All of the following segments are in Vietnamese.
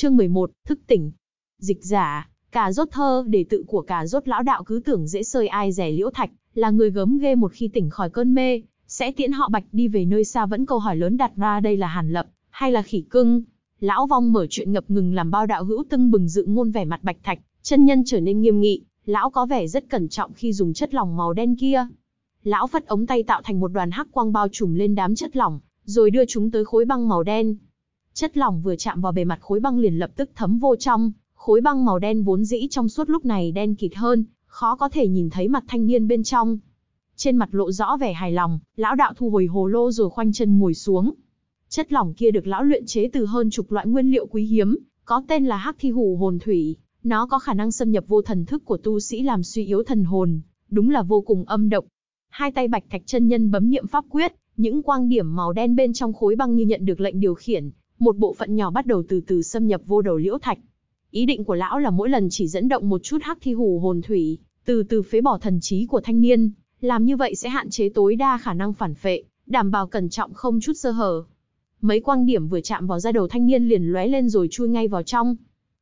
Chương 11, thức tỉnh. Dịch giả, cả rốt thơ để tự của cả rốt lão đạo cứ tưởng dễ sơi ai rẻ liễu thạch, là người gớm ghê một khi tỉnh khỏi cơn mê, sẽ tiễn họ bạch đi về nơi xa vẫn câu hỏi lớn đặt ra đây là hàn lập, hay là khỉ cưng. Lão vong mở chuyện ngập ngừng làm bao đạo hữu tưng bừng dựng ngôn vẻ mặt bạch thạch, chân nhân trở nên nghiêm nghị, lão có vẻ rất cẩn trọng khi dùng chất lỏng màu đen kia. Lão phất ống tay tạo thành một đoàn hắc quang bao trùm lên đám chất lỏng, rồi đưa chúng tới khối băng màu đen. Chất lỏng vừa chạm vào bề mặt khối băng liền lập tức thấm vô trong, khối băng màu đen vốn dĩ trong suốt lúc này đen kịt hơn, khó có thể nhìn thấy mặt thanh niên bên trong. Trên mặt lộ rõ vẻ hài lòng, lão đạo thu hồi hồ lô rồi khoanh chân ngồi xuống. Chất lỏng kia được lão luyện chế từ hơn chục loại nguyên liệu quý hiếm, có tên là hắc thi hủ hồn thủy, nó có khả năng xâm nhập vô thần thức của tu sĩ làm suy yếu thần hồn, đúng là vô cùng âm độc. Hai tay Bạch Thạch chân nhân bấm niệm pháp quyết, những quang điểm màu đen bên trong khối băng như nhận được lệnh điều khiển, một bộ phận nhỏ bắt đầu từ từ xâm nhập vô đầu liễu thạch. Ý định của lão là mỗi lần chỉ dẫn động một chút hắc thi hù hồn thủy, từ từ phế bỏ thần trí của thanh niên, làm như vậy sẽ hạn chế tối đa khả năng phản phệ, đảm bảo cẩn trọng không chút sơ hở. Mấy quang điểm vừa chạm vào da đầu thanh niên liền lóe lên rồi chui ngay vào trong.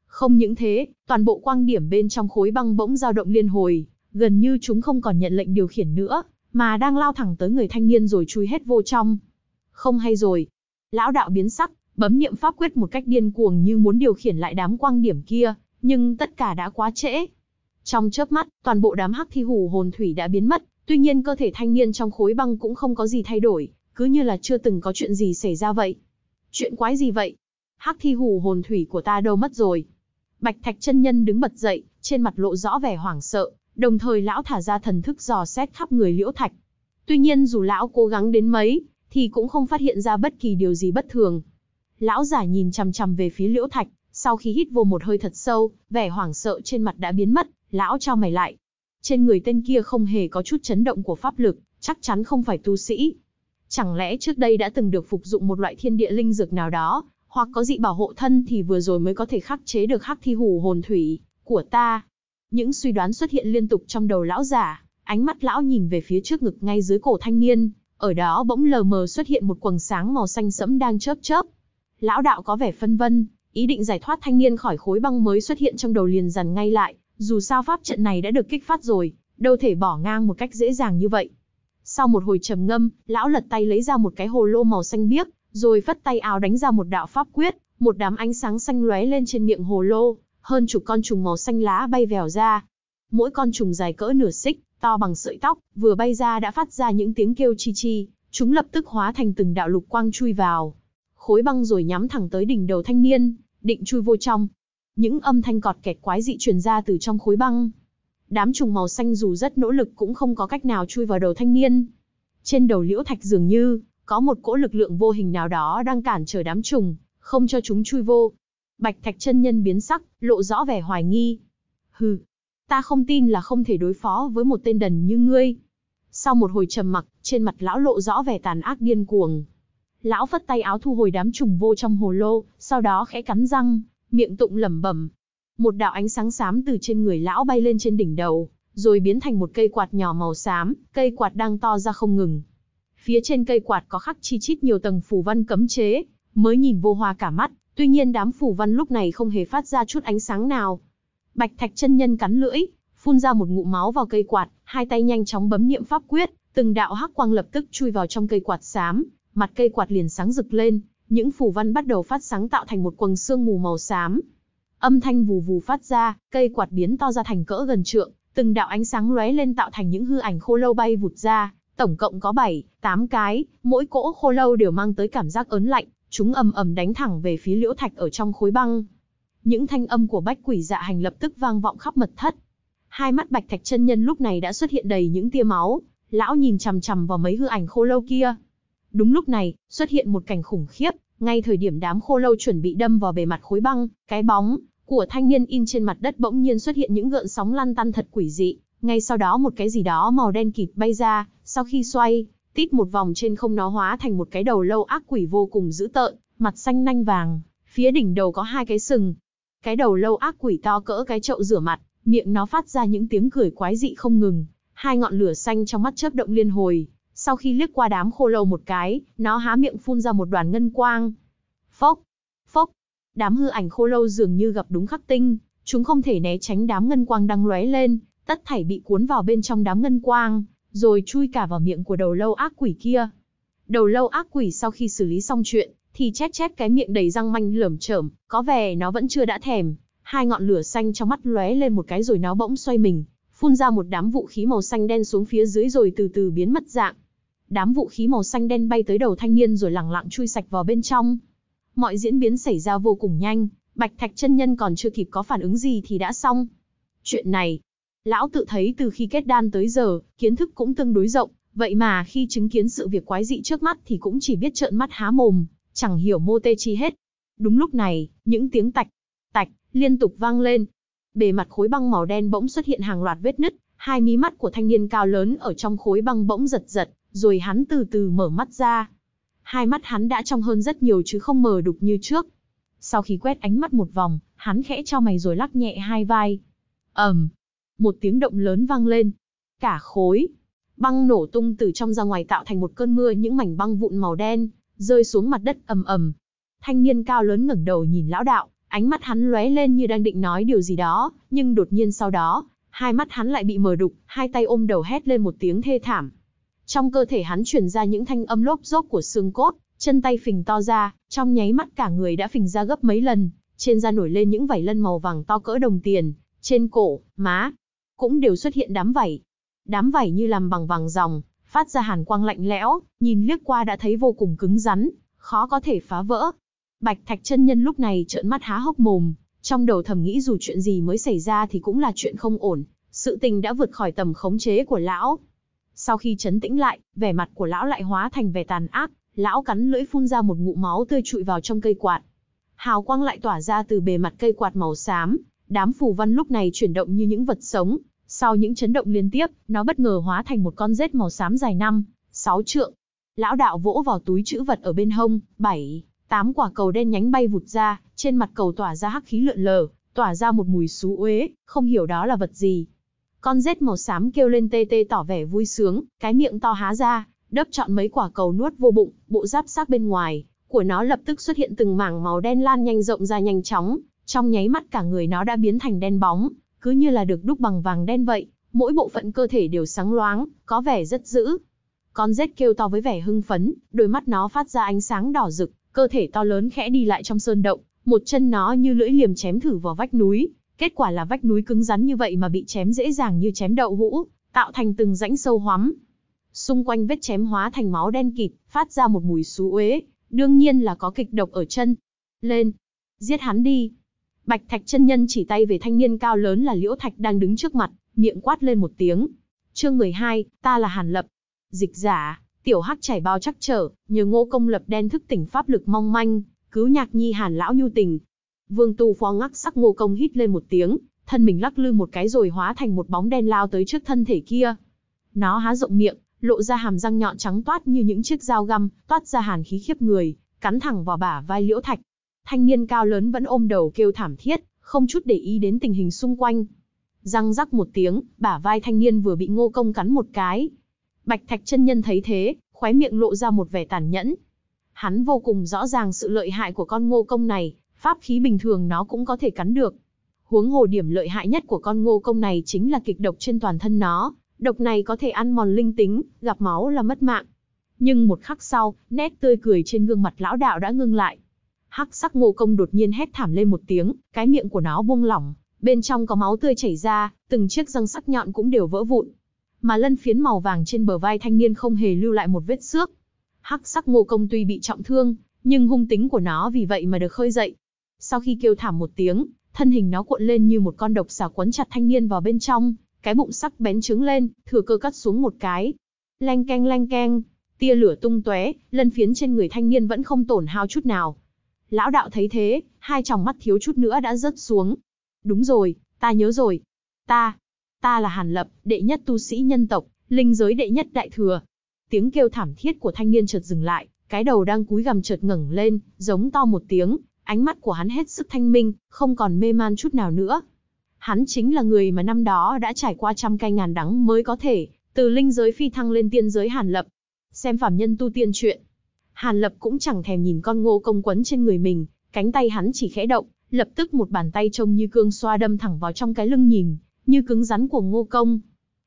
Không những thế, toàn bộ quang điểm bên trong khối băng bỗng dao động liên hồi, gần như chúng không còn nhận lệnh điều khiển nữa, mà đang lao thẳng tới người thanh niên rồi chui hết vô trong. Không hay rồi. Lão đạo biến sắc, bấm niệm pháp quyết một cách điên cuồng như muốn điều khiển lại đám quang điểm kia, nhưng tất cả đã quá trễ. Trong chớp mắt, toàn bộ đám hắc thi hù hồn thủy đã biến mất, tuy nhiên cơ thể thanh niên trong khối băng cũng không có gì thay đổi, cứ như là chưa từng có chuyện gì xảy ra vậy. Chuyện quái gì vậy? Hắc thi hù hồn thủy của ta đâu mất rồi? Bạch Thạch chân nhân đứng bật dậy, trên mặt lộ rõ vẻ hoảng sợ, đồng thời lão thả ra thần thức dò xét khắp người Liễu Thạch. Tuy nhiên dù lão cố gắng đến mấy, thì cũng không phát hiện ra bất kỳ điều gì bất thường lão giả nhìn chằm chằm về phía liễu thạch, sau khi hít vô một hơi thật sâu, vẻ hoảng sợ trên mặt đã biến mất, lão cho mày lại. Trên người tên kia không hề có chút chấn động của pháp lực, chắc chắn không phải tu sĩ. Chẳng lẽ trước đây đã từng được phục dụng một loại thiên địa linh dược nào đó, hoặc có dị bảo hộ thân thì vừa rồi mới có thể khắc chế được hắc thi hù hồn thủy của ta. Những suy đoán xuất hiện liên tục trong đầu lão giả, ánh mắt lão nhìn về phía trước ngực ngay dưới cổ thanh niên, ở đó bỗng lờ mờ xuất hiện một quầng sáng màu xanh sẫm đang chớp chớp, lão đạo có vẻ phân vân, ý định giải thoát thanh niên khỏi khối băng mới xuất hiện trong đầu liền dằn ngay lại, dù sao pháp trận này đã được kích phát rồi, đâu thể bỏ ngang một cách dễ dàng như vậy. Sau một hồi trầm ngâm, lão lật tay lấy ra một cái hồ lô màu xanh biếc, rồi phất tay áo đánh ra một đạo pháp quyết, một đám ánh sáng xanh lóe lên trên miệng hồ lô, hơn chục con trùng màu xanh lá bay vèo ra. Mỗi con trùng dài cỡ nửa xích, to bằng sợi tóc, vừa bay ra đã phát ra những tiếng kêu chi chi, chúng lập tức hóa thành từng đạo lục quang chui vào khối băng rồi nhắm thẳng tới đỉnh đầu thanh niên, định chui vô trong. Những âm thanh cọt kẹt quái dị truyền ra từ trong khối băng. Đám trùng màu xanh dù rất nỗ lực cũng không có cách nào chui vào đầu thanh niên. Trên đầu liễu thạch dường như, có một cỗ lực lượng vô hình nào đó đang cản trở đám trùng, không cho chúng chui vô. Bạch thạch chân nhân biến sắc, lộ rõ vẻ hoài nghi. Hừ, ta không tin là không thể đối phó với một tên đần như ngươi. Sau một hồi trầm mặc, trên mặt lão lộ rõ vẻ tàn ác điên cuồng, lão phất tay áo thu hồi đám trùng vô trong hồ lô, sau đó khẽ cắn răng, miệng tụng lẩm bẩm. Một đạo ánh sáng xám từ trên người lão bay lên trên đỉnh đầu, rồi biến thành một cây quạt nhỏ màu xám, cây quạt đang to ra không ngừng. Phía trên cây quạt có khắc chi chít nhiều tầng phù văn cấm chế, mới nhìn vô hoa cả mắt, tuy nhiên đám phù văn lúc này không hề phát ra chút ánh sáng nào. Bạch Thạch chân nhân cắn lưỡi, phun ra một ngụm máu vào cây quạt, hai tay nhanh chóng bấm niệm pháp quyết, từng đạo hắc quang lập tức chui vào trong cây quạt xám, mặt cây quạt liền sáng rực lên, những phù văn bắt đầu phát sáng tạo thành một quầng sương mù màu xám. Âm thanh vù vù phát ra, cây quạt biến to ra thành cỡ gần trượng, từng đạo ánh sáng lóe lên tạo thành những hư ảnh khô lâu bay vụt ra, tổng cộng có 7, 8 cái, mỗi cỗ khô lâu đều mang tới cảm giác ớn lạnh, chúng ầm ầm đánh thẳng về phía liễu thạch ở trong khối băng. Những thanh âm của bách quỷ dạ hành lập tức vang vọng khắp mật thất. Hai mắt bạch thạch chân nhân lúc này đã xuất hiện đầy những tia máu, lão nhìn chằm chằm vào mấy hư ảnh khô lâu kia, Đúng lúc này, xuất hiện một cảnh khủng khiếp, ngay thời điểm đám khô lâu chuẩn bị đâm vào bề mặt khối băng, cái bóng của thanh niên in trên mặt đất bỗng nhiên xuất hiện những gợn sóng lăn tăn thật quỷ dị, ngay sau đó một cái gì đó màu đen kịt bay ra, sau khi xoay, tít một vòng trên không nó hóa thành một cái đầu lâu ác quỷ vô cùng dữ tợn, mặt xanh nanh vàng, phía đỉnh đầu có hai cái sừng. Cái đầu lâu ác quỷ to cỡ cái chậu rửa mặt, miệng nó phát ra những tiếng cười quái dị không ngừng, hai ngọn lửa xanh trong mắt chớp động liên hồi, sau khi liếc qua đám khô lâu một cái, nó há miệng phun ra một đoàn ngân quang. Phốc, phốc, đám hư ảnh khô lâu dường như gặp đúng khắc tinh, chúng không thể né tránh đám ngân quang đang lóe lên, tất thảy bị cuốn vào bên trong đám ngân quang, rồi chui cả vào miệng của đầu lâu ác quỷ kia. Đầu lâu ác quỷ sau khi xử lý xong chuyện, thì chét chét cái miệng đầy răng manh lởm chởm, có vẻ nó vẫn chưa đã thèm. Hai ngọn lửa xanh trong mắt lóe lên một cái rồi nó bỗng xoay mình, phun ra một đám vũ khí màu xanh đen xuống phía dưới rồi từ từ biến mất dạng đám vũ khí màu xanh đen bay tới đầu thanh niên rồi lẳng lặng chui sạch vào bên trong. Mọi diễn biến xảy ra vô cùng nhanh, Bạch Thạch chân nhân còn chưa kịp có phản ứng gì thì đã xong. Chuyện này, lão tự thấy từ khi kết đan tới giờ, kiến thức cũng tương đối rộng, vậy mà khi chứng kiến sự việc quái dị trước mắt thì cũng chỉ biết trợn mắt há mồm, chẳng hiểu mô tê chi hết. Đúng lúc này, những tiếng tạch, tạch, liên tục vang lên. Bề mặt khối băng màu đen bỗng xuất hiện hàng loạt vết nứt, hai mí mắt của thanh niên cao lớn ở trong khối băng bỗng giật giật, rồi hắn từ từ mở mắt ra. Hai mắt hắn đã trong hơn rất nhiều chứ không mờ đục như trước. Sau khi quét ánh mắt một vòng, hắn khẽ cho mày rồi lắc nhẹ hai vai. ầm, một tiếng động lớn vang lên. Cả khối, băng nổ tung từ trong ra ngoài tạo thành một cơn mưa những mảnh băng vụn màu đen, rơi xuống mặt đất ầm ầm. Thanh niên cao lớn ngẩng đầu nhìn lão đạo, ánh mắt hắn lóe lên như đang định nói điều gì đó, nhưng đột nhiên sau đó, hai mắt hắn lại bị mờ đục, hai tay ôm đầu hét lên một tiếng thê thảm. Trong cơ thể hắn truyền ra những thanh âm lốp rốp của xương cốt, chân tay phình to ra, trong nháy mắt cả người đã phình ra gấp mấy lần, trên da nổi lên những vảy lân màu vàng to cỡ đồng tiền, trên cổ, má, cũng đều xuất hiện đám vảy. Đám vảy như làm bằng vàng ròng, phát ra hàn quang lạnh lẽo, nhìn liếc qua đã thấy vô cùng cứng rắn, khó có thể phá vỡ. Bạch Thạch chân nhân lúc này trợn mắt há hốc mồm, trong đầu thầm nghĩ dù chuyện gì mới xảy ra thì cũng là chuyện không ổn, sự tình đã vượt khỏi tầm khống chế của lão, sau khi chấn tĩnh lại, vẻ mặt của lão lại hóa thành vẻ tàn ác, lão cắn lưỡi phun ra một ngụm máu tươi trụi vào trong cây quạt. Hào quang lại tỏa ra từ bề mặt cây quạt màu xám, đám phù văn lúc này chuyển động như những vật sống, sau những chấn động liên tiếp, nó bất ngờ hóa thành một con rết màu xám dài năm, sáu trượng. Lão đạo vỗ vào túi chữ vật ở bên hông, bảy, tám quả cầu đen nhánh bay vụt ra, trên mặt cầu tỏa ra hắc khí lượn lờ, tỏa ra một mùi xú uế, không hiểu đó là vật gì, con rết màu xám kêu lên tê tê tỏ vẻ vui sướng, cái miệng to há ra, đớp chọn mấy quả cầu nuốt vô bụng, bộ giáp xác bên ngoài của nó lập tức xuất hiện từng mảng màu đen lan nhanh rộng ra nhanh chóng, trong nháy mắt cả người nó đã biến thành đen bóng, cứ như là được đúc bằng vàng đen vậy, mỗi bộ phận cơ thể đều sáng loáng, có vẻ rất dữ. Con rết kêu to với vẻ hưng phấn, đôi mắt nó phát ra ánh sáng đỏ rực, cơ thể to lớn khẽ đi lại trong sơn động, một chân nó như lưỡi liềm chém thử vào vách núi, Kết quả là vách núi cứng rắn như vậy mà bị chém dễ dàng như chém đậu hũ, tạo thành từng rãnh sâu hoắm. Xung quanh vết chém hóa thành máu đen kịt, phát ra một mùi xú uế, đương nhiên là có kịch độc ở chân. Lên, giết hắn đi. Bạch Thạch chân nhân chỉ tay về thanh niên cao lớn là Liễu Thạch đang đứng trước mặt, miệng quát lên một tiếng. Chương 12, ta là Hàn Lập. Dịch giả, tiểu hắc chảy bao chắc trở, nhờ Ngô Công Lập đen thức tỉnh pháp lực mong manh, cứu Nhạc Nhi Hàn lão nhu tình, Vương Tu Phó ngắc sắc ngô công hít lên một tiếng, thân mình lắc lư một cái rồi hóa thành một bóng đen lao tới trước thân thể kia. Nó há rộng miệng, lộ ra hàm răng nhọn trắng toát như những chiếc dao găm, toát ra hàn khí khiếp người, cắn thẳng vào bả vai Liễu Thạch. Thanh niên cao lớn vẫn ôm đầu kêu thảm thiết, không chút để ý đến tình hình xung quanh. Răng rắc một tiếng, bả vai thanh niên vừa bị ngô công cắn một cái. Bạch Thạch chân nhân thấy thế, khóe miệng lộ ra một vẻ tàn nhẫn. Hắn vô cùng rõ ràng sự lợi hại của con ngô công này, Pháp khí bình thường nó cũng có thể cắn được. Huống hồ điểm lợi hại nhất của con ngô công này chính là kịch độc trên toàn thân nó, độc này có thể ăn mòn linh tính, gặp máu là mất mạng. Nhưng một khắc sau, nét tươi cười trên gương mặt lão đạo đã ngưng lại. Hắc sắc ngô công đột nhiên hét thảm lên một tiếng, cái miệng của nó buông lỏng, bên trong có máu tươi chảy ra, từng chiếc răng sắc nhọn cũng đều vỡ vụn. Mà lân phiến màu vàng trên bờ vai thanh niên không hề lưu lại một vết xước. Hắc sắc ngô công tuy bị trọng thương, nhưng hung tính của nó vì vậy mà được khơi dậy, sau khi kêu thảm một tiếng, thân hình nó cuộn lên như một con độc xà quấn chặt thanh niên vào bên trong, cái bụng sắc bén trứng lên, thừa cơ cắt xuống một cái. Leng keng leng keng, tia lửa tung tóe, lân phiến trên người thanh niên vẫn không tổn hao chút nào. Lão đạo thấy thế, hai tròng mắt thiếu chút nữa đã rớt xuống. Đúng rồi, ta nhớ rồi. Ta, ta là Hàn Lập, đệ nhất tu sĩ nhân tộc, linh giới đệ nhất đại thừa. Tiếng kêu thảm thiết của thanh niên chợt dừng lại, cái đầu đang cúi gằm chợt ngẩng lên, giống to một tiếng, Ánh mắt của hắn hết sức thanh minh, không còn mê man chút nào nữa. Hắn chính là người mà năm đó đã trải qua trăm cay ngàn đắng mới có thể, từ linh giới phi thăng lên tiên giới Hàn Lập. Xem Phạm nhân tu tiên chuyện. Hàn Lập cũng chẳng thèm nhìn con ngô công quấn trên người mình, cánh tay hắn chỉ khẽ động, lập tức một bàn tay trông như cương xoa đâm thẳng vào trong cái lưng nhìn, như cứng rắn của ngô công.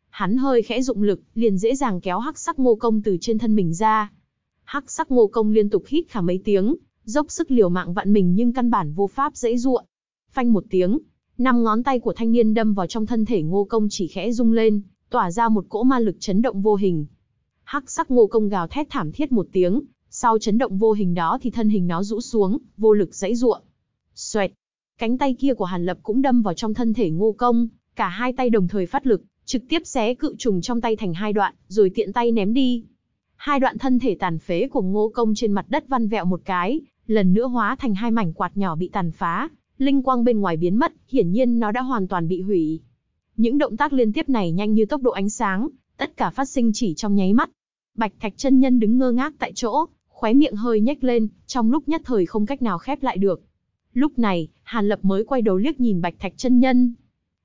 Hắn hơi khẽ dụng lực, liền dễ dàng kéo hắc sắc ngô công từ trên thân mình ra. Hắc sắc ngô công liên tục hít khả mấy tiếng, dốc sức liều mạng vặn mình nhưng căn bản vô pháp dễ dụa. Phanh một tiếng, năm ngón tay của thanh niên đâm vào trong thân thể ngô công chỉ khẽ rung lên, tỏa ra một cỗ ma lực chấn động vô hình. Hắc sắc ngô công gào thét thảm thiết một tiếng, sau chấn động vô hình đó thì thân hình nó rũ xuống, vô lực dãy dụa. Xoẹt, cánh tay kia của Hàn Lập cũng đâm vào trong thân thể ngô công, cả hai tay đồng thời phát lực, trực tiếp xé cự trùng trong tay thành hai đoạn, rồi tiện tay ném đi hai đoạn thân thể tàn phế của Ngô Công trên mặt đất văn vẹo một cái, lần nữa hóa thành hai mảnh quạt nhỏ bị tàn phá, linh quang bên ngoài biến mất, hiển nhiên nó đã hoàn toàn bị hủy. Những động tác liên tiếp này nhanh như tốc độ ánh sáng, tất cả phát sinh chỉ trong nháy mắt. Bạch Thạch chân nhân đứng ngơ ngác tại chỗ, khóe miệng hơi nhếch lên, trong lúc nhất thời không cách nào khép lại được. Lúc này, Hàn Lập mới quay đầu liếc nhìn Bạch Thạch chân nhân.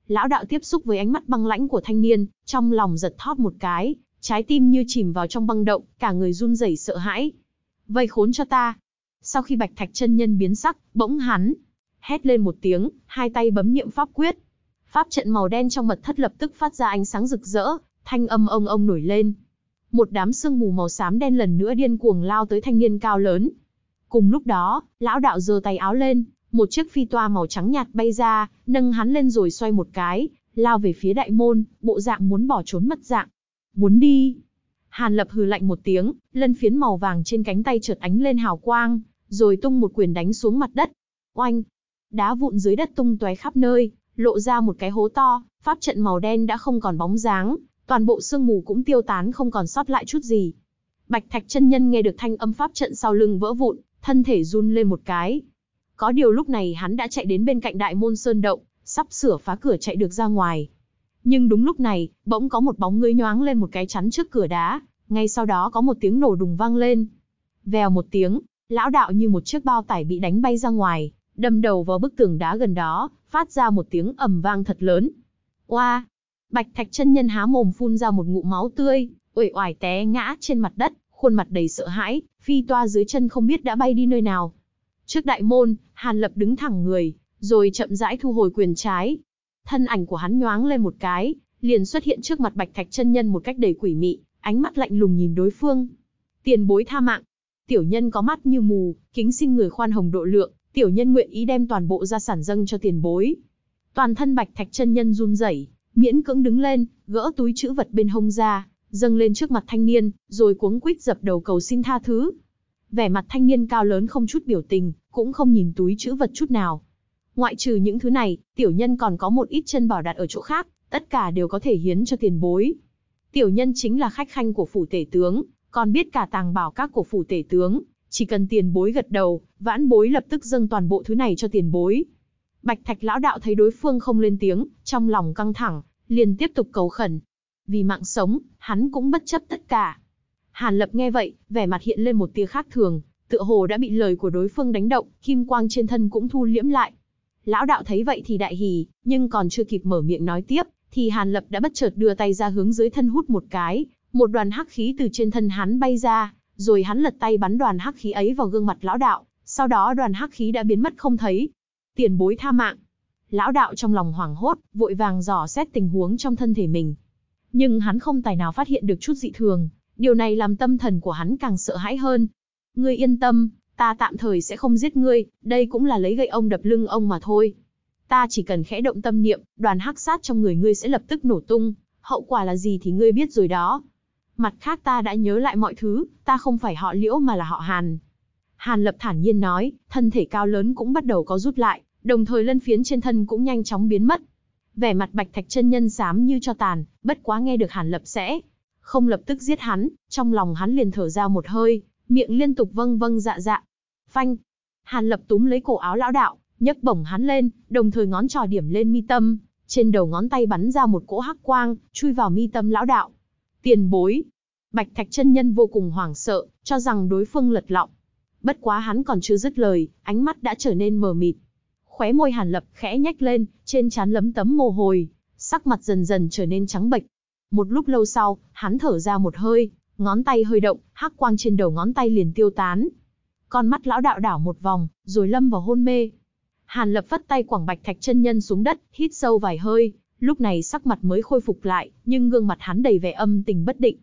Lão đạo tiếp xúc với ánh mắt băng lãnh của thanh niên, trong lòng giật thót một cái, Trái tim như chìm vào trong băng động, cả người run rẩy sợ hãi. Vây khốn cho ta. Sau khi Bạch Thạch chân nhân biến sắc, bỗng hắn hét lên một tiếng, hai tay bấm niệm pháp quyết. Pháp trận màu đen trong mật thất lập tức phát ra ánh sáng rực rỡ, thanh âm ông ông nổi lên. Một đám sương mù màu xám đen lần nữa điên cuồng lao tới thanh niên cao lớn. Cùng lúc đó, lão đạo giơ tay áo lên, một chiếc phi toa màu trắng nhạt bay ra, nâng hắn lên rồi xoay một cái, lao về phía đại môn, bộ dạng muốn bỏ trốn mất dạng. Muốn đi. Hàn lập hừ lạnh một tiếng, lân phiến màu vàng trên cánh tay chợt ánh lên hào quang, rồi tung một quyền đánh xuống mặt đất. Oanh! Đá vụn dưới đất tung tóe khắp nơi, lộ ra một cái hố to, pháp trận màu đen đã không còn bóng dáng, toàn bộ sương mù cũng tiêu tán không còn sót lại chút gì. Bạch Thạch chân nhân nghe được thanh âm pháp trận sau lưng vỡ vụn, thân thể run lên một cái. Có điều lúc này hắn đã chạy đến bên cạnh Đại môn sơn động, sắp sửa phá cửa chạy được ra ngoài. Nhưng đúng lúc này, bỗng có một bóng người nhoáng lên một cái chắn trước cửa đá, ngay sau đó có một tiếng nổ đùng vang lên. Vèo một tiếng, lão đạo như một chiếc bao tải bị đánh bay ra ngoài, đâm đầu vào bức tường đá gần đó, phát ra một tiếng ầm vang thật lớn. Oa! Bạch Thạch chân nhân há mồm phun ra một ngụm máu tươi, uể oải té ngã trên mặt đất, khuôn mặt đầy sợ hãi, phi toa dưới chân không biết đã bay đi nơi nào. Trước đại môn, Hàn Lập đứng thẳng người, rồi chậm rãi thu hồi quyền trái, thân ảnh của hắn nhoáng lên một cái, liền xuất hiện trước mặt Bạch Thạch chân nhân một cách đầy quỷ mị, ánh mắt lạnh lùng nhìn đối phương. Tiền bối tha mạng. Tiểu nhân có mắt như mù, kính xin người khoan hồng độ lượng, tiểu nhân nguyện ý đem toàn bộ gia sản dâng cho tiền bối. Toàn thân Bạch Thạch chân nhân run rẩy, miễn cưỡng đứng lên, gỡ túi chữ vật bên hông ra, dâng lên trước mặt thanh niên, rồi cuống quýt dập đầu cầu xin tha thứ. Vẻ mặt thanh niên cao lớn không chút biểu tình, cũng không nhìn túi chữ vật chút nào, Ngoại trừ những thứ này, tiểu nhân còn có một ít chân bảo đặt ở chỗ khác, tất cả đều có thể hiến cho tiền bối. Tiểu nhân chính là khách khanh của phủ tể tướng, còn biết cả tàng bảo các của phủ tể tướng, chỉ cần tiền bối gật đầu, vãn bối lập tức dâng toàn bộ thứ này cho tiền bối. Bạch Thạch lão đạo thấy đối phương không lên tiếng, trong lòng căng thẳng, liền tiếp tục cầu khẩn. Vì mạng sống, hắn cũng bất chấp tất cả. Hàn Lập nghe vậy, vẻ mặt hiện lên một tia khác thường, tựa hồ đã bị lời của đối phương đánh động, kim quang trên thân cũng thu liễm lại, Lão đạo thấy vậy thì đại hỉ, nhưng còn chưa kịp mở miệng nói tiếp, thì Hàn Lập đã bất chợt đưa tay ra hướng dưới thân hút một cái, một đoàn hắc khí từ trên thân hắn bay ra, rồi hắn lật tay bắn đoàn hắc khí ấy vào gương mặt lão đạo, sau đó đoàn hắc khí đã biến mất không thấy. Tiền bối tha mạng. Lão đạo trong lòng hoảng hốt, vội vàng dò xét tình huống trong thân thể mình. Nhưng hắn không tài nào phát hiện được chút dị thường, điều này làm tâm thần của hắn càng sợ hãi hơn. Ngươi yên tâm, Ta tạm thời sẽ không giết ngươi, đây cũng là lấy gậy ông đập lưng ông mà thôi. Ta chỉ cần khẽ động tâm niệm, đoàn hắc sát trong người ngươi sẽ lập tức nổ tung, hậu quả là gì thì ngươi biết rồi đó. Mặt khác ta đã nhớ lại mọi thứ, ta không phải họ liễu mà là họ Hàn. Hàn lập thản nhiên nói, thân thể cao lớn cũng bắt đầu có rút lại, đồng thời lân phiến trên thân cũng nhanh chóng biến mất. Vẻ mặt bạch thạch chân nhân xám như cho tàn, bất quá nghe được Hàn lập sẽ. Không lập tức giết hắn, trong lòng hắn liền thở ra một hơi, miệng liên tục vâng vâng dạ dạ, Phanh. Hàn lập túm lấy cổ áo lão đạo, nhấc bổng hắn lên, đồng thời ngón trò điểm lên mi tâm, trên đầu ngón tay bắn ra một cỗ hắc quang, chui vào mi tâm lão đạo. Tiền bối. Bạch Thạch chân nhân vô cùng hoảng sợ, cho rằng đối phương lật lọng. Bất quá hắn còn chưa dứt lời, ánh mắt đã trở nên mờ mịt. Khóe môi Hàn Lập khẽ nhếch lên, trên trán lấm tấm mồ hôi, sắc mặt dần dần trở nên trắng bệch. Một lúc lâu sau, hắn thở ra một hơi, ngón tay hơi động, hắc quang trên đầu ngón tay liền tiêu tán, con mắt lão đạo đảo một vòng, rồi lâm vào hôn mê. Hàn lập phất tay quảng bạch thạch chân nhân xuống đất, hít sâu vài hơi, lúc này sắc mặt mới khôi phục lại, nhưng gương mặt hắn đầy vẻ âm tình bất định.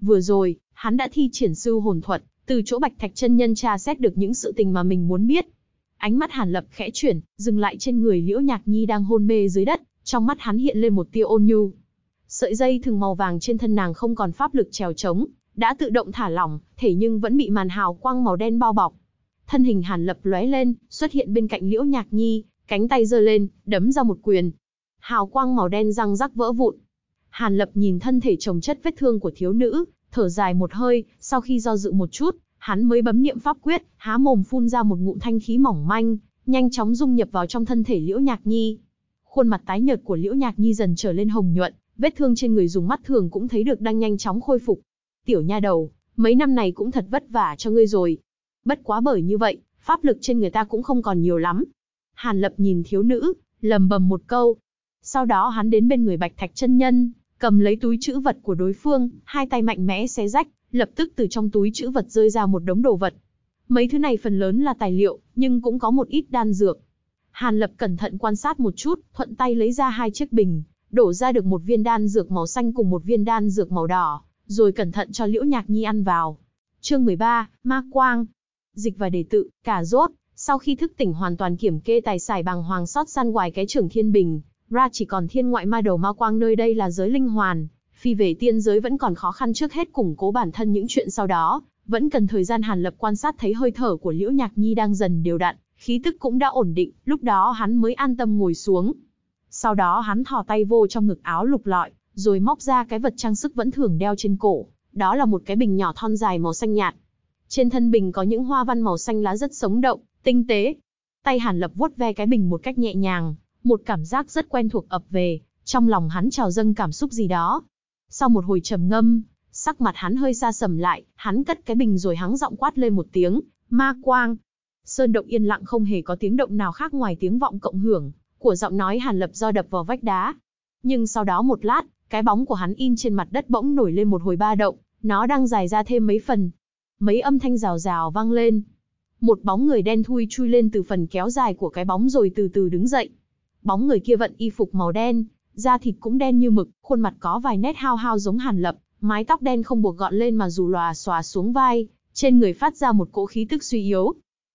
Vừa rồi, hắn đã thi triển sư hồn thuật, từ chỗ bạch thạch chân nhân tra xét được những sự tình mà mình muốn biết. Ánh mắt hàn lập khẽ chuyển, dừng lại trên người liễu nhạc nhi đang hôn mê dưới đất, trong mắt hắn hiện lên một tia ôn nhu. Sợi dây thường màu vàng trên thân nàng không còn pháp lực trèo trống, đã tự động thả lỏng, thể nhưng vẫn bị màn hào quang màu đen bao bọc. Thân hình Hàn Lập lóe lên, xuất hiện bên cạnh Liễu Nhạc Nhi, cánh tay giơ lên, đấm ra một quyền. Hào quang màu đen răng rắc vỡ vụn. Hàn Lập nhìn thân thể chồng chất vết thương của thiếu nữ, thở dài một hơi, sau khi do dự một chút, hắn mới bấm niệm pháp quyết, há mồm phun ra một ngụm thanh khí mỏng manh, nhanh chóng dung nhập vào trong thân thể Liễu Nhạc Nhi. Khuôn mặt tái nhợt của Liễu Nhạc Nhi dần trở lên hồng nhuận, vết thương trên người dùng mắt thường cũng thấy được đang nhanh chóng khôi phục, tiểu nha đầu, mấy năm này cũng thật vất vả cho ngươi rồi. Bất quá bởi như vậy, pháp lực trên người ta cũng không còn nhiều lắm. Hàn Lập nhìn thiếu nữ, lầm bầm một câu. Sau đó hắn đến bên người Bạch Thạch chân nhân, cầm lấy túi chữ vật của đối phương, hai tay mạnh mẽ xé rách, lập tức từ trong túi chữ vật rơi ra một đống đồ vật. Mấy thứ này phần lớn là tài liệu, nhưng cũng có một ít đan dược. Hàn Lập cẩn thận quan sát một chút, thuận tay lấy ra hai chiếc bình, đổ ra được một viên đan dược màu xanh cùng một viên đan dược màu đỏ rồi cẩn thận cho Liễu Nhạc Nhi ăn vào. Chương 13, Ma Quang. Dịch và đề tự, cả rốt, sau khi thức tỉnh hoàn toàn kiểm kê tài sản bằng hoàng sót san ngoài cái trưởng thiên bình, ra chỉ còn thiên ngoại ma đầu ma quang nơi đây là giới linh hoàn, phi về tiên giới vẫn còn khó khăn trước hết củng cố bản thân những chuyện sau đó, vẫn cần thời gian Hàn Lập quan sát thấy hơi thở của Liễu Nhạc Nhi đang dần đều đặn, khí tức cũng đã ổn định, lúc đó hắn mới an tâm ngồi xuống. Sau đó hắn thò tay vô trong ngực áo lục lọi, rồi móc ra cái vật trang sức vẫn thường đeo trên cổ, đó là một cái bình nhỏ thon dài màu xanh nhạt. Trên thân bình có những hoa văn màu xanh lá rất sống động, tinh tế. Tay Hàn Lập vuốt ve cái bình một cách nhẹ nhàng, một cảm giác rất quen thuộc ập về, trong lòng hắn trào dâng cảm xúc gì đó. Sau một hồi trầm ngâm, sắc mặt hắn hơi xa sầm lại, hắn cất cái bình rồi hắn giọng quát lên một tiếng, ma quang. Sơn động yên lặng không hề có tiếng động nào khác ngoài tiếng vọng cộng hưởng, của giọng nói Hàn Lập do đập vào vách đá. Nhưng sau đó một lát, cái bóng của hắn in trên mặt đất bỗng nổi lên một hồi ba động, nó đang dài ra thêm mấy phần. Mấy âm thanh rào rào vang lên. Một bóng người đen thui chui lên từ phần kéo dài của cái bóng rồi từ từ đứng dậy. Bóng người kia vận y phục màu đen, da thịt cũng đen như mực, khuôn mặt có vài nét hao hao giống hàn lập, mái tóc đen không buộc gọn lên mà dù lòa xòa xuống vai, trên người phát ra một cỗ khí tức suy yếu.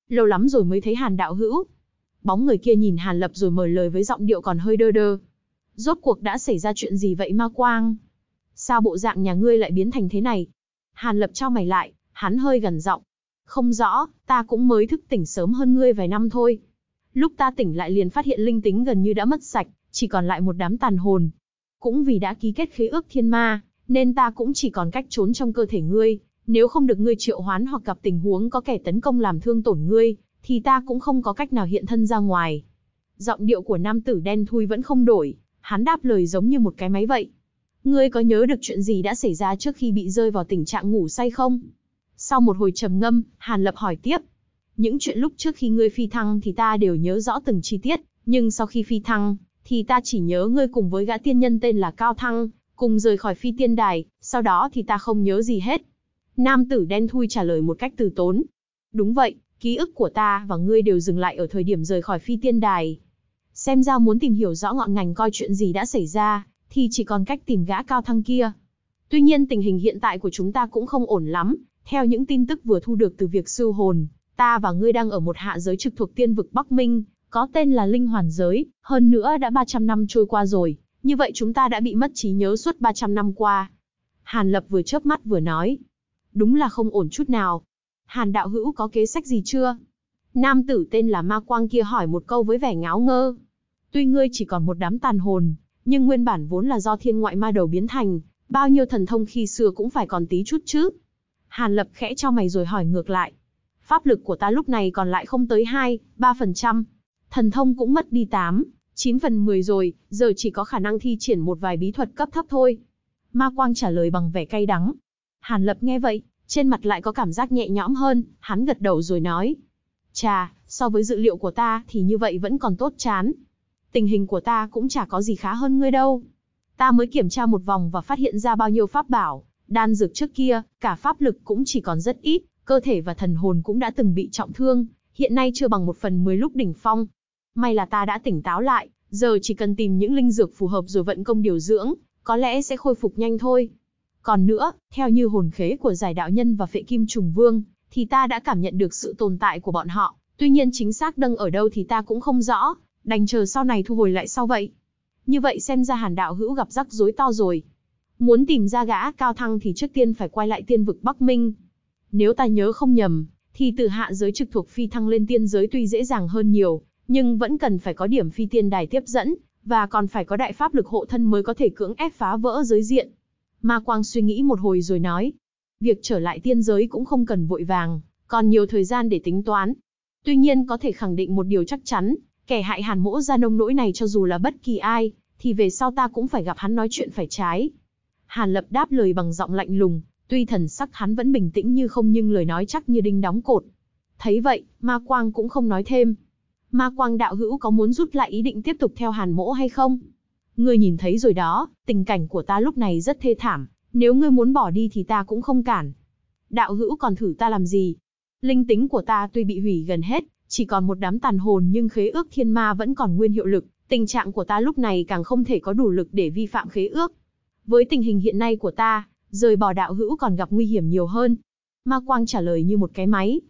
Lâu lắm rồi mới thấy hàn đạo hữu. Bóng người kia nhìn hàn lập rồi mở lời với giọng điệu còn hơi đơ đơ. Rốt cuộc đã xảy ra chuyện gì vậy ma quang? Sao bộ dạng nhà ngươi lại biến thành thế này? Hàn lập trao mày lại, hắn hơi gần giọng. Không rõ, ta cũng mới thức tỉnh sớm hơn ngươi vài năm thôi. Lúc ta tỉnh lại liền phát hiện linh tính gần như đã mất sạch, chỉ còn lại một đám tàn hồn. Cũng vì đã ký kết khế ước thiên ma, nên ta cũng chỉ còn cách trốn trong cơ thể ngươi. Nếu không được ngươi triệu hoán hoặc gặp tình huống có kẻ tấn công làm thương tổn ngươi, thì ta cũng không có cách nào hiện thân ra ngoài. Giọng điệu của nam tử đen thui vẫn không đổi, hắn đáp lời giống như một cái máy vậy. Ngươi có nhớ được chuyện gì đã xảy ra trước khi bị rơi vào tình trạng ngủ say không? Sau một hồi trầm ngâm, Hàn Lập hỏi tiếp. Những chuyện lúc trước khi ngươi phi thăng thì ta đều nhớ rõ từng chi tiết, nhưng sau khi phi thăng, thì ta chỉ nhớ ngươi cùng với gã tiên nhân tên là Cao Thăng, cùng rời khỏi phi tiên đài, sau đó thì ta không nhớ gì hết. Nam tử đen thui trả lời một cách từ tốn. Đúng vậy, ký ức của ta và ngươi đều dừng lại ở thời điểm rời khỏi phi tiên đài, Xem ra muốn tìm hiểu rõ ngọn ngành coi chuyện gì đã xảy ra, thì chỉ còn cách tìm gã cao thăng kia. Tuy nhiên tình hình hiện tại của chúng ta cũng không ổn lắm, theo những tin tức vừa thu được từ việc siêu hồn, ta và ngươi đang ở một hạ giới trực thuộc tiên vực Bắc Minh, có tên là Linh Hoàn Giới, hơn nữa đã 300 năm trôi qua rồi, như vậy chúng ta đã bị mất trí nhớ suốt 300 năm qua. Hàn Lập vừa chớp mắt vừa nói, đúng là không ổn chút nào. Hàn Đạo Hữu có kế sách gì chưa? Nam tử tên là Ma Quang kia hỏi một câu với vẻ ngáo ngơ. Tuy ngươi chỉ còn một đám tàn hồn, nhưng nguyên bản vốn là do thiên ngoại ma đầu biến thành, bao nhiêu thần thông khi xưa cũng phải còn tí chút chứ. Hàn lập khẽ cho mày rồi hỏi ngược lại. Pháp lực của ta lúc này còn lại không tới 2, 3%. Thần thông cũng mất đi 8, 9 phần 10 rồi, giờ chỉ có khả năng thi triển một vài bí thuật cấp thấp thôi. Ma Quang trả lời bằng vẻ cay đắng. Hàn lập nghe vậy, trên mặt lại có cảm giác nhẹ nhõm hơn, hắn gật đầu rồi nói, Chà, so với dự liệu của ta thì như vậy vẫn còn tốt chán. Tình hình của ta cũng chả có gì khá hơn ngươi đâu. Ta mới kiểm tra một vòng và phát hiện ra bao nhiêu pháp bảo, đan dược trước kia, cả pháp lực cũng chỉ còn rất ít, cơ thể và thần hồn cũng đã từng bị trọng thương, hiện nay chưa bằng một phần mười lúc đỉnh phong. May là ta đã tỉnh táo lại, giờ chỉ cần tìm những linh dược phù hợp rồi vận công điều dưỡng, có lẽ sẽ khôi phục nhanh thôi. Còn nữa, theo như hồn khế của giải đạo nhân và phệ kim trùng vương, thì ta đã cảm nhận được sự tồn tại của bọn họ, tuy nhiên chính xác đâng ở đâu thì ta cũng không rõ, đành chờ sau này thu hồi lại sau vậy. Như vậy xem ra hàn đạo hữu gặp rắc rối to rồi. Muốn tìm ra gã cao thăng thì trước tiên phải quay lại tiên vực Bắc Minh. Nếu ta nhớ không nhầm, thì từ hạ giới trực thuộc phi thăng lên tiên giới tuy dễ dàng hơn nhiều, nhưng vẫn cần phải có điểm phi tiên đài tiếp dẫn, và còn phải có đại pháp lực hộ thân mới có thể cưỡng ép phá vỡ giới diện. Ma Quang suy nghĩ một hồi rồi nói, Việc trở lại tiên giới cũng không cần vội vàng, còn nhiều thời gian để tính toán. Tuy nhiên có thể khẳng định một điều chắc chắn, kẻ hại hàn mỗ ra nông nỗi này cho dù là bất kỳ ai, thì về sau ta cũng phải gặp hắn nói chuyện phải trái. Hàn lập đáp lời bằng giọng lạnh lùng, tuy thần sắc hắn vẫn bình tĩnh như không nhưng lời nói chắc như đinh đóng cột. Thấy vậy, ma quang cũng không nói thêm. Ma quang đạo hữu có muốn rút lại ý định tiếp tục theo hàn mỗ hay không? Ngươi nhìn thấy rồi đó, tình cảnh của ta lúc này rất thê thảm, nếu ngươi muốn bỏ đi thì ta cũng không cản. Đạo hữu còn thử ta làm gì? Linh tính của ta tuy bị hủy gần hết, chỉ còn một đám tàn hồn nhưng khế ước thiên ma vẫn còn nguyên hiệu lực, tình trạng của ta lúc này càng không thể có đủ lực để vi phạm khế ước. Với tình hình hiện nay của ta, rời bỏ đạo hữu còn gặp nguy hiểm nhiều hơn. Ma Quang trả lời như một cái máy.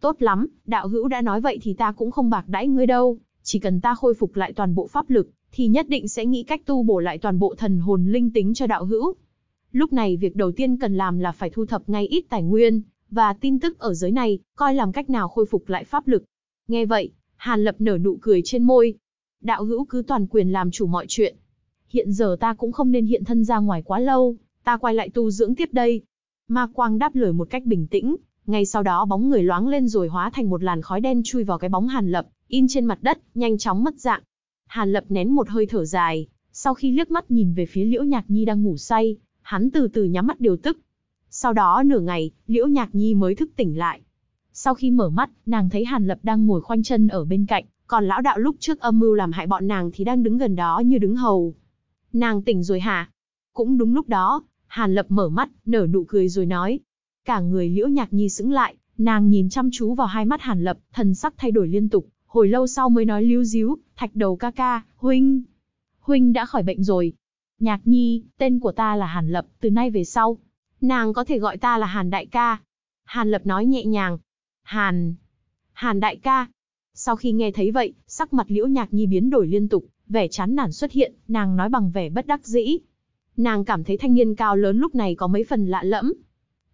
Tốt lắm, đạo hữu đã nói vậy thì ta cũng không bạc đãi ngươi đâu, chỉ cần ta khôi phục lại toàn bộ pháp lực, thì nhất định sẽ nghĩ cách tu bổ lại toàn bộ thần hồn linh tính cho đạo hữu. Lúc này việc đầu tiên cần làm là phải thu thập ngay ít tài nguyên, và tin tức ở giới này, coi làm cách nào khôi phục lại pháp lực. Nghe vậy, Hàn Lập nở nụ cười trên môi. Đạo hữu cứ toàn quyền làm chủ mọi chuyện. Hiện giờ ta cũng không nên hiện thân ra ngoài quá lâu, ta quay lại tu dưỡng tiếp đây. Ma Quang đáp lời một cách bình tĩnh, ngay sau đó bóng người loáng lên rồi hóa thành một làn khói đen chui vào cái bóng Hàn Lập, in trên mặt đất, nhanh chóng mất dạng. Hàn Lập nén một hơi thở dài, sau khi liếc mắt nhìn về phía Liễu Nhạc Nhi đang ngủ say, hắn từ từ nhắm mắt điều tức. Sau đó nửa ngày, Liễu Nhạc Nhi mới thức tỉnh lại. Sau khi mở mắt, nàng thấy Hàn Lập đang ngồi khoanh chân ở bên cạnh, còn lão đạo lúc trước âm mưu làm hại bọn nàng thì đang đứng gần đó như đứng hầu. Nàng tỉnh rồi hả? Cũng đúng lúc đó, Hàn Lập mở mắt, nở nụ cười rồi nói. Cả người Liễu Nhạc Nhi sững lại, nàng nhìn chăm chú vào hai mắt Hàn Lập, thần sắc thay đổi liên tục, hồi lâu sau mới nói líu díu, thạch đầu ca ca, huynh. Huynh đã khỏi bệnh rồi. Nhạc Nhi, tên của ta là Hàn Lập, từ nay về sau, nàng có thể gọi ta là Hàn Đại Ca. Hàn Lập nói nhẹ nhàng. Hàn, Hàn Đại Ca. Sau khi nghe thấy vậy, sắc mặt Liễu Nhạc Nhi biến đổi liên tục, vẻ chán nản xuất hiện, nàng nói bằng vẻ bất đắc dĩ. Nàng cảm thấy thanh niên cao lớn lúc này có mấy phần lạ lẫm.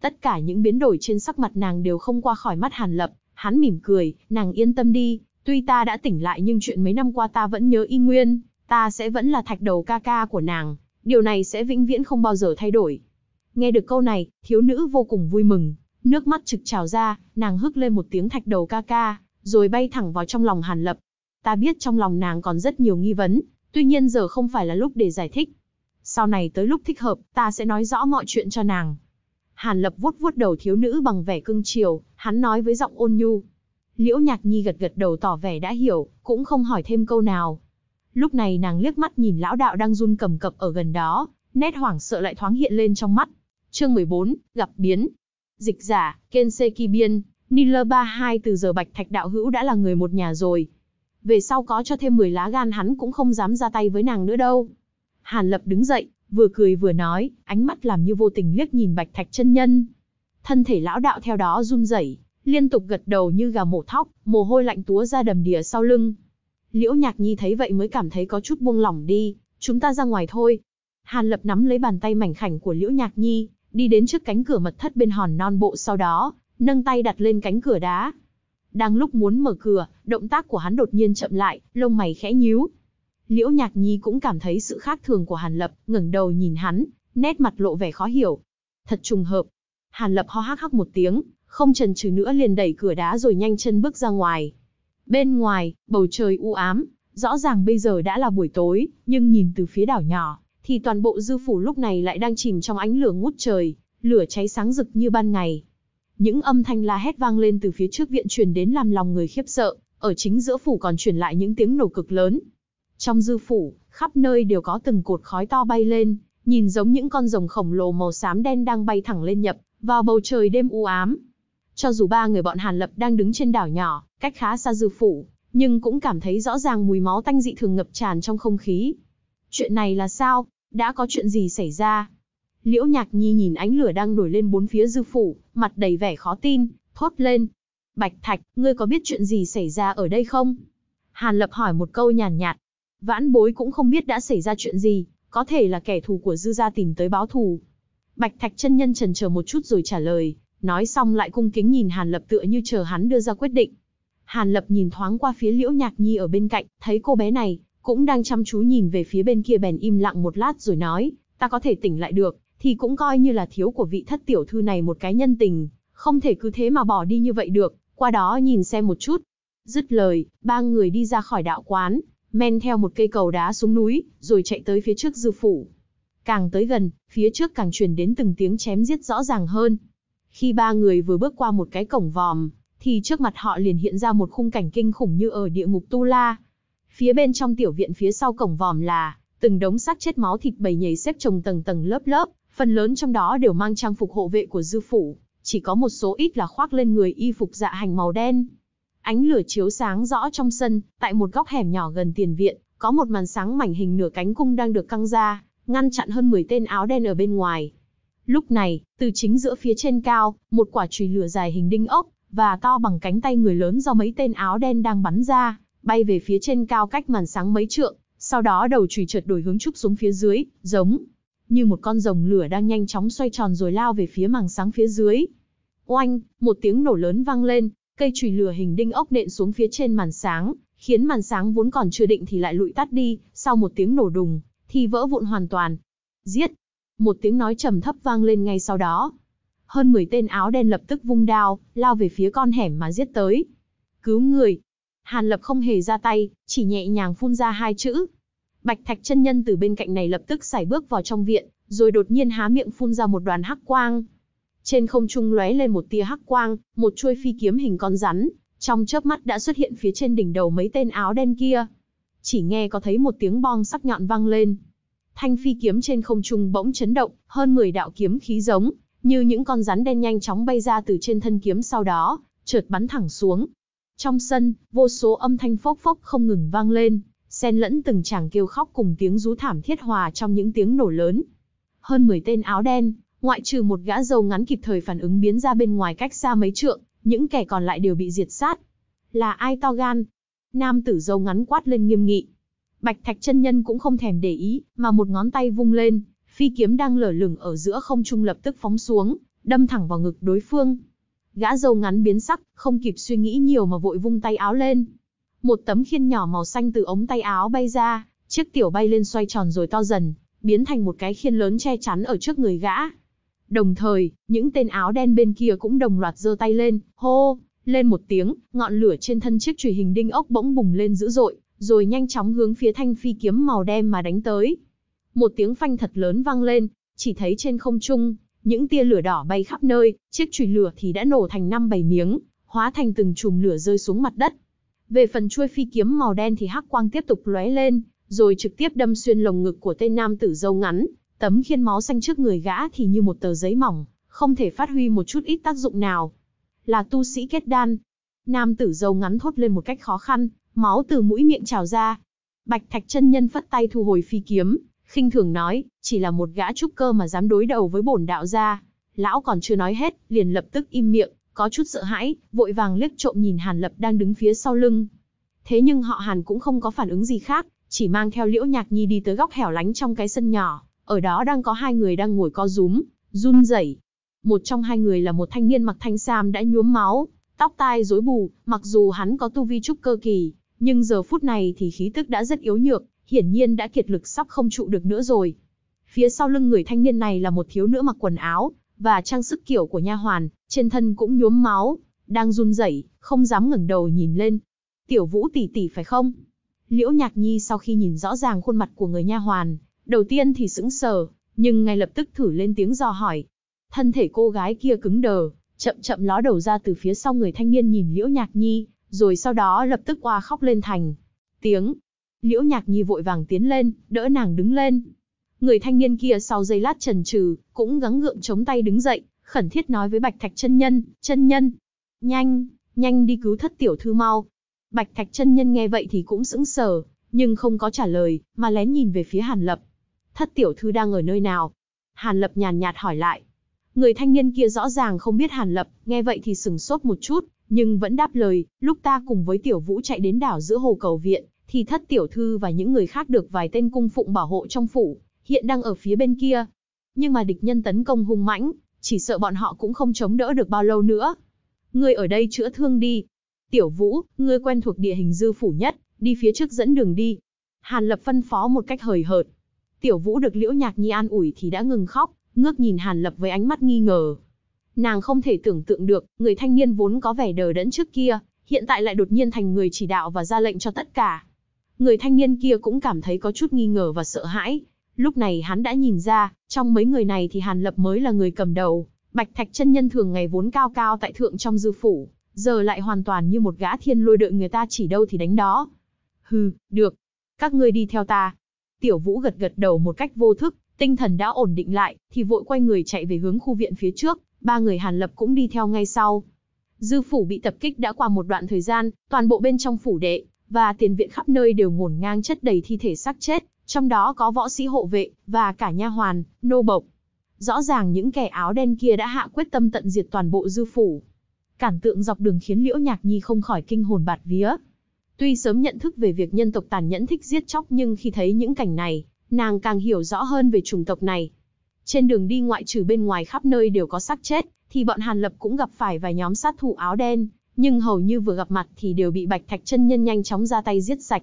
Tất cả những biến đổi trên sắc mặt nàng đều không qua khỏi mắt Hàn Lập, hắn mỉm cười, nàng yên tâm đi, tuy ta đã tỉnh lại nhưng chuyện mấy năm qua ta vẫn nhớ y nguyên ta sẽ vẫn là thạch đầu ca ca của nàng, điều này sẽ vĩnh viễn không bao giờ thay đổi. Nghe được câu này, thiếu nữ vô cùng vui mừng, nước mắt trực trào ra, nàng hức lên một tiếng thạch đầu ca ca, rồi bay thẳng vào trong lòng Hàn Lập. Ta biết trong lòng nàng còn rất nhiều nghi vấn, tuy nhiên giờ không phải là lúc để giải thích. Sau này tới lúc thích hợp, ta sẽ nói rõ mọi chuyện cho nàng. Hàn Lập vuốt vuốt đầu thiếu nữ bằng vẻ cưng chiều, hắn nói với giọng ôn nhu. Liễu Nhạc Nhi gật gật đầu tỏ vẻ đã hiểu, cũng không hỏi thêm câu nào, Lúc này nàng liếc mắt nhìn lão đạo đang run cầm cập ở gần đó, nét hoảng sợ lại thoáng hiện lên trong mắt. Chương 14, gặp biến. Dịch giả, Kensei Kibian, Niller 32 từ giờ Bạch Thạch Đạo Hữu đã là người một nhà rồi. Về sau có cho thêm 10 lá gan hắn cũng không dám ra tay với nàng nữa đâu. Hàn Lập đứng dậy, vừa cười vừa nói, ánh mắt làm như vô tình liếc nhìn Bạch Thạch chân nhân. Thân thể lão đạo theo đó run rẩy, liên tục gật đầu như gà mổ thóc, mồ hôi lạnh túa ra đầm đìa sau lưng. Liễu Nhạc Nhi thấy vậy mới cảm thấy có chút buông lỏng đi, chúng ta ra ngoài thôi. Hàn Lập nắm lấy bàn tay mảnh khảnh của Liễu Nhạc Nhi, đi đến trước cánh cửa mật thất bên hòn non bộ sau đó, nâng tay đặt lên cánh cửa đá. Đang lúc muốn mở cửa, động tác của hắn đột nhiên chậm lại, lông mày khẽ nhíu. Liễu Nhạc Nhi cũng cảm thấy sự khác thường của Hàn Lập, ngẩng đầu nhìn hắn, nét mặt lộ vẻ khó hiểu. Thật trùng hợp. Hàn Lập ho hắc hắc một tiếng, không chần chừ nữa liền đẩy cửa đá rồi nhanh chân bước ra ngoài. Bên ngoài, bầu trời u ám, rõ ràng bây giờ đã là buổi tối, nhưng nhìn từ phía đảo nhỏ, thì toàn bộ dư phủ lúc này lại đang chìm trong ánh lửa ngút trời, lửa cháy sáng rực như ban ngày. Những âm thanh la hét vang lên từ phía trước viện truyền đến làm lòng người khiếp sợ, ở chính giữa phủ còn truyền lại những tiếng nổ cực lớn. Trong dư phủ, khắp nơi đều có từng cột khói to bay lên, nhìn giống những con rồng khổng lồ màu xám đen đang bay thẳng lên nhập vào bầu trời đêm u ám. Cho dù ba người bọn Hàn Lập đang đứng trên đảo nhỏ, cách khá xa dư phủ, nhưng cũng cảm thấy rõ ràng mùi máu tanh dị thường ngập tràn trong không khí. Chuyện này là sao? Đã có chuyện gì xảy ra? Liễu Nhạc Nhi nhìn ánh lửa đang nổi lên bốn phía dư phủ, mặt đầy vẻ khó tin, thốt lên. Bạch Thạch, ngươi có biết chuyện gì xảy ra ở đây không? Hàn Lập hỏi một câu nhàn nhạt, Vãn bối cũng không biết đã xảy ra chuyện gì, có thể là kẻ thù của dư gia tìm tới báo thù. Bạch Thạch chân nhân trần chờ một chút rồi trả lời, nói xong lại cung kính nhìn Hàn Lập tựa như chờ hắn đưa ra quyết định. Hàn Lập nhìn thoáng qua phía Liễu Nhạc Nhi ở bên cạnh, thấy cô bé này, cũng đang chăm chú nhìn về phía bên kia bèn im lặng một lát rồi nói, ta có thể tỉnh lại được, thì cũng coi như là thiếu của vị thất tiểu thư này một cái nhân tình, không thể cứ thế mà bỏ đi như vậy được, qua đó nhìn xem một chút. Dứt lời, ba người đi ra khỏi đạo quán, men theo một cây cầu đá xuống núi, rồi chạy tới phía trước dư phủ. Càng tới gần, phía trước càng truyền đến từng tiếng chém giết rõ ràng hơn, khi ba người vừa bước qua một cái cổng vòm, thì trước mặt họ liền hiện ra một khung cảnh kinh khủng như ở địa ngục Tu La. Phía bên trong tiểu viện phía sau cổng vòm là từng đống xác chết máu thịt bầy nhầy xếp chồng tầng tầng lớp lớp, phần lớn trong đó đều mang trang phục hộ vệ của dư phủ, chỉ có một số ít là khoác lên người y phục dạ hành màu đen. Ánh lửa chiếu sáng rõ trong sân, tại một góc hẻm nhỏ gần tiền viện, có một màn sáng mảnh hình nửa cánh cung đang được căng ra, ngăn chặn hơn 10 tên áo đen ở bên ngoài, Lúc này, từ chính giữa phía trên cao, một quả chùy lửa dài hình đinh ốc và to bằng cánh tay người lớn do mấy tên áo đen đang bắn ra, bay về phía trên cao cách màn sáng mấy trượng, sau đó đầu chùy trượt đổi hướng trúc xuống phía dưới, giống như một con rồng lửa đang nhanh chóng xoay tròn rồi lao về phía màn sáng phía dưới. Oanh, một tiếng nổ lớn vang lên, cây chùy lửa hình đinh ốc nện xuống phía trên màn sáng, khiến màn sáng vốn còn chưa định thì lại lụi tắt đi, sau một tiếng nổ đùng, thì vỡ vụn hoàn toàn. Giết, một tiếng nói trầm thấp vang lên ngay sau đó. Hơn 10 tên áo đen lập tức vung đao, lao về phía con hẻm mà giết tới. Cứu người. Hàn Lập không hề ra tay, chỉ nhẹ nhàng phun ra hai chữ. Bạch Thạch chân nhân từ bên cạnh này lập tức xảy bước vào trong viện, rồi đột nhiên há miệng phun ra một đoàn hắc quang. Trên không trung lóe lên một tia hắc quang, một chuôi phi kiếm hình con rắn, trong chớp mắt đã xuất hiện phía trên đỉnh đầu mấy tên áo đen kia. Chỉ nghe có thấy một tiếng bong sắc nhọn vang lên, Thanh phi kiếm trên không trung bỗng chấn động, hơn 10 đạo kiếm khí giống như những con rắn đen nhanh chóng bay ra từ trên thân kiếm sau đó, chợt bắn thẳng xuống. Trong sân, vô số âm thanh phốc phốc không ngừng vang lên, xen lẫn từng chàng kêu khóc cùng tiếng rú thảm thiết hòa trong những tiếng nổ lớn. Hơn 10 tên áo đen, ngoại trừ một gã dâu ngắn kịp thời phản ứng biến ra bên ngoài cách xa mấy trượng, những kẻ còn lại đều bị diệt sát. Là ai to gan? Nam tử dâu ngắn quát lên nghiêm nghị, Bạch Thạch chân nhân cũng không thèm để ý, mà một ngón tay vung lên, phi kiếm đang lở lửng ở giữa không trung lập tức phóng xuống, đâm thẳng vào ngực đối phương. Gã râu ngắn biến sắc, không kịp suy nghĩ nhiều mà vội vung tay áo lên. Một tấm khiên nhỏ màu xanh từ ống tay áo bay ra, chiếc tiểu bay lên xoay tròn rồi to dần, biến thành một cái khiên lớn che chắn ở trước người gã. Đồng thời, những tên áo đen bên kia cũng đồng loạt giơ tay lên, hô, lên một tiếng, ngọn lửa trên thân chiếc chùy hình đinh ốc bỗng bùng lên dữ dội, rồi nhanh chóng hướng phía thanh phi kiếm màu đen mà đánh tới. Một tiếng phanh thật lớn vang lên, chỉ thấy trên không trung, những tia lửa đỏ bay khắp nơi, chiếc chùy lửa thì đã nổ thành năm bảy miếng, hóa thành từng chùm lửa rơi xuống mặt đất. Về phần chuôi phi kiếm màu đen thì hắc quang tiếp tục lóe lên, rồi trực tiếp đâm xuyên lồng ngực của tên nam tử dâu ngắn, tấm khiên máu xanh trước người gã thì như một tờ giấy mỏng, không thể phát huy một chút ít tác dụng nào. Là tu sĩ kết đan. Nam tử dâu ngắn thốt lên một cách khó khăn, máu từ mũi miệng trào ra. Bạch Thạch chân nhân phất tay thu hồi phi kiếm, khinh thường nói, chỉ là một gã trúc cơ mà dám đối đầu với bổn đạo gia. Lão còn chưa nói hết, liền lập tức im miệng, có chút sợ hãi, vội vàng liếc trộm nhìn Hàn Lập đang đứng phía sau lưng. Thế nhưng họ Hàn cũng không có phản ứng gì khác, chỉ mang theo Liễu Nhạc Nhi đi tới góc hẻo lánh trong cái sân nhỏ, ở đó đang có hai người đang ngồi co rúm, run rẩy. Một trong hai người là một thanh niên mặc thanh sam đã nhuốm máu, tóc tai rối bù, mặc dù hắn có tu vi trúc cơ kỳ, nhưng giờ phút này thì khí tức đã rất yếu nhược, hiển nhiên đã kiệt lực sắp không trụ được nữa rồi. Phía sau lưng người thanh niên này là một thiếu nữ mặc quần áo và trang sức kiểu của nha hoàn, trên thân cũng nhuốm máu, đang run rẩy, không dám ngẩng đầu nhìn lên. Tiểu Vũ tỷ tỷ phải không? Liễu Nhạc Nhi sau khi nhìn rõ ràng khuôn mặt của người nha hoàn, đầu tiên thì sững sờ, nhưng ngay lập tức thử lên tiếng dò hỏi. Thân thể cô gái kia cứng đờ, chậm chậm ló đầu ra từ phía sau người thanh niên nhìn Liễu Nhạc Nhi, rồi sau đó lập tức oa khóc lên thành tiếng. Liễu Nhạc Nhi vội vàng tiến lên, đỡ nàng đứng lên. Người thanh niên kia sau giây lát chần chừ, cũng gắng gượng chống tay đứng dậy, khẩn thiết nói với Bạch Thạch chân nhân, "Chân nhân, nhanh, nhanh đi cứu thất tiểu thư mau." Bạch Thạch chân nhân nghe vậy thì cũng sững sờ, nhưng không có trả lời, mà lén nhìn về phía Hàn Lập. "Thất tiểu thư đang ở nơi nào?" Hàn Lập nhàn nhạt hỏi lại. Người thanh niên kia rõ ràng không biết Hàn Lập, nghe vậy thì sừng sốt một chút, nhưng vẫn đáp lời, lúc ta cùng với tiểu vũ chạy đến đảo giữa hồ cầu viện, thì thất tiểu thư và những người khác được vài tên cung phụng bảo hộ trong phủ, hiện đang ở phía bên kia. Nhưng mà địch nhân tấn công hung mãnh, chỉ sợ bọn họ cũng không chống đỡ được bao lâu nữa. Ngươi ở đây chữa thương đi. Tiểu vũ, ngươi quen thuộc địa hình dư phủ nhất, đi phía trước dẫn đường đi. Hàn Lập phân phó một cách hời hợt. Tiểu vũ được liễu nhạc nhi an ủi thì đã ngừng khóc, ngước nhìn Hàn Lập với ánh mắt nghi ngờ, Nàng không thể tưởng tượng được, người thanh niên vốn có vẻ đờ đẫn trước kia, hiện tại lại đột nhiên thành người chỉ đạo và ra lệnh cho tất cả. Người thanh niên kia cũng cảm thấy có chút nghi ngờ và sợ hãi. Lúc này hắn đã nhìn ra, trong mấy người này thì Hàn Lập mới là người cầm đầu. Bạch Thạch chân nhân thường ngày vốn cao cao tại thượng trong dư phủ, giờ lại hoàn toàn như một gã thiên lôi đợi người ta chỉ đâu thì đánh đó. Hừ, được. Các ngươi đi theo ta. Tiểu Vũ gật gật đầu một cách vô thức, tinh thần đã ổn định lại, thì vội quay người chạy về hướng khu viện phía trước, ba người Hàn Lập cũng đi theo ngay sau. Dư phủ bị tập kích đã qua một đoạn thời gian, toàn bộ bên trong phủ đệ và tiền viện khắp nơi đều ngổn ngang chất đầy thi thể xác chết, trong đó có võ sĩ hộ vệ và cả nha hoàn, nô bộc. Rõ ràng những kẻ áo đen kia đã hạ quyết tâm tận diệt toàn bộ dư phủ. Cản tượng dọc đường khiến Liễu Nhạc Nhi không khỏi kinh hồn bạt vía. Tuy sớm nhận thức về việc nhân tộc tàn nhẫn thích giết chóc nhưng khi thấy những cảnh này, nàng càng hiểu rõ hơn về chủng tộc này, trên đường đi ngoại trừ bên ngoài khắp nơi đều có xác chết, thì bọn Hàn Lập cũng gặp phải vài nhóm sát thủ áo đen, nhưng hầu như vừa gặp mặt thì đều bị Bạch Thạch chân nhân nhanh chóng ra tay giết sạch.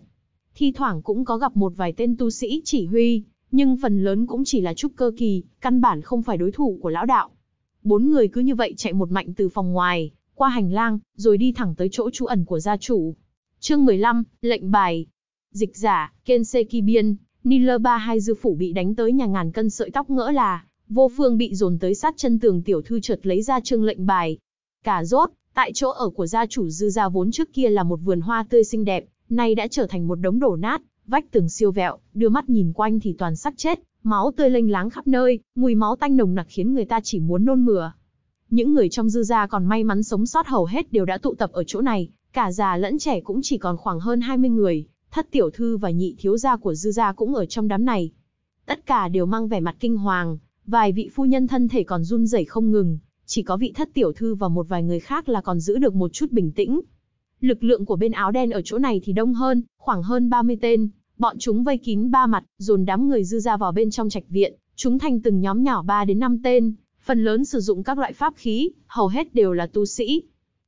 Thi thoảng cũng có gặp một vài tên tu sĩ chỉ huy, nhưng phần lớn cũng chỉ là trúc cơ kỳ, căn bản không phải đối thủ của lão đạo. Bốn người cứ như vậy chạy một mạnh từ phòng ngoài, qua hành lang, rồi đi thẳng tới chỗ trú ẩn của gia chủ. Chương 15, lệnh bài. Dịch giả, Kenseki Biên. Nilerba ba hai dư phủ bị đánh tới nhà ngàn cân sợi tóc ngỡ là, vô phương bị dồn tới sát chân tường tiểu thư chợt lấy ra trương lệnh bài. Cả rốt, tại chỗ ở của gia chủ dư gia vốn trước kia là một vườn hoa tươi xinh đẹp, nay đã trở thành một đống đổ nát, vách tường siêu vẹo, đưa mắt nhìn quanh thì toàn xác chết, máu tươi lênh láng khắp nơi, mùi máu tanh nồng nặc khiến người ta chỉ muốn nôn mửa. Những người trong dư gia còn may mắn sống sót hầu hết đều đã tụ tập ở chỗ này, cả già lẫn trẻ cũng chỉ còn khoảng hơn 20 người, thất tiểu thư và nhị thiếu gia của dư gia cũng ở trong đám này. Tất cả đều mang vẻ mặt kinh hoàng, vài vị phu nhân thân thể còn run rẩy không ngừng, chỉ có vị thất tiểu thư và một vài người khác là còn giữ được một chút bình tĩnh. Lực lượng của bên áo đen ở chỗ này thì đông hơn, khoảng hơn 30 tên, bọn chúng vây kín ba mặt, dồn đám người dư gia vào bên trong trạch viện, chúng thành từng nhóm nhỏ 3 đến 5 tên, phần lớn sử dụng các loại pháp khí, hầu hết đều là tu sĩ.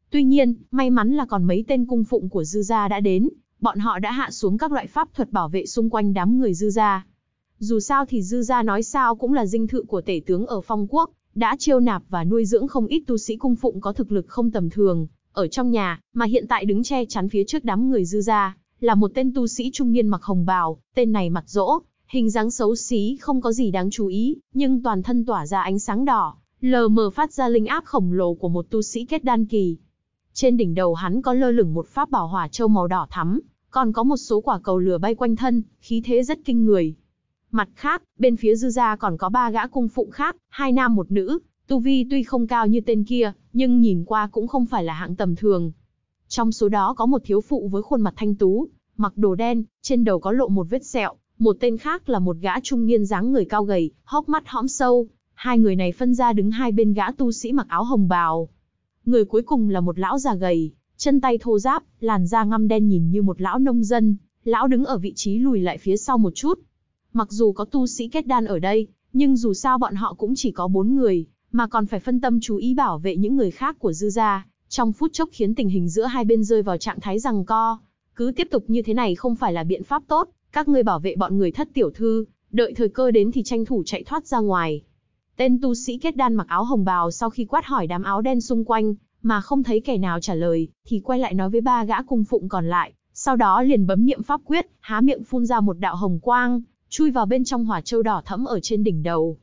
Tuy nhiên, may mắn là còn mấy tên cung phụng của dư gia đã đến, bọn họ đã hạ xuống các loại pháp thuật bảo vệ xung quanh đám người dư gia. Dù sao thì dư gia nói sao cũng là dinh thự của tể tướng ở phong quốc, đã chiêu nạp và nuôi dưỡng không ít tu sĩ cung phụng có thực lực không tầm thường, ở trong nhà, mà hiện tại đứng che chắn phía trước đám người dư gia, là một tên tu sĩ trung niên mặc hồng bào, tên này mặt rỗ, hình dáng xấu xí không có gì đáng chú ý, nhưng toàn thân tỏa ra ánh sáng đỏ, lờ mờ phát ra linh áp khổng lồ của một tu sĩ kết đan kỳ, trên đỉnh đầu hắn có lơ lửng một pháp bảo hỏa châu màu đỏ thắm, còn có một số quả cầu lửa bay quanh thân, khí thế rất kinh người. Mặt khác, bên phía dư gia còn có ba gã cung phụ khác, hai nam một nữ, tu vi tuy không cao như tên kia, nhưng nhìn qua cũng không phải là hạng tầm thường. Trong số đó có một thiếu phụ với khuôn mặt thanh tú, mặc đồ đen, trên đầu có lộ một vết sẹo, một tên khác là một gã trung niên dáng người cao gầy, hốc mắt hõm sâu, hai người này phân ra đứng hai bên gã tu sĩ mặc áo hồng bào, Người cuối cùng là một lão già gầy, chân tay thô ráp, làn da ngăm đen nhìn như một lão nông dân, lão đứng ở vị trí lùi lại phía sau một chút. Mặc dù có tu sĩ kết đan ở đây, nhưng dù sao bọn họ cũng chỉ có bốn người, mà còn phải phân tâm chú ý bảo vệ những người khác của dư gia, trong phút chốc khiến tình hình giữa hai bên rơi vào trạng thái rằng co. Cứ tiếp tục như thế này không phải là biện pháp tốt, các ngươi bảo vệ bọn người thất tiểu thư, đợi thời cơ đến thì tranh thủ chạy thoát ra ngoài. Tên tu sĩ kết đan mặc áo hồng bào sau khi quát hỏi đám áo đen xung quanh, mà không thấy kẻ nào trả lời, thì quay lại nói với ba gã cung phụng còn lại, sau đó liền bấm niệm pháp quyết, há miệng phun ra một đạo hồng quang, chui vào bên trong hỏa châu đỏ thẫm ở trên đỉnh đầu.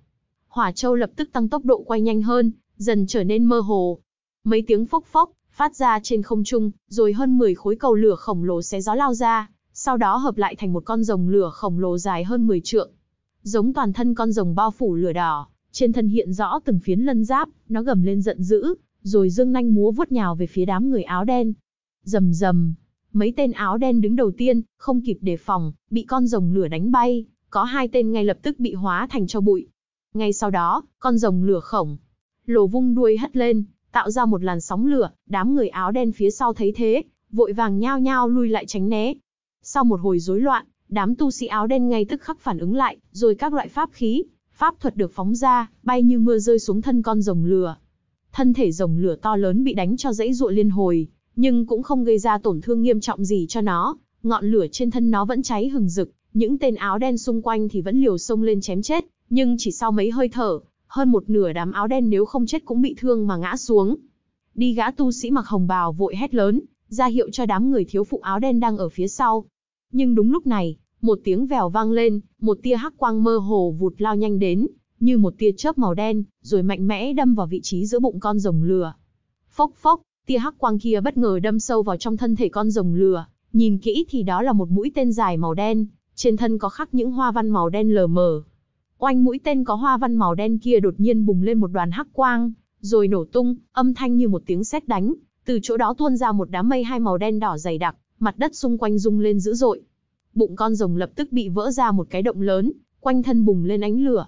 Hỏa châu lập tức tăng tốc độ quay nhanh hơn, dần trở nên mơ hồ. Mấy tiếng phốc phốc phát ra trên không trung, rồi hơn 10 khối cầu lửa khổng lồ xé gió lao ra, sau đó hợp lại thành một con rồng lửa khổng lồ dài hơn 10 trượng. Giống toàn thân con rồng bao phủ lửa đỏ, trên thân hiện rõ từng phiến lân giáp, nó gầm lên giận dữ, rồi dương nanh múa vuốt nhào về phía đám người áo đen. Rầm rầm, mấy tên áo đen đứng đầu tiên, không kịp đề phòng, bị con rồng lửa đánh bay, có hai tên ngay lập tức bị hóa thành cho bụi. Ngay sau đó, con rồng lửa khổng, lồ vung đuôi hất lên, tạo ra một làn sóng lửa, đám người áo đen phía sau thấy thế, vội vàng nhao nhao lui lại tránh né. Sau một hồi rối loạn, đám tu sĩ áo đen ngay tức khắc phản ứng lại, rồi các loại pháp khí, pháp thuật được phóng ra, bay như mưa rơi xuống thân con rồng lửa thân thể rồng lửa to lớn bị đánh cho dãy ruộ liên hồi, nhưng cũng không gây ra tổn thương nghiêm trọng gì cho nó, ngọn lửa trên thân nó vẫn cháy hừng rực, những tên áo đen xung quanh thì vẫn liều xông lên chém chết, nhưng chỉ sau mấy hơi thở, hơn một nửa đám áo đen nếu không chết cũng bị thương mà ngã xuống. Đi gã tu sĩ mặc hồng bào vội hét lớn, ra hiệu cho đám người thiếu phụ áo đen đang ở phía sau. Nhưng đúng lúc này, một tiếng vèo vang lên, một tia hắc quang mơ hồ vụt lao nhanh đến, như một tia chớp màu đen, rồi mạnh mẽ đâm vào vị trí giữa bụng con rồng lừa. Phốc phốc, tia hắc quang kia bất ngờ đâm sâu vào trong thân thể con rồng lừa. nhìn kỹ thì đó là một mũi tên dài màu đen, trên thân có khắc những hoa văn màu đen lờ mờ. Oanh mũi tên có hoa văn màu đen kia đột nhiên bùng lên một đoàn hắc quang, rồi nổ tung, âm thanh như một tiếng sét đánh, từ chỗ đó tuôn ra một đám mây hai màu đen đỏ dày đặc, mặt đất xung quanh rung lên dữ dội. Bụng con rồng lập tức bị vỡ ra một cái động lớn, quanh thân bùng lên ánh lửa,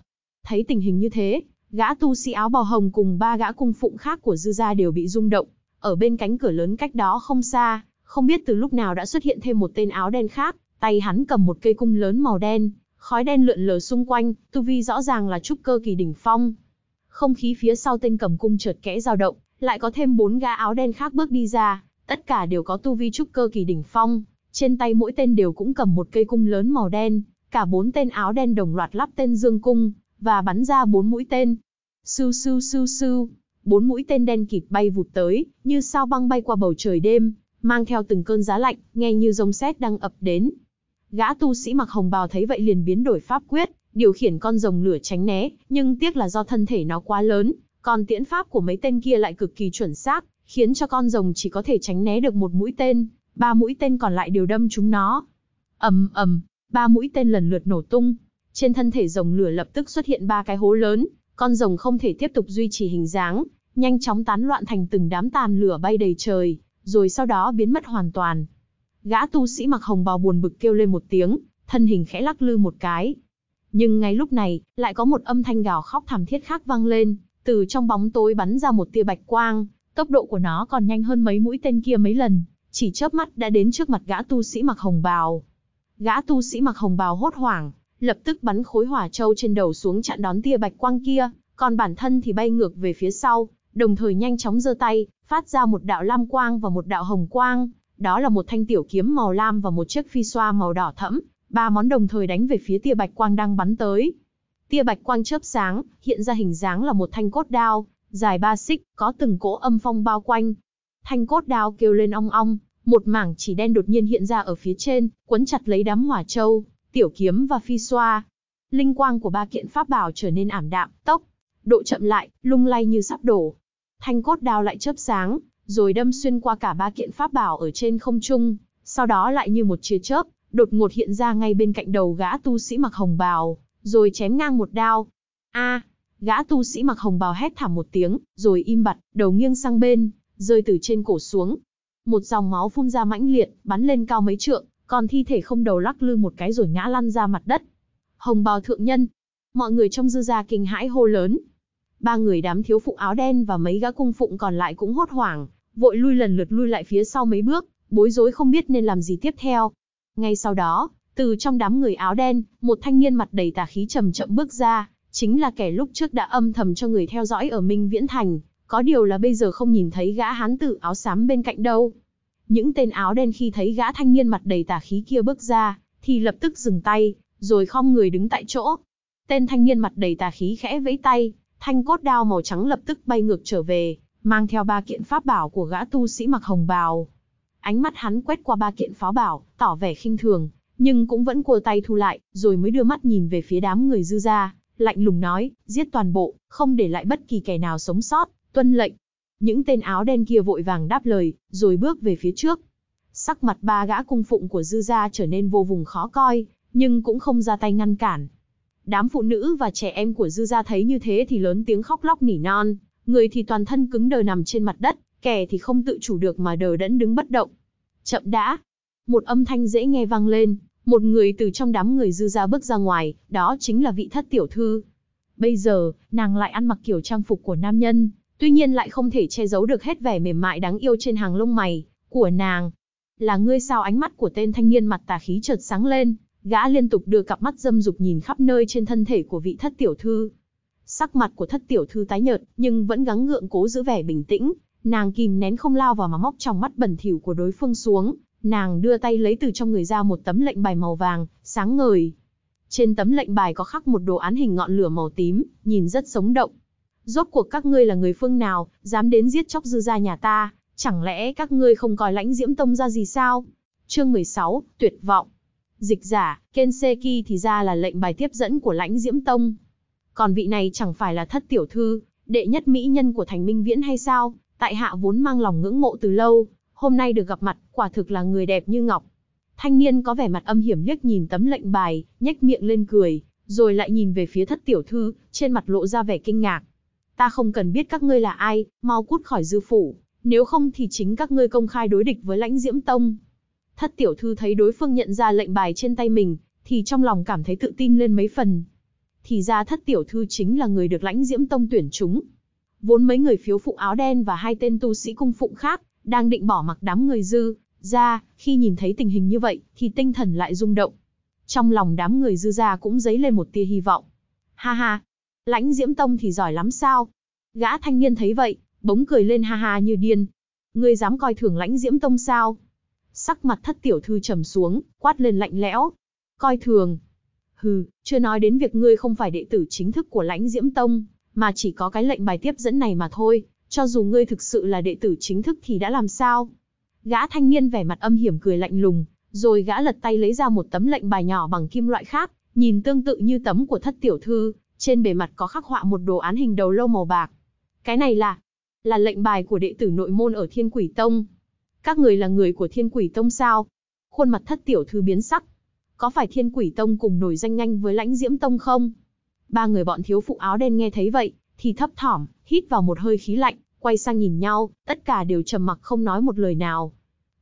Thấy tình hình như thế, gã tu sĩ áo bào hồng cùng ba gã cung phụng khác của dư gia đều bị rung động. Ở bên cánh cửa lớn cách đó không xa, không biết từ lúc nào đã xuất hiện thêm một tên áo đen khác, tay hắn cầm một cây cung lớn màu đen, khói đen lượn lờ xung quanh, tu vi rõ ràng là trúc cơ kỳ đỉnh phong. Không khí phía sau tên cầm cung chợt kẽ dao động, lại có thêm bốn gã áo đen khác bước đi ra, tất cả đều có tu vi trúc cơ kỳ đỉnh phong, trên tay mỗi tên đều cũng cầm một cây cung lớn màu đen, cả bốn tên áo đen đồng loạt lắp tên dương cung, và bắn ra bốn mũi tên. Su su su su, bốn mũi tên đen kịt bay vụt tới, như sao băng bay qua bầu trời đêm, mang theo từng cơn giá lạnh, nghe như rông sét đang ập đến. Gã tu sĩ mặc hồng bào thấy vậy liền biến đổi pháp quyết, điều khiển con rồng lửa tránh né, nhưng tiếc là do thân thể nó quá lớn, còn tiễn pháp của mấy tên kia lại cực kỳ chuẩn xác, khiến cho con rồng chỉ có thể tránh né được một mũi tên, ba mũi tên còn lại đều đâm chúng nó. Ầm ầm, ba mũi tên lần lượt nổ tung, trên thân thể rồng lửa lập tức xuất hiện ba cái hố lớn, con rồng không thể tiếp tục duy trì hình dáng, nhanh chóng tán loạn thành từng đám tàn lửa bay đầy trời, rồi sau đó biến mất hoàn toàn. Gã tu sĩ mặc hồng bào buồn bực kêu lên một tiếng, thân hình khẽ lắc lư một cái. Nhưng ngay lúc này, lại có một âm thanh gào khóc thảm thiết khác vang lên, từ trong bóng tối bắn ra một tia bạch quang, tốc độ của nó còn nhanh hơn mấy mũi tên kia mấy lần, chỉ chớp mắt đã đến trước mặt gã tu sĩ mặc hồng bào. Gã tu sĩ mặc hồng bào hốt hoảng, lập tức bắn khối hỏa châu trên đầu xuống chặn đón tia bạch quang kia, còn bản thân thì bay ngược về phía sau, đồng thời nhanh chóng giơ tay, phát ra một đạo lam quang và một đạo hồng quang, đó là một thanh tiểu kiếm màu lam và một chiếc phi xoa màu đỏ thẫm, ba món đồng thời đánh về phía tia bạch quang đang bắn tới. Tia bạch quang chớp sáng, hiện ra hình dáng là một thanh cốt đao, dài ba xích, có từng cỗ âm phong bao quanh. Thanh cốt đao kêu lên ong ong, một mảng chỉ đen đột nhiên hiện ra ở phía trên, quấn chặt lấy đám hỏa châu, tiểu kiếm và phi xoa. Linh quang của ba kiện pháp bảo trở nên ảm đạm, tốc, độ chậm lại, lung lay như sắp đổ. Thanh cốt đao lại chớp sáng, rồi đâm xuyên qua cả ba kiện pháp bảo ở trên không trung, sau đó lại như một chia chớp, đột ngột hiện ra ngay bên cạnh đầu gã tu sĩ mặc hồng bào, rồi chém ngang một đao. A, gã tu sĩ mặc hồng bào hét thảm một tiếng, rồi im bặt, đầu nghiêng sang bên, rơi từ trên cổ xuống. Một dòng máu phun ra mãnh liệt, bắn lên cao mấy trượng, còn thi thể không đầu lắc lư một cái rồi ngã lăn ra mặt đất. Hồng bào thượng nhân. Mọi người trong dư gia kinh hãi hô lớn. Ba người đám thiếu phụ áo đen và mấy gã cung phụng còn lại cũng hốt hoảng, vội lui lần lượt lui lại phía sau mấy bước, bối rối không biết nên làm gì tiếp theo. Ngay sau đó, từ trong đám người áo đen, một thanh niên mặt đầy tà khí chậm chậm bước ra, chính là kẻ lúc trước đã âm thầm cho người theo dõi ở Minh Viễn Thành, có điều là bây giờ không nhìn thấy gã hán tử áo xám bên cạnh đâu, những tên áo đen khi thấy gã thanh niên mặt đầy tà khí kia bước ra, thì lập tức dừng tay, rồi khom người đứng tại chỗ. Tên thanh niên mặt đầy tà khí khẽ vẫy tay, thanh cốt đao màu trắng lập tức bay ngược trở về, mang theo ba kiện pháp bảo của gã tu sĩ mặc hồng bào. Ánh mắt hắn quét qua ba kiện pháo bảo, tỏ vẻ khinh thường, nhưng cũng vẫn cua tay thu lại, rồi mới đưa mắt nhìn về phía đám người dư ra, lạnh lùng nói, giết toàn bộ, không để lại bất kỳ kẻ nào sống sót, tuân lệnh, những tên áo đen kia vội vàng đáp lời, rồi bước về phía trước. Sắc mặt ba gã cung phụng của dư gia trở nên vô vùng khó coi, nhưng cũng không ra tay ngăn cản. Đám phụ nữ và trẻ em của dư gia thấy như thế thì lớn tiếng khóc lóc nỉ non, người thì toàn thân cứng đờ nằm trên mặt đất, kẻ thì không tự chủ được mà đờ đẫn đứng bất động. Chậm đã. Một âm thanh dễ nghe vang lên, một người từ trong đám người dư Gia bước ra ngoài, đó chính là vị thất tiểu thư. Bây giờ, nàng lại ăn mặc kiểu trang phục của nam nhân, tuy nhiên lại không thể che giấu được hết vẻ mềm mại đáng yêu trên hàng lông mày của nàng. Là ngươi sao ánh mắt của tên thanh niên mặt tà khí chợt sáng lên, gã liên tục đưa cặp mắt dâm dục nhìn khắp nơi trên thân thể của vị thất tiểu thư. Sắc mặt của thất tiểu thư tái nhợt, nhưng vẫn gắng gượng cố giữ vẻ bình tĩnh, nàng kìm nén không lao vào mà móc trong mắt bẩn thỉu của đối phương xuống, nàng đưa tay lấy từ trong người ra một tấm lệnh bài màu vàng, sáng ngời. Trên tấm lệnh bài có khắc một đồ án hình ngọn lửa màu tím, nhìn rất sống động. Rốt cuộc các ngươi là người phương nào, dám đến giết chóc dư gia nhà ta, chẳng lẽ các ngươi không coi lãnh diễm tông ra gì sao? Chương 16, tuyệt vọng. Dịch giả, Kenseki thì ra là lệnh bài tiếp dẫn của lãnh diễm tông. Còn vị này chẳng phải là thất tiểu thư, đệ nhất mỹ nhân của thành minh viễn hay sao? Tại hạ vốn mang lòng ngưỡng mộ từ lâu, hôm nay được gặp mặt, quả thực là người đẹp như ngọc. Thanh niên có vẻ mặt âm hiểm liếc nhìn tấm lệnh bài, nhếch miệng lên cười, rồi lại nhìn về phía thất tiểu thư, trên mặt lộ ra vẻ kinh ngạc. Ta không cần biết các ngươi là ai, mau cút khỏi dư phủ, nếu không thì chính các ngươi công khai đối địch với lãnh diễm tông. Thất tiểu thư thấy đối phương nhận ra lệnh bài trên tay mình, thì trong lòng cảm thấy tự tin lên mấy phần. Thì ra thất tiểu thư chính là người được lãnh diễm tông tuyển chúng. Vốn mấy người phiếu phụ áo đen và hai tên tu sĩ cung phụng khác, đang định bỏ mặc đám người dư, ra, khi nhìn thấy tình hình như vậy, thì tinh thần lại rung động. Trong lòng đám người dư ra cũng dấy lên một tia hy vọng. Ha ha, Lãnh Diễm Tông thì giỏi lắm sao? Gã thanh niên thấy vậy, bỗng cười lên ha ha như điên. Ngươi dám coi thường Lãnh Diễm Tông sao? Sắc mặt thất tiểu thư trầm xuống, quát lên lạnh lẽo. Coi thường. Hừ, chưa nói đến việc ngươi không phải đệ tử chính thức của Lãnh Diễm Tông, mà chỉ có cái lệnh bài tiếp dẫn này mà thôi. Cho dù ngươi thực sự là đệ tử chính thức thì đã làm sao? Gã thanh niên vẻ mặt âm hiểm cười lạnh lùng, rồi gã lật tay lấy ra một tấm lệnh bài nhỏ bằng kim loại khác, nhìn tương tự như tấm của thất tiểu thư, trên bề mặt có khắc họa một đồ án hình đầu lâu màu bạc. Cái này là là lệnh bài của đệ tử nội môn ở Thiên Quỷ Tông. Các người là người của Thiên Quỷ Tông sao? Khuôn mặt thất tiểu thư biến sắc. Có phải Thiên Quỷ Tông cùng nổi danh nhanh với Lãnh Diễm Tông không? Ba người bọn thiếu phụ áo đen nghe thấy vậy, thì thấp thỏm, hít vào một hơi khí lạnh, quay sang nhìn nhau, tất cả đều trầm mặc không nói một lời nào.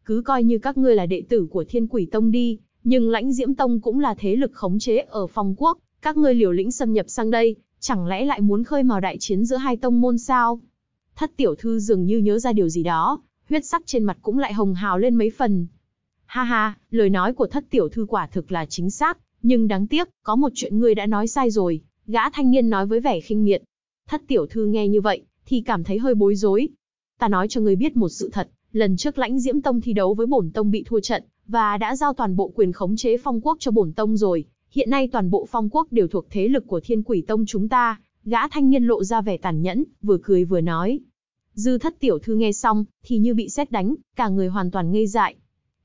Cứ coi như các ngươi là đệ tử của Thiên Quỷ Tông đi, nhưng Lãnh Diễm Tông cũng là thế lực khống chế ở phong quốc, các ngươi liều lĩnh xâm nhập sang đây, chẳng lẽ lại muốn khơi mào đại chiến giữa hai tông môn sao? Thất tiểu thư dường như nhớ ra điều gì đó, huyết sắc trên mặt cũng lại hồng hào lên mấy phần. Ha ha, lời nói của thất tiểu thư quả thực là chính xác, nhưng đáng tiếc, có một chuyện ngươi đã nói sai rồi, gã thanh niên nói với vẻ khinh miệt. Thất tiểu thư nghe như vậy, thì cảm thấy hơi bối rối. Ta nói cho ngươi biết một sự thật, lần trước lãnh diễm tông thi đấu với bổn tông bị thua trận, và đã giao toàn bộ quyền khống chế phong quốc cho bổn tông rồi, hiện nay toàn bộ phong quốc đều thuộc thế lực của thiên quỷ tông chúng ta, gã thanh niên lộ ra vẻ tàn nhẫn, vừa cười vừa nói. Dư thất tiểu thư nghe xong, thì như bị xét đánh, cả người hoàn toàn ngây dại.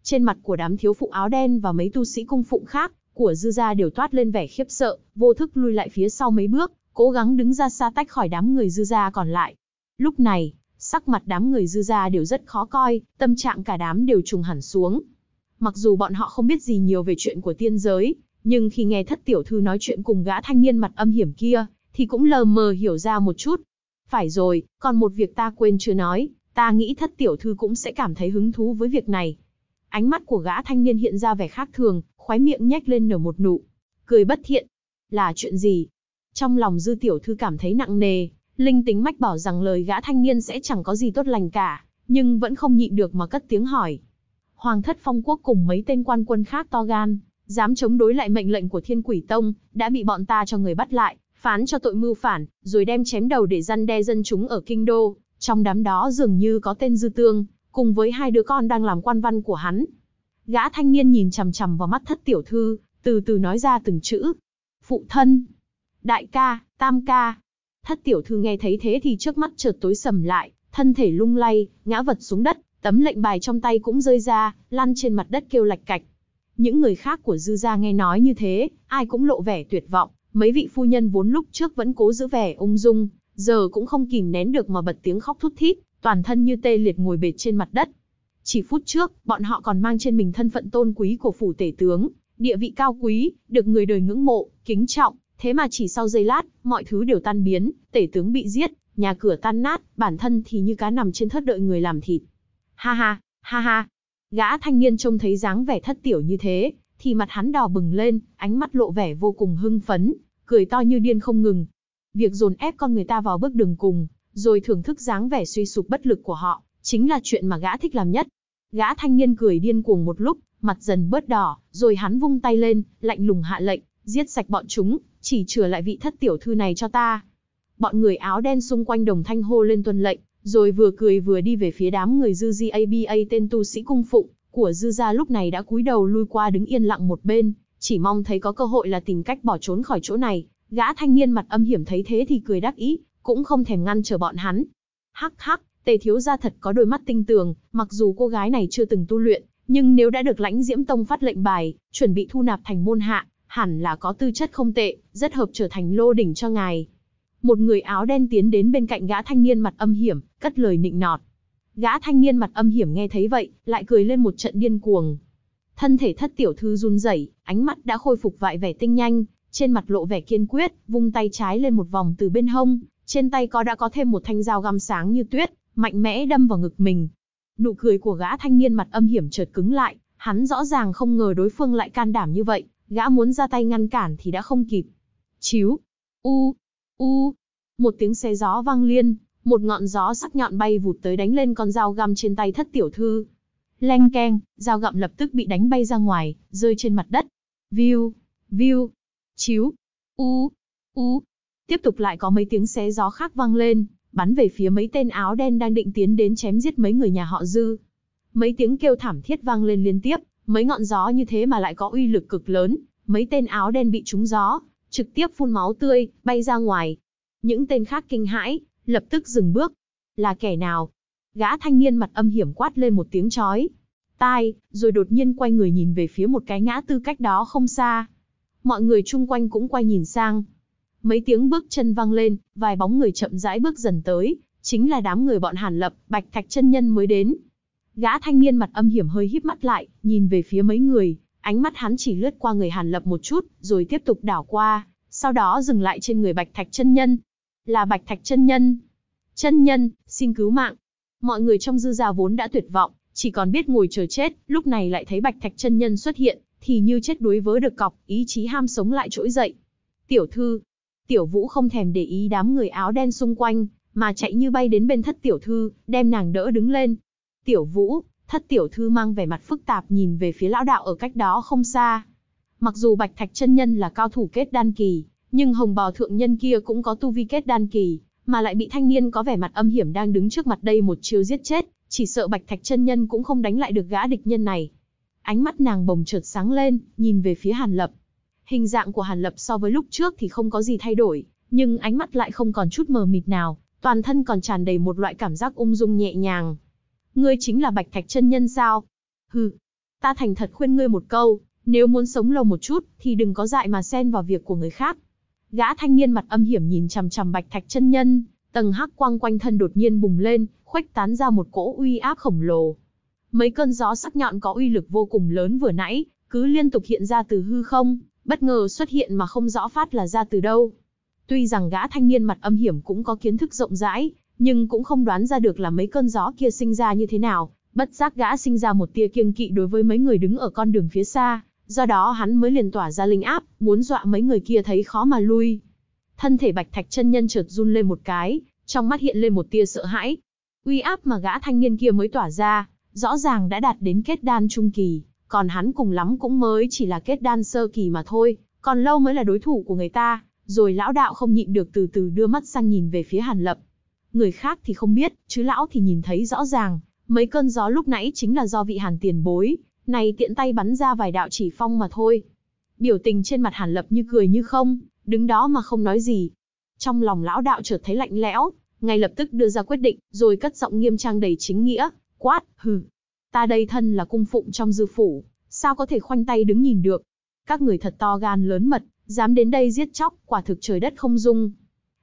Trên mặt của đám thiếu phụ áo đen và mấy tu sĩ cung phụng khác, của dư gia đều toát lên vẻ khiếp sợ, vô thức lui lại phía sau mấy bước, cố gắng đứng ra xa tách khỏi đám người dư gia còn lại. Lúc này, sắc mặt đám người dư gia đều rất khó coi, tâm trạng cả đám đều trùng hẳn xuống. Mặc dù bọn họ không biết gì nhiều về chuyện của tiên giới, nhưng khi nghe thất tiểu thư nói chuyện cùng gã thanh niên mặt âm hiểm kia, thì cũng lờ mờ hiểu ra một chút. Phải rồi, còn một việc ta quên chưa nói, ta nghĩ thất tiểu thư cũng sẽ cảm thấy hứng thú với việc này. Ánh mắt của gã thanh niên hiện ra vẻ khác thường, khoái miệng nhếch lên nở một nụ, cười bất thiện. Là chuyện gì? Trong lòng dư tiểu thư cảm thấy nặng nề, linh tính mách bảo rằng lời gã thanh niên sẽ chẳng có gì tốt lành cả, nhưng vẫn không nhịn được mà cất tiếng hỏi. Hoàng thất phong quốc cùng mấy tên quan quân khác to gan, dám chống đối lại mệnh lệnh của Thiên Quỷ Tông, đã bị bọn ta cho người bắt lại, phán cho tội mưu phản, rồi đem chém đầu để răn đe dân chúng ở kinh đô, trong đám đó dường như có tên Dư Tương, cùng với hai đứa con đang làm quan văn của hắn. Gã thanh niên nhìn chằm chằm vào mắt thất tiểu thư, từ từ nói ra từng chữ. Phụ thân, đại ca, tam ca. Thất tiểu thư nghe thấy thế thì trước mắt chợt tối sầm lại, thân thể lung lay, ngã vật xuống đất, tấm lệnh bài trong tay cũng rơi ra, lăn trên mặt đất kêu lạch cạch. Những người khác của dư gia nghe nói như thế, ai cũng lộ vẻ tuyệt vọng, mấy vị phu nhân vốn lúc trước vẫn cố giữ vẻ ung dung, giờ cũng không kìm nén được mà bật tiếng khóc thút thít, toàn thân như tê liệt ngồi bệt trên mặt đất. Chỉ phút trước, bọn họ còn mang trên mình thân phận tôn quý của phủ tể tướng, địa vị cao quý, được người đời ngưỡng mộ, kính trọng, thế mà chỉ sau giây lát, mọi thứ đều tan biến, tể tướng bị giết, nhà cửa tan nát, bản thân thì như cá nằm trên thớt đợi người làm thịt. Ha ha, ha ha, Gã thanh niên trông thấy dáng vẻ thất tiểu như thế, thì mặt hắn đỏ bừng lên, ánh mắt lộ vẻ vô cùng hưng phấn, cười to như điên không ngừng. Việc dồn ép con người ta vào bước đường cùng, rồi thưởng thức dáng vẻ suy sụp bất lực của họ, chính là chuyện mà gã thích làm nhất. Gã thanh niên cười điên cuồng một lúc, mặt dần bớt đỏ, rồi hắn vung tay lên, lạnh lùng hạ lệnh, giết sạch bọn chúng, chỉ chừa lại vị thất tiểu thư này cho ta. Bọn người áo đen xung quanh đồng thanh hô lên tuân lệnh, rồi vừa cười vừa đi về phía đám người dư di ABA tên tu sĩ cung phụng, của dư gia lúc này đã cúi đầu lui qua đứng yên lặng một bên, chỉ mong thấy có cơ hội là tìm cách bỏ trốn khỏi chỗ này. Gã thanh niên mặt âm hiểm thấy thế thì cười đắc ý, cũng không thèm ngăn chờ bọn hắn. Hắc hắc, tề thiếu gia thật có đôi mắt tinh tường, mặc dù cô gái này chưa từng tu luyện, nhưng nếu đã được lãnh diễm tông phát lệnh bài, chuẩn bị thu nạp thành môn hạ, hẳn là có tư chất không tệ, rất hợp trở thành lô đỉnh cho ngài. Một người áo đen tiến đến bên cạnh gã thanh niên mặt âm hiểm, cất lời nịnh nọt. Gã thanh niên mặt âm hiểm nghe thấy vậy, lại cười lên một trận điên cuồng. Thân thể thất tiểu thư run rẩy, ánh mắt đã khôi phục vại vẻ tinh nhanh, trên mặt lộ vẻ kiên quyết, vung tay trái lên một vòng từ bên hông, trên tay có đã có thêm một thanh dao găm sáng như tuyết, mạnh mẽ đâm vào ngực mình. Nụ cười của gã thanh niên mặt âm hiểm chợt cứng lại, hắn rõ ràng không ngờ đối phương lại can đảm như vậy, gã muốn ra tay ngăn cản thì đã không kịp. Chíu, u, U, một tiếng xé gió vang liên, một ngọn gió sắc nhọn bay vụt tới đánh lên con dao găm trên tay thất tiểu thư. Leng keng, dao găm lập tức bị đánh bay ra ngoài, rơi trên mặt đất. View, view, chiếu, u, u. Tiếp tục lại có mấy tiếng xé gió khác vang lên, bắn về phía mấy tên áo đen đang định tiến đến chém giết mấy người nhà họ dư. Mấy tiếng kêu thảm thiết vang lên liên tiếp, mấy ngọn gió như thế mà lại có uy lực cực lớn, mấy tên áo đen bị trúng gió, trực tiếp phun máu tươi, bay ra ngoài. Những tên khác kinh hãi, lập tức dừng bước. Là kẻ nào? Gã thanh niên mặt âm hiểm quát lên một tiếng chói. Tai, rồi đột nhiên quay người nhìn về phía một cái ngã tư cách đó không xa. Mọi người chung quanh cũng quay nhìn sang. Mấy tiếng bước chân vang lên, vài bóng người chậm rãi bước dần tới, chính là đám người bọn Hàn Lập, Bạch Thạch chân nhân mới đến. Gã thanh niên mặt âm hiểm hơi híp mắt lại, nhìn về phía mấy người, Ánh mắt hắn chỉ lướt qua người Hàn Lập một chút, rồi tiếp tục đảo qua, sau đó dừng lại trên người Bạch Thạch chân nhân. Là Bạch Thạch chân nhân. Chân nhân, xin cứu mạng. Mọi người trong dư gia vốn đã tuyệt vọng, chỉ còn biết ngồi chờ chết, lúc này lại thấy Bạch Thạch chân nhân xuất hiện, thì như chết đuối vớ được cọc, ý chí ham sống lại trỗi dậy. Tiểu thư, tiểu vũ không thèm để ý đám người áo đen xung quanh, mà chạy như bay đến bên thất tiểu thư, đem nàng đỡ đứng lên. Tiểu vũ, Thất tiểu thư mang vẻ mặt phức tạp nhìn về phía lão đạo ở cách đó không xa. Mặc dù Bạch Thạch chân nhân là cao thủ kết đan kỳ, nhưng hồng bào thượng nhân kia cũng có tu vi kết đan kỳ, mà lại bị thanh niên có vẻ mặt âm hiểm đang đứng trước mặt đây một chiêu giết chết, chỉ sợ Bạch Thạch chân nhân cũng không đánh lại được gã địch nhân này. Ánh mắt nàng bồng chợt sáng lên, nhìn về phía Hàn Lập. Hình dạng của Hàn Lập so với lúc trước thì không có gì thay đổi, nhưng ánh mắt lại không còn chút mờ mịt nào, toàn thân còn tràn đầy một loại cảm giác ung dung nhẹ nhàng, ngươi chính là Bạch Thạch chân nhân sao? Hừ, ta thành thật khuyên ngươi một câu, nếu muốn sống lâu một chút thì đừng có dại mà xen vào việc của người khác. Gã thanh niên mặt âm hiểm nhìn chằm chằm Bạch Thạch chân nhân, tầng hắc quang quanh thân đột nhiên bùng lên, khuếch tán ra một cỗ uy áp khổng lồ. Mấy cơn gió sắc nhọn có uy lực vô cùng lớn vừa nãy, cứ liên tục hiện ra từ hư không, bất ngờ xuất hiện mà không rõ phát là ra từ đâu. Tuy rằng gã thanh niên mặt âm hiểm cũng có kiến thức rộng rãi, nhưng cũng không đoán ra được là mấy cơn gió kia sinh ra như thế nào, bất giác gã sinh ra một tia kiêng kỵ đối với mấy người đứng ở con đường phía xa, do đó hắn mới liền tỏa ra linh áp, muốn dọa mấy người kia thấy khó mà lui. Thân thể Bạch Thạch chân nhân chợt run lên một cái, trong mắt hiện lên một tia sợ hãi. Uy áp mà gã thanh niên kia mới tỏa ra, rõ ràng đã đạt đến kết đan trung kỳ, còn hắn cùng lắm cũng mới chỉ là kết đan sơ kỳ mà thôi, còn lâu mới là đối thủ của người ta. Rồi lão đạo không nhịn được từ từ đưa mắt sang nhìn về phía Hàn Lập, Người khác thì không biết, chứ lão thì nhìn thấy rõ ràng, mấy cơn gió lúc nãy chính là do vị hàn tiền bối, này tiện tay bắn ra vài đạo chỉ phong mà thôi. Biểu tình trên mặt hàn lập như cười như không, đứng đó mà không nói gì. Trong lòng lão đạo chợt thấy lạnh lẽo, ngay lập tức đưa ra quyết định, rồi cất giọng nghiêm trang đầy chính nghĩa, quát, hừ. Ta đây thân là cung phụng trong dư phủ, sao có thể khoanh tay đứng nhìn được. Các người thật to gan lớn mật, dám đến đây giết chóc, quả thực trời đất không dung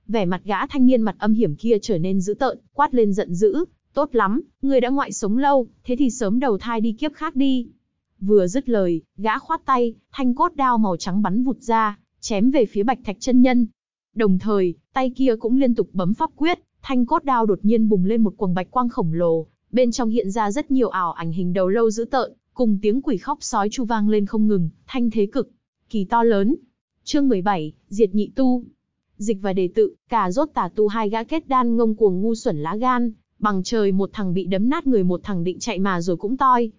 vẻ mặt gã thanh niên mặt âm hiểm kia trở nên dữ tợn, quát lên giận dữ, tốt lắm, người đã ngoại sống lâu, thế thì sớm đầu thai đi kiếp khác đi. Vừa dứt lời, gã khoát tay, thanh cốt đao màu trắng bắn vụt ra, chém về phía bạch thạch chân nhân. Đồng thời, tay kia cũng liên tục bấm pháp quyết, thanh cốt đao đột nhiên bùng lên một quầng bạch quang khổng lồ, bên trong hiện ra rất nhiều ảo ảnh hình đầu lâu dữ tợn, cùng tiếng quỷ khóc sói chu vang lên không ngừng, thanh thế cực, kỳ to lớn. Chương 17, Diệt nhị tu dịch và đề tự, cả rốt tả tu hai gã kết đan ngông cuồng ngu xuẩn lá gan, bằng trời một thằng bị đấm nát người một thằng định chạy mà rồi cũng toi.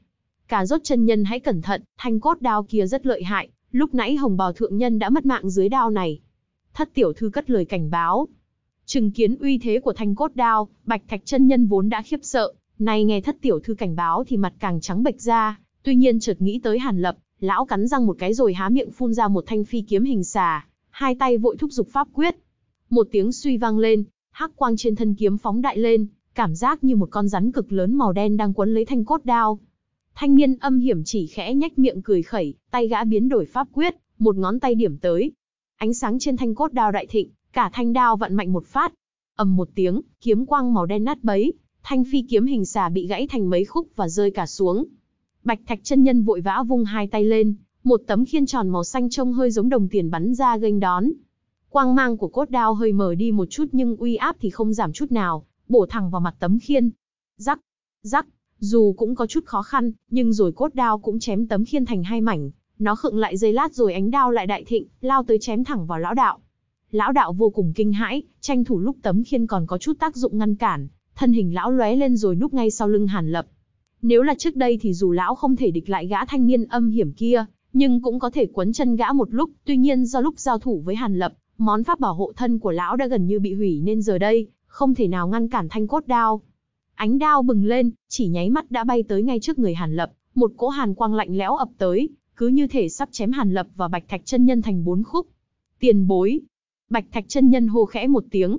Cả rốt chân nhân hãy cẩn thận, thanh cốt đao kia rất lợi hại, lúc nãy hồng bào thượng nhân đã mất mạng dưới đao này. Thất tiểu thư cất lời cảnh báo. Chứng kiến uy thế của thanh cốt đao, bạch thạch chân nhân vốn đã khiếp sợ, nay nghe thất tiểu thư cảnh báo thì mặt càng trắng bệch ra, tuy nhiên chợt nghĩ tới hàn lập, lão cắn răng một cái rồi há miệng phun ra một thanh phi kiếm hình xà, hai tay vội thúc giục pháp quyết. Một tiếng suy vang lên, hắc quang trên thân kiếm phóng đại lên, cảm giác như một con rắn cực lớn màu đen đang quấn lấy thanh cốt đao. Thanh niên âm hiểm chỉ khẽ nhếch miệng cười khẩy, tay gã biến đổi pháp quyết, một ngón tay điểm tới. Ánh sáng trên thanh cốt đao đại thịnh, cả thanh đao vận mạnh một phát. ầm một tiếng, kiếm quang màu đen nát bấy, thanh phi kiếm hình xà bị gãy thành mấy khúc và rơi cả xuống. Bạch Thạch chân nhân vội vã vung hai tay lên, một tấm khiên tròn màu xanh trông hơi giống đồng tiền bắn ra nghênh đón. Quang mang của cốt đao hơi mờ đi một chút nhưng uy áp thì không giảm chút nào, bổ thẳng vào mặt tấm khiên. Rắc, rắc, dù cũng có chút khó khăn, nhưng rồi cốt đao cũng chém tấm khiên thành hai mảnh, nó khựng lại giây lát rồi ánh đao lại đại thịnh, lao tới chém thẳng vào lão đạo. Lão đạo vô cùng kinh hãi, tranh thủ lúc tấm khiên còn có chút tác dụng ngăn cản, thân hình lão lóe lên rồi núp ngay sau lưng Hàn Lập. Nếu là trước đây thì dù lão không thể địch lại gã thanh niên âm hiểm kia, nhưng cũng có thể quấn chân gã một lúc, tuy nhiên do lúc giao thủ với Hàn Lập, món pháp bảo hộ thân của lão đã gần như bị hủy nên giờ đây, không thể nào ngăn cản thanh cốt đao. Ánh đao bừng lên, chỉ nháy mắt đã bay tới ngay trước người Hàn Lập, một cỗ hàn quang lạnh lẽo ập tới, cứ như thể sắp chém Hàn Lập và Bạch Thạch chân nhân thành bốn khúc. Tiền bối. Bạch Thạch chân nhân hô khẽ một tiếng.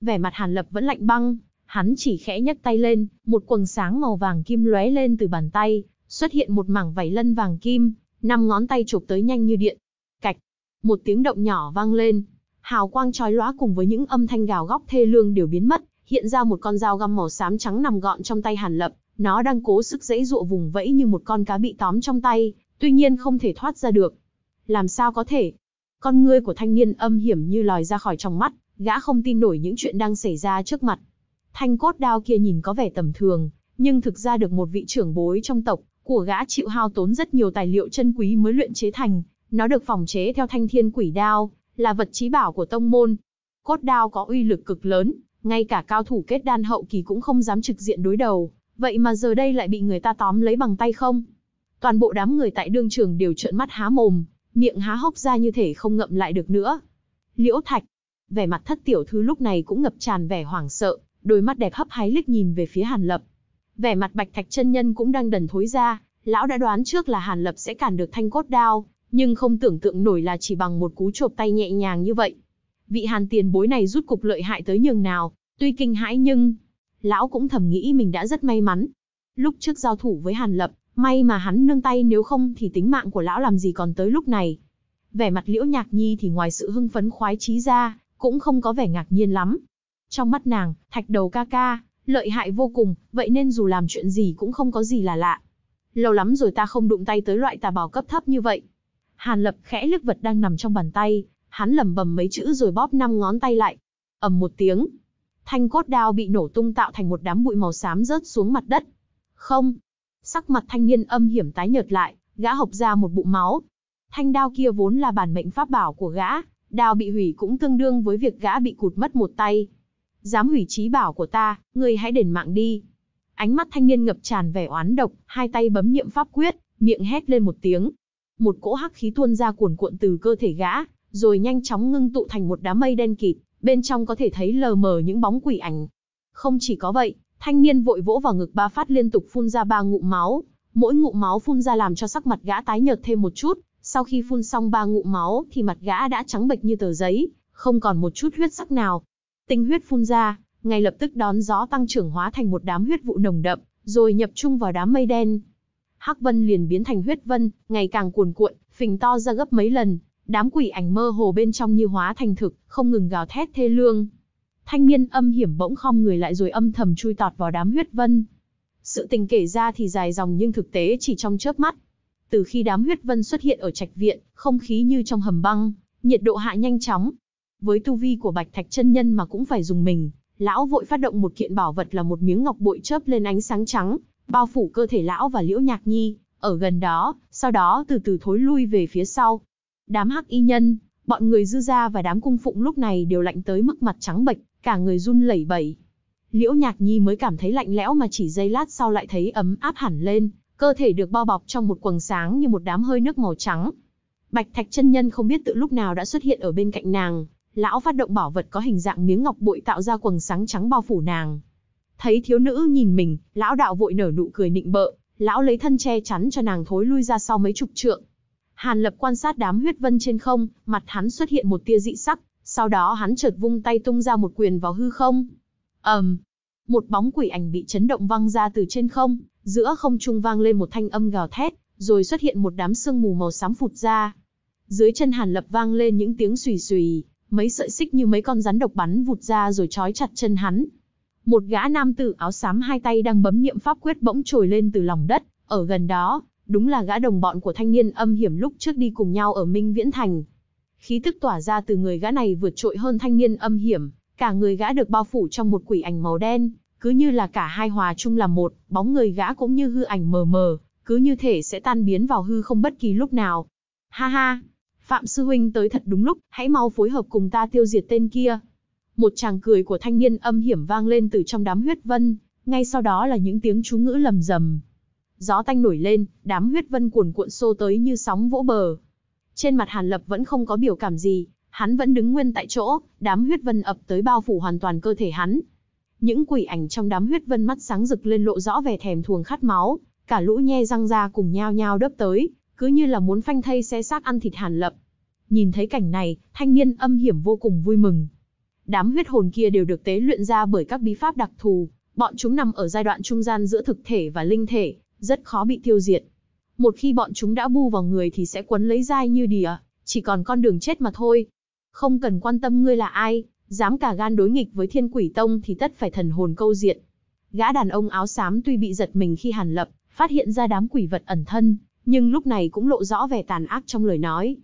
Vẻ mặt Hàn Lập vẫn lạnh băng, hắn chỉ khẽ nhấc tay lên, một quầng sáng màu vàng kim lóe lên từ bàn tay, xuất hiện một mảng vảy lân vàng kim, Năm ngón tay chụp tới nhanh như điện. Cạch. Một tiếng động nhỏ vang lên. Hào quang chói lóa cùng với những âm thanh gào góc thê lương đều biến mất. Hiện ra một con dao găm màu xám trắng nằm gọn trong tay Hàn Lập. Nó đang cố sức dãy dụa vùng vẫy như một con cá bị tóm trong tay. Tuy nhiên không thể thoát ra được. Làm sao có thể? Con ngươi của thanh niên âm hiểm như lòi ra khỏi trong mắt. Gã không tin nổi những chuyện đang xảy ra trước mặt. Thanh cốt đao kia nhìn có vẻ tầm thường, nhưng thực ra được một vị trưởng bối trong tộc của gã chịu hao tốn rất nhiều tài liệu chân quý mới luyện chế thành, nó được phòng chế theo thanh thiên quỷ đao, là vật trí bảo của tông môn. Cốt đao có uy lực cực lớn, ngay cả cao thủ kết đan hậu kỳ cũng không dám trực diện đối đầu, vậy mà giờ đây lại bị người ta tóm lấy bằng tay không? Toàn bộ đám người tại đương trường đều trợn mắt há mồm, miệng há hốc ra như thể không ngậm lại được nữa. Liễu Thạch, vẻ mặt thất tiểu thư lúc này cũng ngập tràn vẻ hoảng sợ, đôi mắt đẹp hấp háy liếc nhìn về phía Hàn Lập. Vẻ mặt Bạch Thạch chân nhân cũng đang đần thối ra, lão đã đoán trước là Hàn Lập sẽ cản được thanh cốt đao, nhưng không tưởng tượng nổi là chỉ bằng một cú chộp tay nhẹ nhàng như vậy. Vị Hàn tiền bối này rút cục lợi hại tới nhường nào, tuy kinh hãi nhưng lão cũng thầm nghĩ mình đã rất may mắn. Lúc trước giao thủ với Hàn Lập, may mà hắn nương tay nếu không thì tính mạng của lão làm gì còn tới lúc này. Vẻ mặt Liễu Nhạc Nhi thì ngoài sự hưng phấn khoái chí ra, cũng không có vẻ ngạc nhiên lắm. Trong mắt nàng, thạch đầu ca ca, lợi hại vô cùng, vậy nên dù làm chuyện gì cũng không có gì là lạ. Lâu lắm rồi ta không đụng tay tới loại tà bào cấp thấp như vậy. Hàn Lập khẽ lức vật đang nằm trong bàn tay, hắn lẩm bẩm mấy chữ rồi bóp năm ngón tay lại. ầm một tiếng, thanh cốt đao bị nổ tung tạo thành một đám bụi màu xám rớt xuống mặt đất. Không, sắc mặt thanh niên âm hiểm tái nhợt lại, gã hộc ra một bụng máu. Thanh đao kia vốn là bản mệnh pháp bảo của gã, đao bị hủy cũng tương đương với việc gã bị cụt mất một tay, dám hủy trí bảo của ta, ngươi hãy đền mạng đi. Ánh mắt thanh niên ngập tràn vẻ oán độc, hai tay bấm niệm pháp quyết, miệng hét lên một tiếng. Một cỗ hắc khí tuôn ra cuồn cuộn từ cơ thể gã, rồi nhanh chóng ngưng tụ thành một đám mây đen kịt, bên trong có thể thấy lờ mờ những bóng quỷ ảnh. Không chỉ có vậy, thanh niên vội vỗ vào ngực ba phát liên tục phun ra ba ngụm máu, mỗi ngụm máu phun ra làm cho sắc mặt gã tái nhợt thêm một chút, sau khi phun xong ba ngụm máu thì mặt gã đã trắng bệch như tờ giấy, không còn một chút huyết sắc nào tinh huyết phun ra, ngay lập tức đón gió tăng trưởng hóa thành một đám huyết vụ nồng đậm, rồi nhập chung vào đám mây đen. Hắc vân liền biến thành huyết vân, ngày càng cuồn cuộn, phình to ra gấp mấy lần, đám quỷ ảnh mơ hồ bên trong như hóa thành thực, không ngừng gào thét thê lương. Thanh niên âm hiểm bỗng khom người lại rồi âm thầm chui tọt vào đám huyết vân. Sự tình kể ra thì dài dòng nhưng thực tế chỉ trong chớp mắt. Từ khi đám huyết vân xuất hiện ở trạch viện, không khí như trong hầm băng, nhiệt độ hạ nhanh chóng, với tu vi của Bạch Thạch chân nhân mà cũng phải dùng mình, lão vội phát động một kiện bảo vật là một miếng ngọc bội chớp lên ánh sáng trắng, bao phủ cơ thể lão và Liễu Nhạc Nhi, ở gần đó, sau đó từ từ thối lui về phía sau. Đám hắc y nhân, bọn người dư gia và đám cung phụng lúc này đều lạnh tới mức mặt trắng bệch, cả người run lẩy bẩy. Liễu Nhạc Nhi mới cảm thấy lạnh lẽo mà chỉ giây lát sau lại thấy ấm áp hẳn lên, cơ thể được bao bọc trong một quầng sáng như một đám hơi nước màu trắng. Bạch Thạch chân nhân không biết tự lúc nào đã xuất hiện ở bên cạnh nàng, lão phát động bảo vật có hình dạng miếng ngọc bội tạo ra quần sáng trắng bao phủ nàng. Thấy thiếu nữ nhìn mình, lão đạo vội nở nụ cười nịnh bợ, lão lấy thân che chắn cho nàng thối lui ra sau mấy chục trượng. Hàn Lập quan sát đám huyết vân trên không, mặt hắn xuất hiện một tia dị sắc, sau đó hắn chợt vung tay tung ra một quyền vào hư không. Ầm. Um, một bóng quỷ ảnh bị chấn động văng ra từ trên không, giữa không trung vang lên một thanh âm gào thét, rồi xuất hiện một đám sương mù màu xám phụt ra. Dưới chân Hàn Lập vang lên những tiếng xùy xùy, mấy sợi xích như mấy con rắn độc bắn vụt ra rồi trói chặt chân hắn. Một gã nam tử áo xám hai tay đang bấm niệm pháp quyết bỗng trồi lên từ lòng đất, ở gần đó, đúng là gã đồng bọn của thanh niên âm hiểm lúc trước đi cùng nhau ở Minh Viễn Thành. Khí tức tỏa ra từ người gã này vượt trội hơn thanh niên âm hiểm, cả người gã được bao phủ trong một quỷ ảnh màu đen, cứ như là cả hai hòa chung là một, bóng người gã cũng như hư ảnh mờ mờ, cứ như thể sẽ tan biến vào hư không bất kỳ lúc nào. Ha ha, Phạm Sư Huynh tới thật đúng lúc, hãy mau phối hợp cùng ta tiêu diệt tên kia. Một chàng cười của thanh niên âm hiểm vang lên từ trong đám huyết vân, ngay sau đó là những tiếng chú ngữ lầm rầm. Gió tanh nổi lên, đám huyết vân cuồn cuộn xô tới như sóng vỗ bờ. Trên mặt Hàn Lập vẫn không có biểu cảm gì, hắn vẫn đứng nguyên tại chỗ, đám huyết vân ập tới bao phủ hoàn toàn cơ thể hắn. Những quỷ ảnh trong đám huyết vân mắt sáng rực lên lộ rõ vẻ thèm thuồng khát máu, cả lũ nhe răng ra cùng nhau nhao đớp tới, cứ như là muốn phanh thây xé xác ăn thịt Hàn Lập. Nhìn thấy cảnh này, thanh niên âm hiểm vô cùng vui mừng. Đám huyết hồn kia đều được tế luyện ra bởi các bí pháp đặc thù, bọn chúng nằm ở giai đoạn trung gian giữa thực thể và linh thể, rất khó bị tiêu diệt. Một khi bọn chúng đã bu vào người thì sẽ quấn lấy dai như đìa, chỉ còn con đường chết mà thôi. Không cần quan tâm ngươi là ai, dám cả gan đối nghịch với thiên quỷ tông thì tất phải thần hồn câu diện. Gã đàn ông áo xám tuy bị giật mình khi hàn lập, phát hiện ra đám quỷ vật ẩn thân, nhưng lúc này cũng lộ rõ vẻ tàn ác trong lời nói.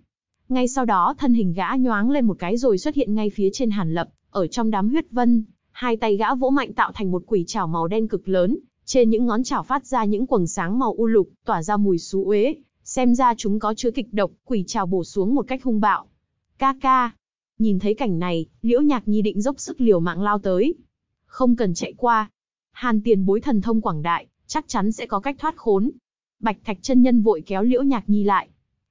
Ngay sau đó thân hình gã nhoáng lên một cái rồi xuất hiện ngay phía trên hàn lập, ở trong đám huyết vân, hai tay gã vỗ mạnh tạo thành một quỷ chảo màu đen cực lớn, trên những ngón chảo phát ra những quầng sáng màu u lục, tỏa ra mùi xú uế, xem ra chúng có chứa kịch độc, quỷ chảo bổ xuống một cách hung bạo. Ca ca, nhìn thấy cảnh này, Liễu Nhạc Nhi định dốc sức liều mạng lao tới. Không cần chạy qua, Hàn Tiền bối thần thông quảng đại, chắc chắn sẽ có cách thoát khốn, Bạch Thạch chân nhân vội kéo Liễu Nhạc Nhi lại.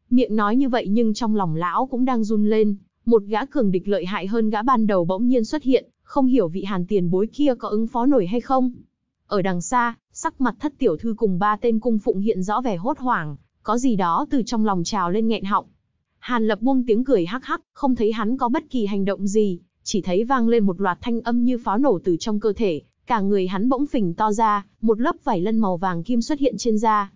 Miệng nói như vậy nhưng trong lòng lão cũng đang run lên, một gã cường địch lợi hại hơn gã ban đầu bỗng nhiên xuất hiện, không hiểu vị Hàn Tiền bối kia có ứng phó nổi hay không. Ở đằng xa, sắc mặt thất tiểu thư cùng ba tên cung phụng hiện rõ vẻ hốt hoảng, có gì đó từ trong lòng trào lên nghẹn họng. Hàn Lập buông tiếng cười hắc hắc, không thấy hắn có bất kỳ hành động gì, chỉ thấy vang lên một loạt thanh âm như pháo nổ từ trong cơ thể, cả người hắn bỗng phình to ra, một lớp vải lân màu vàng kim xuất hiện trên da.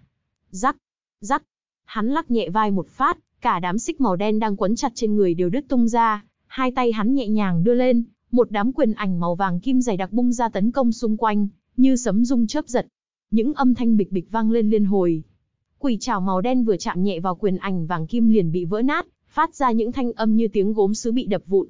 Rắc, rắc. Hắn lắc nhẹ vai một phát, cả đám xích màu đen đang quấn chặt trên người đều đứt tung ra, hai tay hắn nhẹ nhàng đưa lên, một đám quyền ảnh màu vàng kim dày đặc bung ra tấn công xung quanh, như sấm rung chớp giật. Những âm thanh bịch bịch vang lên liên hồi. Quỷ trảo màu đen vừa chạm nhẹ vào quyền ảnh vàng kim liền bị vỡ nát, phát ra những thanh âm như tiếng gốm sứ bị đập vụn.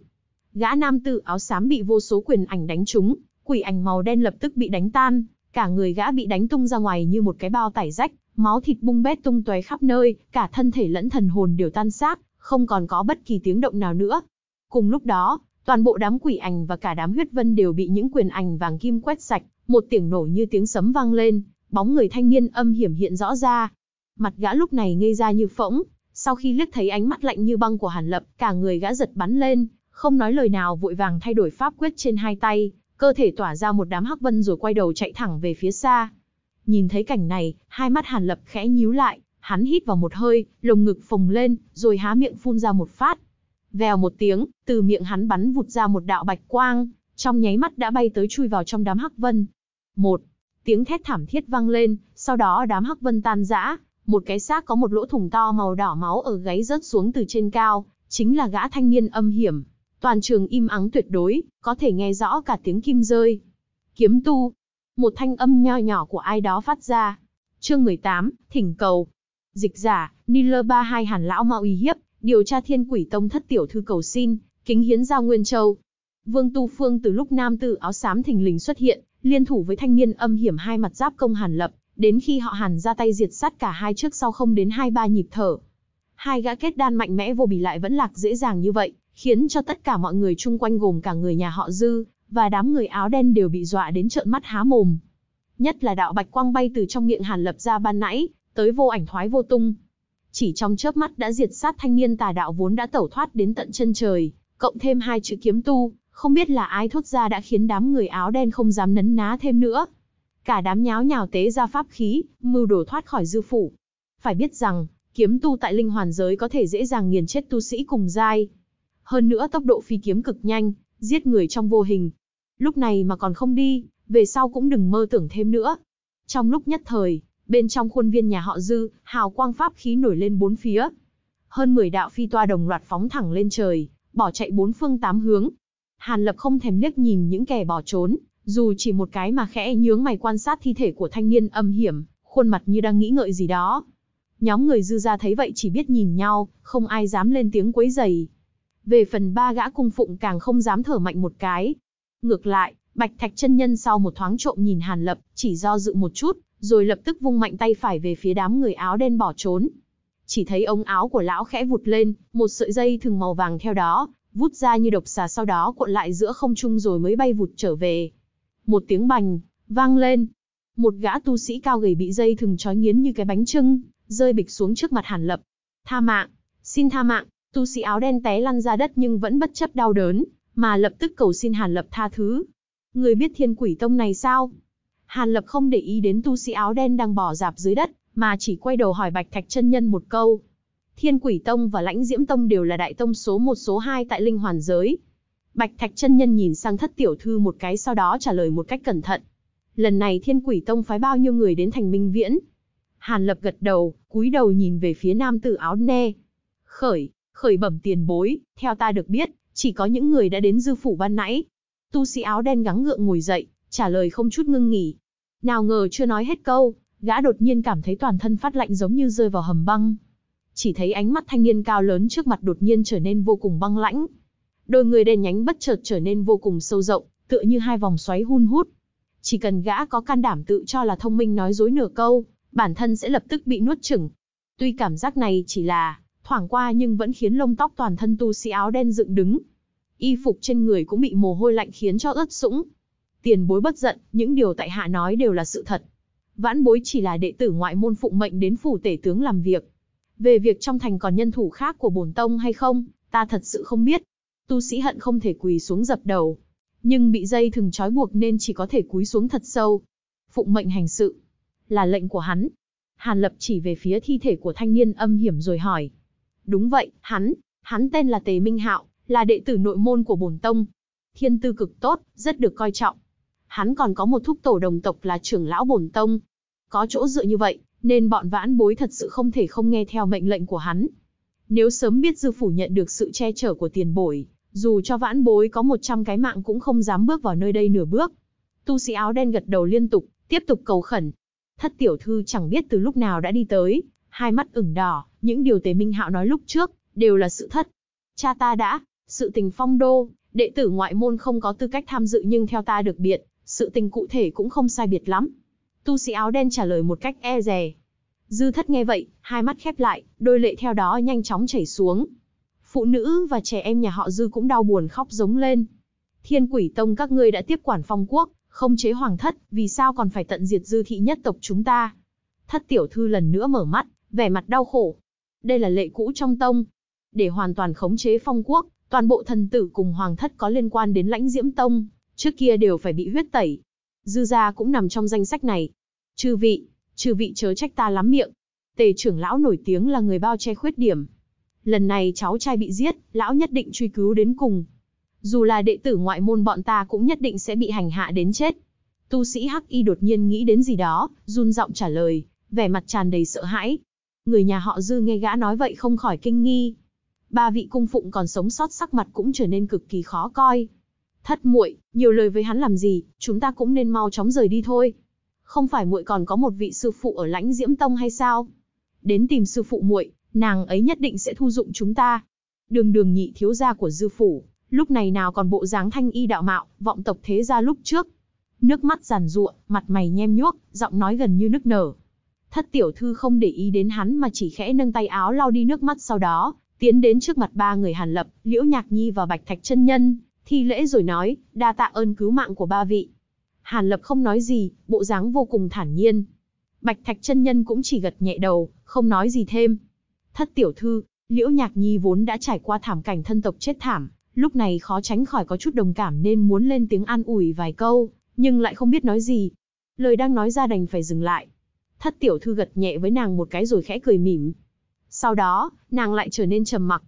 Gã nam tử áo xám bị vô số quyền ảnh đánh trúng, quỷ ảnh màu đen lập tức bị đánh tan, cả người gã bị đánh tung ra ngoài như một cái bao tải rách, máu thịt bung bét tung tóe khắp nơi, cả thân thể lẫn thần hồn đều tan xác, không còn có bất kỳ tiếng động nào nữa. Cùng lúc đó, toàn bộ đám quỷ ảnh và cả đám huyết vân đều bị những quyền ảnh vàng kim quét sạch, một tiếng nổ như tiếng sấm vang lên, bóng người thanh niên âm hiểm hiện rõ ra. Mặt gã lúc này ngây ra như phỗng, sau khi liếc thấy ánh mắt lạnh như băng của Hàn Lập, cả người gã giật bắn lên, không nói lời nào vội vàng thay đổi pháp quyết trên hai tay, cơ thể tỏa ra một đám hắc vân rồi quay đầu chạy thẳng về phía xa. Nhìn thấy cảnh này, hai mắt Hàn Lập khẽ nhíu lại, hắn hít vào một hơi, lồng ngực phồng lên, rồi há miệng phun ra một phát. Vèo một tiếng, từ miệng hắn bắn vụt ra một đạo bạch quang, trong nháy mắt đã bay tới chui vào trong đám hắc vân. Một tiếng thét thảm thiết vang lên, sau đó đám hắc vân tan rã, một cái xác có một lỗ thủng to màu đỏ máu ở gáy rớt xuống từ trên cao, chính là gã thanh niên âm hiểm. Toàn trường im ắng tuyệt đối, có thể nghe rõ cả tiếng kim rơi. Kiếm tu, một thanh âm nho nhỏ của ai đó phát ra. Chương 18, thỉnh cầu. Dịch giả, Niller Ba Hai Hàn Lão Mao uy hiếp, điều tra thiên quỷ tông thất tiểu thư cầu xin, kính hiến ra Nguyên Châu. Vương Tu Phương từ lúc nam tử áo xám thình lình xuất hiện, liên thủ với thanh niên âm hiểm hai mặt giáp công Hàn Lập, đến khi họ Hàn ra tay diệt sát cả hai trước sau không đến hai ba nhịp thở. Hai gã kết đan mạnh mẽ vô bì lại vẫn lạc dễ dàng như vậy, khiến cho tất cả mọi người chung quanh gồm cả người nhà họ Dư, và đám người áo đen đều bị dọa đến trợn mắt há mồm. Nhất là đạo bạch quang bay từ trong miệng Hàn Lập ra ban nãy, tới vô ảnh thoái vô tung. Chỉ trong chớp mắt đã diệt sát thanh niên tà đạo vốn đã tẩu thoát đến tận chân trời, cộng thêm hai chữ kiếm tu, không biết là ai thốt ra đã khiến đám người áo đen không dám nấn ná thêm nữa. Cả đám nháo nhào tế ra pháp khí, mưu đồ thoát khỏi dư phủ. Phải biết rằng, kiếm tu tại linh hoàn giới có thể dễ dàng nghiền chết tu sĩ cùng giai. Hơn nữa tốc độ phi kiếm cực nhanh, giết người trong vô hình, Lúc này mà còn không đi, về sau cũng đừng mơ tưởng thêm nữa. Trong lúc nhất thời, bên trong khuôn viên nhà họ Dư, hào quang pháp khí nổi lên bốn phía. Hơn 10 đạo phi toa đồng loạt phóng thẳng lên trời, bỏ chạy bốn phương tám hướng. Hàn Lập không thèm liếc nhìn những kẻ bỏ trốn, dù chỉ một cái mà khẽ nhướng mày quan sát thi thể của thanh niên âm hiểm, khuôn mặt như đang nghĩ ngợi gì đó. Nhóm người dư gia thấy vậy chỉ biết nhìn nhau, không ai dám lên tiếng quấy rầy. Về phần ba gã cung phụng càng không dám thở mạnh một cái, Ngược lại, Bạch Thạch chân nhân sau một thoáng trộm nhìn Hàn Lập, chỉ do dự một chút, rồi lập tức vung mạnh tay phải về phía đám người áo đen bỏ trốn. Chỉ thấy ống áo của lão khẽ vụt lên, một sợi dây thừng màu vàng theo đó, vút ra như độc xà sau đó cuộn lại giữa không trung rồi mới bay vụt trở về. Một tiếng bành, vang lên. Một gã tu sĩ cao gầy bị dây thừng trói nghiến như cái bánh trưng, rơi bịch xuống trước mặt Hàn Lập. Tha mạng, xin tha mạng, tu sĩ áo đen té lăn ra đất nhưng vẫn bất chấp đau đớn, mà lập tức cầu xin Hàn Lập tha thứ. Người biết thiên quỷ tông này sao? Hàn Lập không để ý đến tu sĩ áo đen đang bỏ dạp dưới đất, mà chỉ quay đầu hỏi Bạch Thạch chân nhân một câu. Thiên quỷ tông và lãnh diễm tông đều là đại tông số một số hai tại linh hoàn giới. Bạch Thạch chân nhân nhìn sang thất tiểu thư một cái sau đó trả lời một cách cẩn thận. Lần này thiên quỷ tông phái bao nhiêu người đến thành minh viễn? Hàn Lập gật đầu, cúi đầu nhìn về phía nam tử áo ne. Khởi, khởi bẩm tiền bối, theo ta được biết, chỉ có những người đã đến dư phủ ban nãy. Tu sĩ áo đen gắng gượng ngồi dậy, trả lời không chút ngưng nghỉ. Nào ngờ chưa nói hết câu, gã đột nhiên cảm thấy toàn thân phát lạnh giống như rơi vào hầm băng. Chỉ thấy ánh mắt thanh niên cao lớn trước mặt đột nhiên trở nên vô cùng băng lãnh. Đôi người đèn nhánh bất chợt trở nên vô cùng sâu rộng, tựa như hai vòng xoáy hun hút. Chỉ cần gã có can đảm tự cho là thông minh nói dối nửa câu, bản thân sẽ lập tức bị nuốt chửng. Tuy cảm giác này chỉ là thoảng qua nhưng vẫn khiến lông tóc toàn thân tu sĩ áo đen dựng đứng. Y phục trên người cũng bị mồ hôi lạnh khiến cho ướt sũng. Tiền bối bất giận, những điều tại hạ nói đều là sự thật. Vãn bối chỉ là đệ tử ngoại môn phụ mệnh đến phủ tể tướng làm việc. Về việc trong thành còn nhân thủ khác của bổn tông hay không, ta thật sự không biết. Tu sĩ hận không thể quỳ xuống dập đầu, nhưng bị dây thừng trói buộc nên chỉ có thể cúi xuống thật sâu. Phụ mệnh hành sự là lệnh của hắn. Hàn Lập chỉ về phía thi thể của thanh niên âm hiểm rồi hỏi, Đúng vậy, hắn, hắn tên là Tề Minh Hạo, là đệ tử nội môn của bổn tông. Thiên tư cực tốt, rất được coi trọng. Hắn còn có một thúc tổ đồng tộc là trưởng lão bổn tông. Có chỗ dựa như vậy, nên bọn vãn bối thật sự không thể không nghe theo mệnh lệnh của hắn. Nếu sớm biết dư phủ nhận được sự che chở của tiền bối, dù cho vãn bối có 100 cái mạng cũng không dám bước vào nơi đây nửa bước. Tu sĩ áo đen gật đầu liên tục, tiếp tục cầu khẩn. Thất tiểu thư chẳng biết từ lúc nào đã đi tới, hai mắt ửng đỏ, những điều Tề Minh Hạo nói lúc trước, đều là sự thật. Cha ta đã, sự tình phong đô, đệ tử ngoại môn không có tư cách tham dự nhưng theo ta được biết sự tình cụ thể cũng không sai biệt lắm. Tu sĩ áo đen trả lời một cách e dè. Dư thất nghe vậy, hai mắt khép lại, đôi lệ theo đó nhanh chóng chảy xuống. Phụ nữ và trẻ em nhà họ Dư cũng đau buồn khóc giống lên. Thiên quỷ tông các ngươi đã tiếp quản phong quốc, không chế hoàng thất, vì sao còn phải tận diệt Dư thị nhất tộc chúng ta? Thất tiểu thư lần nữa mở mắt, vẻ mặt đau khổ, đây là lệ cũ trong tông. Để hoàn toàn khống chế phong quốc, toàn bộ thần tử cùng hoàng thất có liên quan đến lãnh diễm tông, trước kia đều phải bị huyết tẩy. Dư gia cũng nằm trong danh sách này. Chư vị, chư vị chớ trách ta lắm miệng. Tề trưởng lão nổi tiếng là người bao che khuyết điểm. Lần này cháu trai bị giết, lão nhất định truy cứu đến cùng. Dù là đệ tử ngoại môn bọn ta cũng nhất định sẽ bị hành hạ đến chết. Tu sĩ Hắc Y đột nhiên nghĩ đến gì đó, run giọng trả lời, vẻ mặt tràn đầy sợ hãi người nhà họ dư nghe gã nói vậy không khỏi kinh nghi. Ba vị cung phụng còn sống sót sắc mặt cũng trở nên cực kỳ khó coi. Thất muội, nhiều lời với hắn làm gì, chúng ta cũng nên mau chóng rời đi thôi. Không phải muội còn có một vị sư phụ ở lãnh diễm tông hay sao? Đến tìm sư phụ muội, nàng ấy nhất định sẽ thu dụng chúng ta. Đường đường nhị thiếu gia của dư phủ, lúc này nào còn bộ dáng thanh y đạo mạo, vọng tộc thế gia lúc trước. Nước mắt giàn ruộng, mặt mày nhem nhuốc, giọng nói gần như nức nở. Thất tiểu thư không để ý đến hắn mà chỉ khẽ nâng tay áo lau đi nước mắt sau đó, tiến đến trước mặt ba người Hàn Lập, Liễu Nhạc Nhi và Bạch Thạch chân nhân, thi lễ rồi nói, đa tạ ơn cứu mạng của ba vị. Hàn Lập không nói gì, bộ dáng vô cùng thản nhiên. Bạch Thạch chân nhân cũng chỉ gật nhẹ đầu, không nói gì thêm. Thất tiểu thư, Liễu Nhạc Nhi vốn đã trải qua thảm cảnh thân tộc chết thảm, lúc này khó tránh khỏi có chút đồng cảm nên muốn lên tiếng an ủi vài câu, nhưng lại không biết nói gì. Lời đang nói ra đành phải dừng lại. Thất tiểu thư gật nhẹ với nàng một cái rồi khẽ cười mỉm. Sau đó, nàng lại trở nên trầm mặc.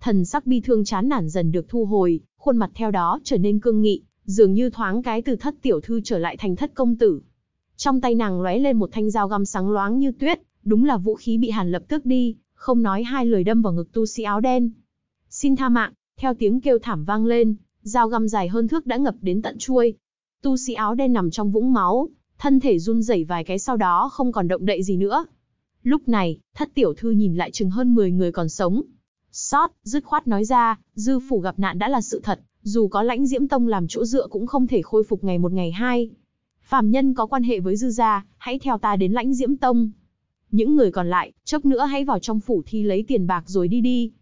Thần sắc bi thương chán nản dần được thu hồi, khuôn mặt theo đó trở nên cương nghị, dường như thoáng cái từ thất tiểu thư trở lại thành thất công tử. Trong tay nàng lóe lên một thanh dao găm sáng loáng như tuyết, đúng là vũ khí bị Hàn lập tức đi, không nói hai lời đâm vào ngực tu sĩ áo đen. Xin tha mạng, theo tiếng kêu thảm vang lên, dao găm dài hơn thước đã ngập đến tận chuôi. Tu sĩ áo đen nằm trong vũng máu, thân thể run rẩy vài cái sau đó không còn động đậy gì nữa. Lúc này, thất tiểu thư nhìn lại chừng hơn 10 người còn sống. Sót, dứt khoát nói ra, dư phủ gặp nạn đã là sự thật, dù có lãnh diễm tông làm chỗ dựa cũng không thể khôi phục ngày một ngày hai. Phàm nhân có quan hệ với dư gia, hãy theo ta đến lãnh diễm tông. Những người còn lại, chốc nữa hãy vào trong phủ thi lấy tiền bạc rồi đi đi.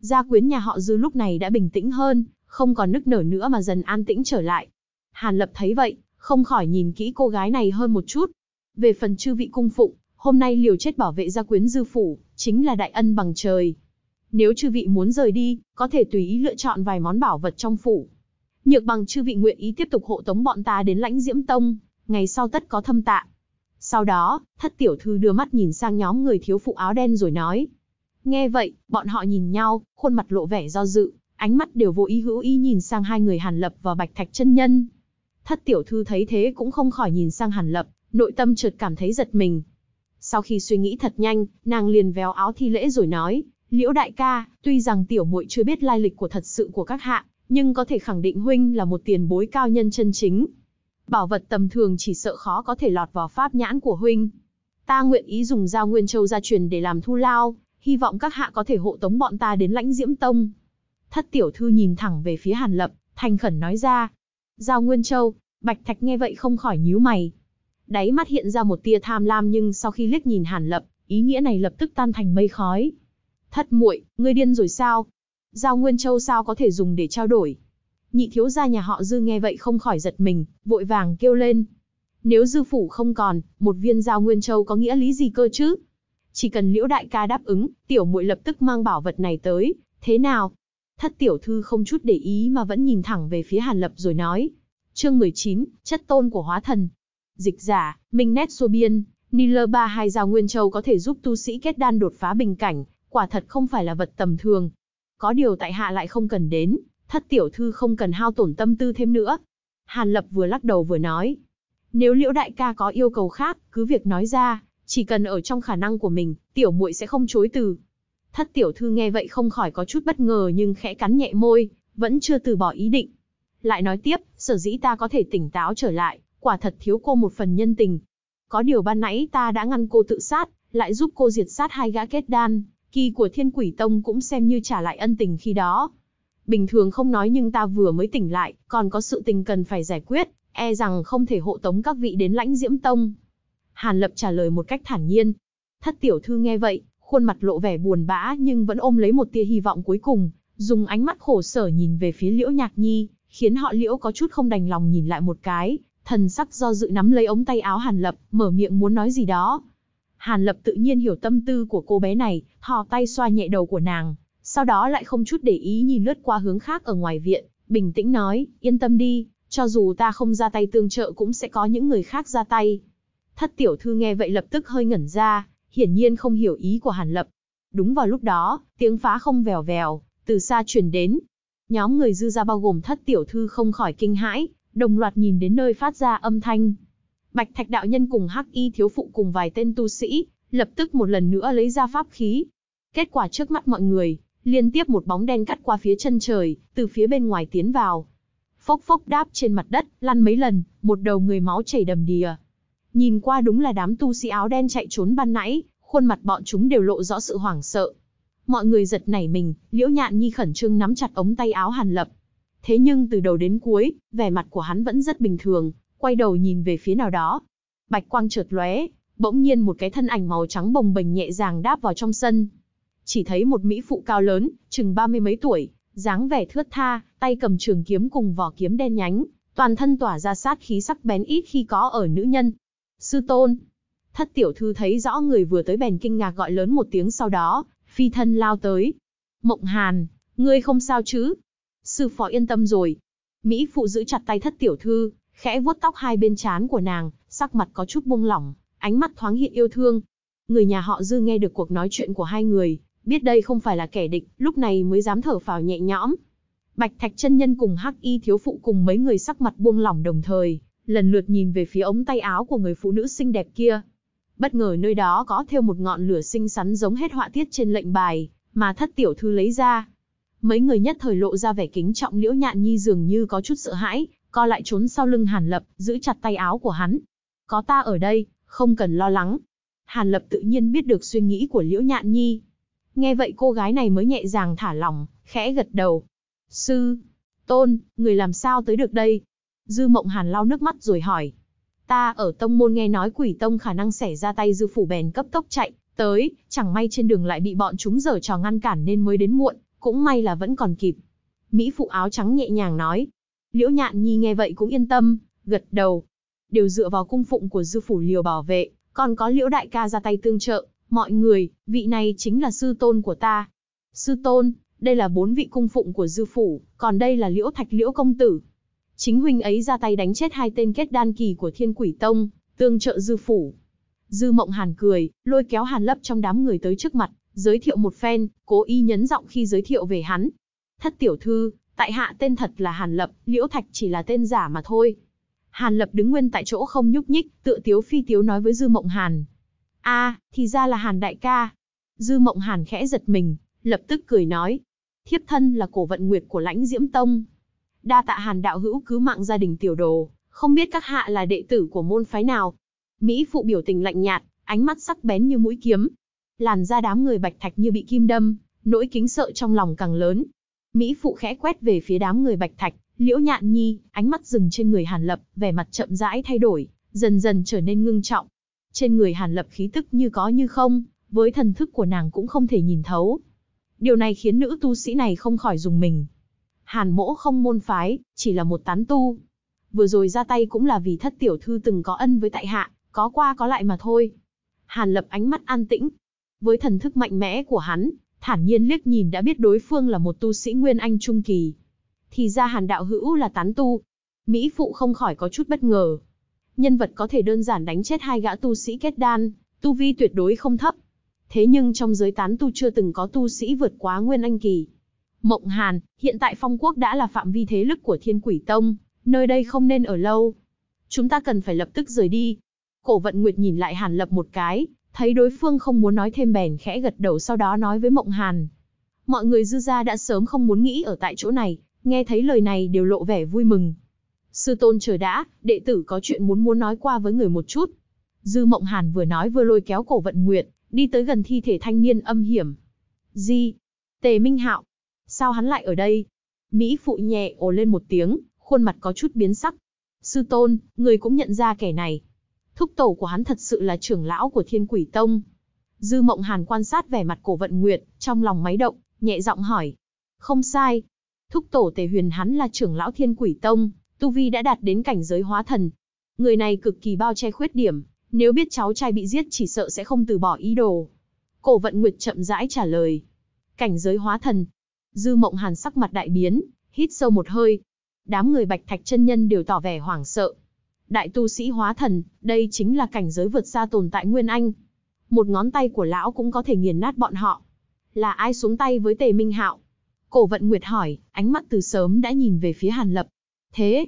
Gia quyến nhà họ dư lúc này đã bình tĩnh hơn, không còn nức nở nữa mà dần an tĩnh trở lại. Hàn lập thấy vậy, không khỏi nhìn kỹ cô gái này hơn một chút. Về phần chư vị cung phụng, hôm nay liều chết bảo vệ gia quyến dư phủ, chính là đại ân bằng trời. Nếu chư vị muốn rời đi, có thể tùy ý lựa chọn vài món bảo vật trong phủ. Nhược bằng chư vị nguyện ý tiếp tục hộ tống bọn ta đến lãnh diễm tông, ngày sau tất có thâm tạ. Sau đó, thất tiểu thư đưa mắt nhìn sang nhóm người thiếu phụ áo đen rồi nói. Nghe vậy, bọn họ nhìn nhau, khuôn mặt lộ vẻ do dự, ánh mắt đều vô ý hữu ý nhìn sang hai người Hàn Lập và Bạch Thạch chân nhân. Thất tiểu thư thấy thế cũng không khỏi nhìn sang Hàn Lập, nội tâm chợt cảm thấy giật mình. Sau khi suy nghĩ thật nhanh, nàng liền véo áo thi lễ rồi nói, Liễu đại ca, tuy rằng tiểu muội chưa biết lai lịch của thật sự của các hạ, nhưng có thể khẳng định huynh là một tiền bối cao nhân chân chính. Bảo vật tầm thường chỉ sợ khó có thể lọt vào pháp nhãn của huynh. Ta nguyện ý dùng giao nguyên châu gia truyền để làm thu lao, hy vọng các hạ có thể hộ tống bọn ta đến lãnh diễm tông. Thất tiểu thư nhìn thẳng về phía Hàn Lập, thành khẩn nói ra. Giao Nguyên Châu, Bạch Thạch nghe vậy không khỏi nhíu mày. Đáy mắt hiện ra một tia tham lam nhưng sau khi liếc nhìn Hàn Lập, ý nghĩa này lập tức tan thành mây khói. Thất muội, ngươi điên rồi sao? Giao Nguyên Châu sao có thể dùng để trao đổi? Nhị thiếu gia nhà họ Dư nghe vậy không khỏi giật mình, vội vàng kêu lên. Nếu Dư phủ không còn, một viên Giao Nguyên Châu có nghĩa lý gì cơ chứ? Chỉ cần Liễu Đại ca đáp ứng, tiểu muội lập tức mang bảo vật này tới, thế nào? Thất tiểu thư không chút để ý mà vẫn nhìn thẳng về phía Hàn Lập rồi nói. Chương 19, chất tôn của hóa thần. Dịch giả, Minh Nét Xô Biên, Niller 32 Giao Nguyên Châu có thể giúp tu sĩ kết đan đột phá bình cảnh, quả thật không phải là vật tầm thường. Có điều tại hạ lại không cần đến, thất tiểu thư không cần hao tổn tâm tư thêm nữa. Hàn Lập vừa lắc đầu vừa nói. Nếu liễu đại ca có yêu cầu khác, cứ việc nói ra, chỉ cần ở trong khả năng của mình, tiểu muội sẽ không chối từ. Thất tiểu thư nghe vậy không khỏi có chút bất ngờ nhưng khẽ cắn nhẹ môi, vẫn chưa từ bỏ ý định. Lại nói tiếp, sở dĩ ta có thể tỉnh táo trở lại, quả thật thiếu cô một phần nhân tình. Có điều ban nãy ta đã ngăn cô tự sát, lại giúp cô diệt sát hai gã kết đan, kỳ của thiên quỷ tông cũng xem như trả lại ân tình khi đó. Bình thường không nói nhưng ta vừa mới tỉnh lại, còn có sự tình cần phải giải quyết, e rằng không thể hộ tống các vị đến lãnh diễm tông. Hàn Lập trả lời một cách thản nhiên. Thất tiểu thư nghe vậy, khuôn mặt lộ vẻ buồn bã nhưng vẫn ôm lấy một tia hy vọng cuối cùng, dùng ánh mắt khổ sở nhìn về phía Liễu Nhạc Nhi, khiến họ liễu có chút không đành lòng nhìn lại một cái, thần sắc do dự nắm lấy ống tay áo Hàn Lập, mở miệng muốn nói gì đó. Hàn Lập tự nhiên hiểu tâm tư của cô bé này, thò tay xoa nhẹ đầu của nàng, sau đó lại không chút để ý nhìn lướt qua hướng khác ở ngoài viện, bình tĩnh nói, yên tâm đi, cho dù ta không ra tay tương trợ cũng sẽ có những người khác ra tay. Thất tiểu thư nghe vậy lập tức hơi ngẩn ra, hiển nhiên không hiểu ý của Hàn Lập. Đúng vào lúc đó, tiếng phá không vèo vèo, từ xa truyền đến, Nhóm người dư ra bao gồm thất tiểu thư không khỏi kinh hãi, đồng loạt nhìn đến nơi phát ra âm thanh. Bạch Thạch đạo nhân cùng Hắc Y thiếu phụ cùng vài tên tu sĩ, lập tức một lần nữa lấy ra pháp khí. Kết quả trước mắt mọi người, liên tiếp một bóng đen cắt qua phía chân trời, từ phía bên ngoài tiến vào. Phốc phốc đáp trên mặt đất, lăn mấy lần, một đầu người máu chảy đầm đìa. Nhìn qua đúng là đám tu sĩ áo đen chạy trốn ban nãy, khuôn mặt bọn chúng đều lộ rõ sự hoảng sợ, Mọi người giật nảy mình, Liễu Nhạn Nhi khẩn trương nắm chặt ống tay áo Hàn Lập. Thế nhưng từ đầu đến cuối, vẻ mặt của hắn vẫn rất bình thường, quay đầu nhìn về phía nào đó. Bạch quang chợt lóe, bỗng nhiên một cái thân ảnh màu trắng bồng bềnh nhẹ dàng đáp vào trong sân. Chỉ thấy một mỹ phụ cao lớn, chừng ba mươi mấy tuổi, dáng vẻ thướt tha, tay cầm trường kiếm cùng vỏ kiếm đen nhánh, toàn thân tỏa ra sát khí sắc bén ít khi có ở nữ nhân. Sư tôn, thất tiểu thư thấy rõ người vừa tới bèn kinh ngạc gọi lớn một tiếng sau đó, phi thân lao tới. Mộng Hàn, ngươi không sao chứ? Sư phó yên tâm rồi. Mỹ phụ giữ chặt tay thất tiểu thư, khẽ vuốt tóc hai bên trán của nàng, sắc mặt có chút buông lỏng, ánh mắt thoáng hiện yêu thương. Người nhà họ dư nghe được cuộc nói chuyện của hai người, biết đây không phải là kẻ địch, lúc này mới dám thở phào nhẹ nhõm. Bạch Thạch chân nhân cùng Hắc Y thiếu phụ cùng mấy người sắc mặt buông lỏng đồng thời, lần lượt nhìn về phía ống tay áo của người phụ nữ xinh đẹp kia. Bất ngờ nơi đó có theo một ngọn lửa xinh xắn giống hết họa tiết trên lệnh bài, mà thất tiểu thư lấy ra. Mấy người nhất thời lộ ra vẻ kính trọng liễu nhạn nhi dường như có chút sợ hãi, co lại trốn sau lưng Hàn Lập, giữ chặt tay áo của hắn. Có ta ở đây, không cần lo lắng. Hàn Lập tự nhiên biết được suy nghĩ của liễu nhạn nhi. Nghe vậy cô gái này mới nhẹ dàng thả lỏng, khẽ gật đầu. Sư, tôn, người làm sao tới được đây? Dư mộng Hàn lau nước mắt rồi hỏi. Ta ở tông môn nghe nói quỷ tông khả năng xẻ ra tay dư phủ bèn cấp tốc chạy, tới, chẳng may trên đường lại bị bọn chúng giở trò ngăn cản nên mới đến muộn, cũng may là vẫn còn kịp. Mỹ phụ áo trắng nhẹ nhàng nói. Liễu nhạn nhi nghe vậy cũng yên tâm, gật đầu. Đều dựa vào cung phụng của dư phủ liều bảo vệ, còn có liễu đại ca ra tay tương trợ. Mọi người, vị này chính là sư tôn của ta. Sư tôn, đây là bốn vị cung phụng của dư phủ, còn đây là liễu thạch liễu công tử, chính huynh ấy ra tay đánh chết hai tên kết đan kỳ của thiên quỷ tông, tương trợ dư phủ. Dư mộng hàn cười, lôi kéo hàn lấp trong đám người tới trước mặt, giới thiệu một phen, cố ý nhấn giọng khi giới thiệu về hắn. Thất tiểu thư, tại hạ tên thật là hàn lập, liễu thạch chỉ là tên giả mà thôi. Hàn lập đứng nguyên tại chỗ không nhúc nhích, tựa tiếu phi tiếu nói với dư mộng hàn. a thì ra là hàn đại ca. Dư mộng hàn khẽ giật mình, lập tức cười nói. Thiếp thân là cổ vận nguyệt của lãnh diễm tông đa tạ hàn đạo hữu cứu mạng gia đình tiểu đồ, không biết các hạ là đệ tử của môn phái nào. Mỹ phụ biểu tình lạnh nhạt, ánh mắt sắc bén như mũi kiếm. Làn da đám người bạch thạch như bị kim đâm, nỗi kính sợ trong lòng càng lớn. Mỹ phụ khẽ quét về phía đám người bạch thạch, liễu nhạn nhi, ánh mắt dừng trên người hàn lập, vẻ mặt chậm rãi thay đổi, dần dần trở nên ngưng trọng. Trên người hàn lập khí tức như có như không, với thần thức của nàng cũng không thể nhìn thấu. Điều này khiến nữ tu sĩ này không khỏi dùng mình, Hàn mỗ không môn phái, chỉ là một tán tu. Vừa rồi ra tay cũng là vì thất tiểu thư từng có ân với tại hạ, có qua có lại mà thôi. Hàn lập ánh mắt an tĩnh. Với thần thức mạnh mẽ của hắn, thản nhiên liếc nhìn đã biết đối phương là một tu sĩ nguyên anh trung kỳ. Thì ra hàn đạo hữu là tán tu. Mỹ phụ không khỏi có chút bất ngờ. Nhân vật có thể đơn giản đánh chết hai gã tu sĩ kết đan, tu vi tuyệt đối không thấp. Thế nhưng trong giới tán tu chưa từng có tu sĩ vượt quá nguyên anh kỳ. Mộng Hàn, hiện tại Phong Quốc đã là phạm vi thế lực của Thiên Quỷ Tông, nơi đây không nên ở lâu. Chúng ta cần phải lập tức rời đi. Cổ Vận Nguyệt nhìn lại Hàn Lập một cái, thấy đối phương không muốn nói thêm bèn khẽ gật đầu sau đó nói với Mộng Hàn. Mọi người dư gia đã sớm không muốn nghĩ ở tại chỗ này, nghe thấy lời này đều lộ vẻ vui mừng. Sư tôn chờ đã, đệ tử có chuyện muốn muốn nói qua với người một chút. Dư Mộng Hàn vừa nói vừa lôi kéo Cổ Vận Nguyệt, đi tới gần thi thể thanh niên âm hiểm. Di, Tề Minh Hạo, Sao hắn lại ở đây? Mỹ phụ nhẹ ồ lên một tiếng, khuôn mặt có chút biến sắc. Sư tôn, người cũng nhận ra kẻ này. Thúc tổ của hắn thật sự là trưởng lão của thiên quỷ tông. Dư mộng hàn quan sát vẻ mặt cổ vận nguyệt, trong lòng máy động, nhẹ giọng hỏi. Không sai. Thúc tổ tề huyền hắn là trưởng lão thiên quỷ tông, tu vi đã đạt đến cảnh giới hóa thần. Người này cực kỳ bao che khuyết điểm, nếu biết cháu trai bị giết chỉ sợ sẽ không từ bỏ ý đồ. Cổ vận nguyệt chậm rãi trả lời. Cảnh giới hóa thần, Dư Mộng Hàn sắc mặt đại biến, hít sâu một hơi. Đám người Bạch Thạch chân nhân đều tỏ vẻ hoảng sợ. Đại tu sĩ hóa thần, đây chính là cảnh giới vượt xa tồn tại Nguyên Anh. Một ngón tay của lão cũng có thể nghiền nát bọn họ. Là ai xuống tay với Tề Minh Hạo? Cổ Vận Nguyệt hỏi, ánh mắt từ sớm đã nhìn về phía Hàn Lập. Thế,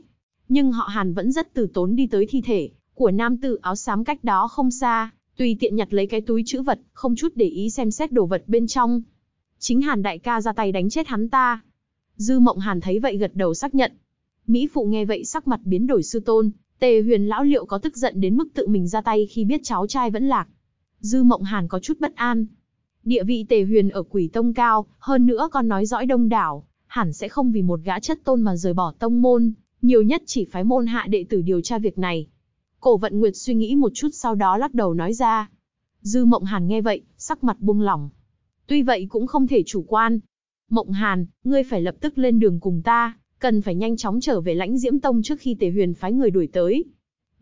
nhưng họ Hàn vẫn rất từ tốn đi tới thi thể của nam tử áo xám cách đó không xa, tùy tiện nhặt lấy cái túi chữ vật, không chút để ý xem xét đồ vật bên trong, chính Hàn đại ca ra tay đánh chết hắn ta. Dư Mộng Hàn thấy vậy gật đầu xác nhận. Mỹ Phụ nghe vậy sắc mặt biến đổi sư tôn, Tề huyền lão liệu có tức giận đến mức tự mình ra tay khi biết cháu trai vẫn lạc. Dư Mộng Hàn có chút bất an. Địa vị Tề huyền ở quỷ tông cao, hơn nữa còn nói dõi đông đảo, hẳn sẽ không vì một gã chất tôn mà rời bỏ tông môn, nhiều nhất chỉ phái môn hạ đệ tử điều tra việc này. Cổ vận Nguyệt suy nghĩ một chút sau đó lắc đầu nói ra. Dư Mộng Hàn nghe vậy, sắc mặt buông lỏng, tuy vậy cũng không thể chủ quan. Mộng Hàn, ngươi phải lập tức lên đường cùng ta, cần phải nhanh chóng trở về lãnh diễm tông trước khi tề huyền phái người đuổi tới.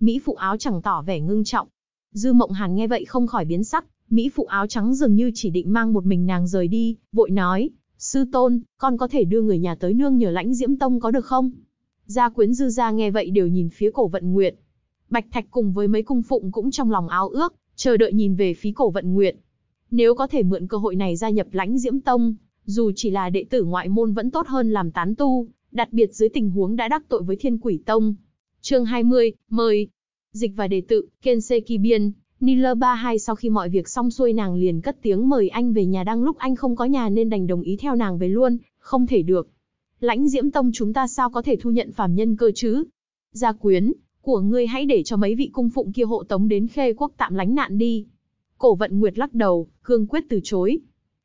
Mỹ phụ áo chẳng tỏ vẻ ngưng trọng. Dư Mộng Hàn nghe vậy không khỏi biến sắc, Mỹ phụ áo trắng dường như chỉ định mang một mình nàng rời đi, vội nói, sư tôn, con có thể đưa người nhà tới nương nhờ lãnh diễm tông có được không? Gia quyến dư gia nghe vậy đều nhìn phía cổ vận nguyện. Bạch Thạch cùng với mấy cung phụng cũng trong lòng áo ước, chờ đợi nhìn về phía cổ vận nguyện. Nếu có thể mượn cơ hội này gia nhập lãnh diễm tông, dù chỉ là đệ tử ngoại môn vẫn tốt hơn làm tán tu, đặc biệt dưới tình huống đã đắc tội với thiên quỷ tông. chương 20, mời. Dịch và đệ tử, Kensei Kibian, Niller 32 sau khi mọi việc xong xuôi nàng liền cất tiếng mời anh về nhà đang lúc anh không có nhà nên đành đồng ý theo nàng về luôn, không thể được. Lãnh diễm tông chúng ta sao có thể thu nhận phàm nhân cơ chứ? Gia quyến, của ngươi hãy để cho mấy vị cung phụng kia hộ tống đến khê quốc tạm lánh nạn đi. Cổ vận Nguyệt lắc đầu, cương quyết từ chối.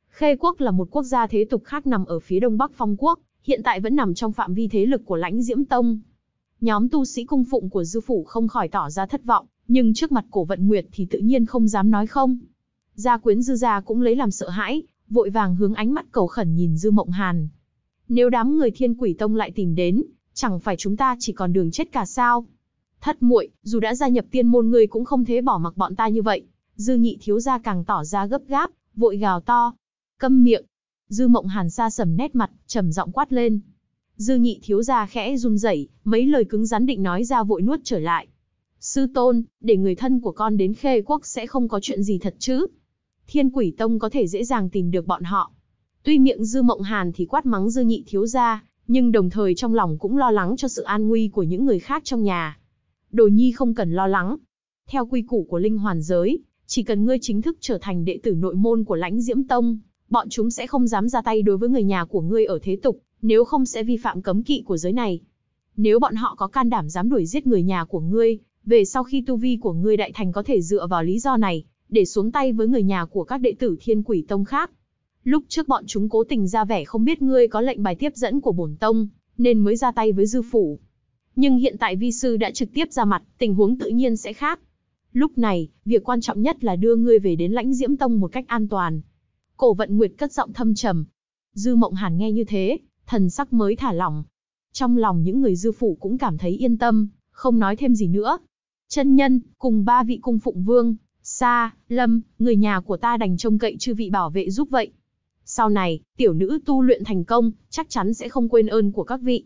Khê quốc là một quốc gia thế tục khác nằm ở phía đông bắc phong quốc, hiện tại vẫn nằm trong phạm vi thế lực của lãnh diễm tông. Nhóm tu sĩ cung phụng của dư phủ không khỏi tỏ ra thất vọng, nhưng trước mặt cổ vận Nguyệt thì tự nhiên không dám nói không. Gia quyến dư gia cũng lấy làm sợ hãi, vội vàng hướng ánh mắt cầu khẩn nhìn dư mộng hàn. Nếu đám người thiên quỷ tông lại tìm đến, chẳng phải chúng ta chỉ còn đường chết cả sao? Thất muội, dù đã gia nhập tiên môn ngươi cũng không thế bỏ mặc bọn ta như vậy. Dư nhị thiếu gia càng tỏ ra gấp gáp, vội gào to. Câm miệng. Dư mộng hàn xa sầm nét mặt, trầm giọng quát lên. Dư nhị thiếu gia khẽ run rẩy, mấy lời cứng rắn định nói ra vội nuốt trở lại. Sư tôn, để người thân của con đến khê quốc sẽ không có chuyện gì thật chứ. Thiên quỷ tông có thể dễ dàng tìm được bọn họ. Tuy miệng dư mộng hàn thì quát mắng dư nhị thiếu gia, nhưng đồng thời trong lòng cũng lo lắng cho sự an nguy của những người khác trong nhà. Đồ nhi không cần lo lắng. Theo quy củ của linh hoàn giới, chỉ cần ngươi chính thức trở thành đệ tử nội môn của lãnh diễm tông, bọn chúng sẽ không dám ra tay đối với người nhà của ngươi ở thế tục, nếu không sẽ vi phạm cấm kỵ của giới này. Nếu bọn họ có can đảm dám đuổi giết người nhà của ngươi, về sau khi tu vi của ngươi đại thành có thể dựa vào lý do này, để xuống tay với người nhà của các đệ tử thiên quỷ tông khác. Lúc trước bọn chúng cố tình ra vẻ không biết ngươi có lệnh bài tiếp dẫn của bổn tông, nên mới ra tay với dư phủ. Nhưng hiện tại vi sư đã trực tiếp ra mặt, tình huống tự nhiên sẽ khác. Lúc này, việc quan trọng nhất là đưa ngươi về đến lãnh diễm tông một cách an toàn. Cổ vận nguyệt cất giọng thâm trầm. Dư mộng hàn nghe như thế, thần sắc mới thả lỏng. Trong lòng những người dư phụ cũng cảm thấy yên tâm, không nói thêm gì nữa. Chân nhân, cùng ba vị cung phụng vương, Sa, Lâm, người nhà của ta đành trông cậy chư vị bảo vệ giúp vậy. Sau này, tiểu nữ tu luyện thành công, chắc chắn sẽ không quên ơn của các vị.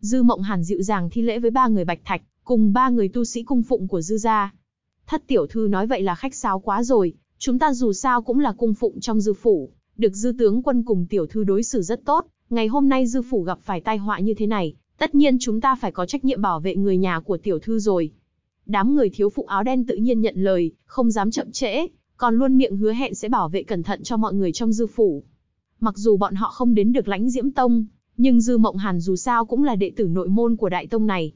Dư Mộng Hàn dịu dàng thi lễ với ba người Bạch Thạch, cùng ba người tu sĩ cung phụng của Dư gia. Thất tiểu thư nói vậy là khách sáo quá rồi, chúng ta dù sao cũng là cung phụng trong dư phủ, được dư tướng quân cùng tiểu thư đối xử rất tốt, ngày hôm nay dư phủ gặp phải tai họa như thế này, tất nhiên chúng ta phải có trách nhiệm bảo vệ người nhà của tiểu thư rồi. Đám người thiếu phụ áo đen tự nhiên nhận lời, không dám chậm trễ, còn luôn miệng hứa hẹn sẽ bảo vệ cẩn thận cho mọi người trong dư phủ. Mặc dù bọn họ không đến được lãnh diễm tông, nhưng dư mộng hàn dù sao cũng là đệ tử nội môn của đại tông này.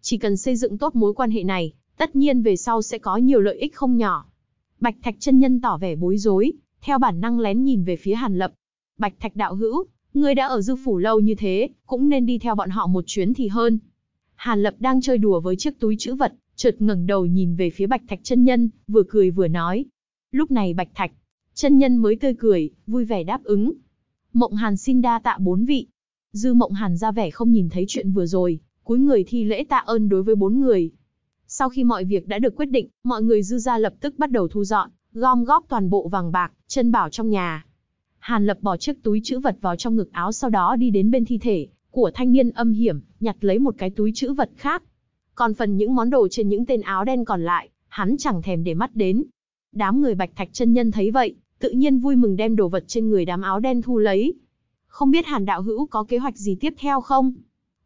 Chỉ cần xây dựng tốt mối quan hệ này, tất nhiên về sau sẽ có nhiều lợi ích không nhỏ. Bạch Thạch chân nhân tỏ vẻ bối rối, theo bản năng lén nhìn về phía Hàn Lập. Bạch Thạch đạo hữu, người đã ở dư phủ lâu như thế, cũng nên đi theo bọn họ một chuyến thì hơn. Hàn Lập đang chơi đùa với chiếc túi chữ vật, chợt ngẩng đầu nhìn về phía Bạch Thạch chân nhân, vừa cười vừa nói. Lúc này Bạch Thạch chân nhân mới tươi cười, vui vẻ đáp ứng. Mộng Hàn xin đa tạ bốn vị. Dư Mộng Hàn ra vẻ không nhìn thấy chuyện vừa rồi, cúi người thi lễ tạ ơn đối với bốn người, sau khi mọi việc đã được quyết định, mọi người dư ra lập tức bắt đầu thu dọn, gom góp toàn bộ vàng bạc, chân bảo trong nhà. Hàn Lập bỏ chiếc túi chữ vật vào trong ngực áo sau đó đi đến bên thi thể của thanh niên âm hiểm, nhặt lấy một cái túi chữ vật khác. Còn phần những món đồ trên những tên áo đen còn lại, hắn chẳng thèm để mắt đến. Đám người bạch thạch chân nhân thấy vậy, tự nhiên vui mừng đem đồ vật trên người đám áo đen thu lấy. Không biết Hàn Đạo Hữu có kế hoạch gì tiếp theo không?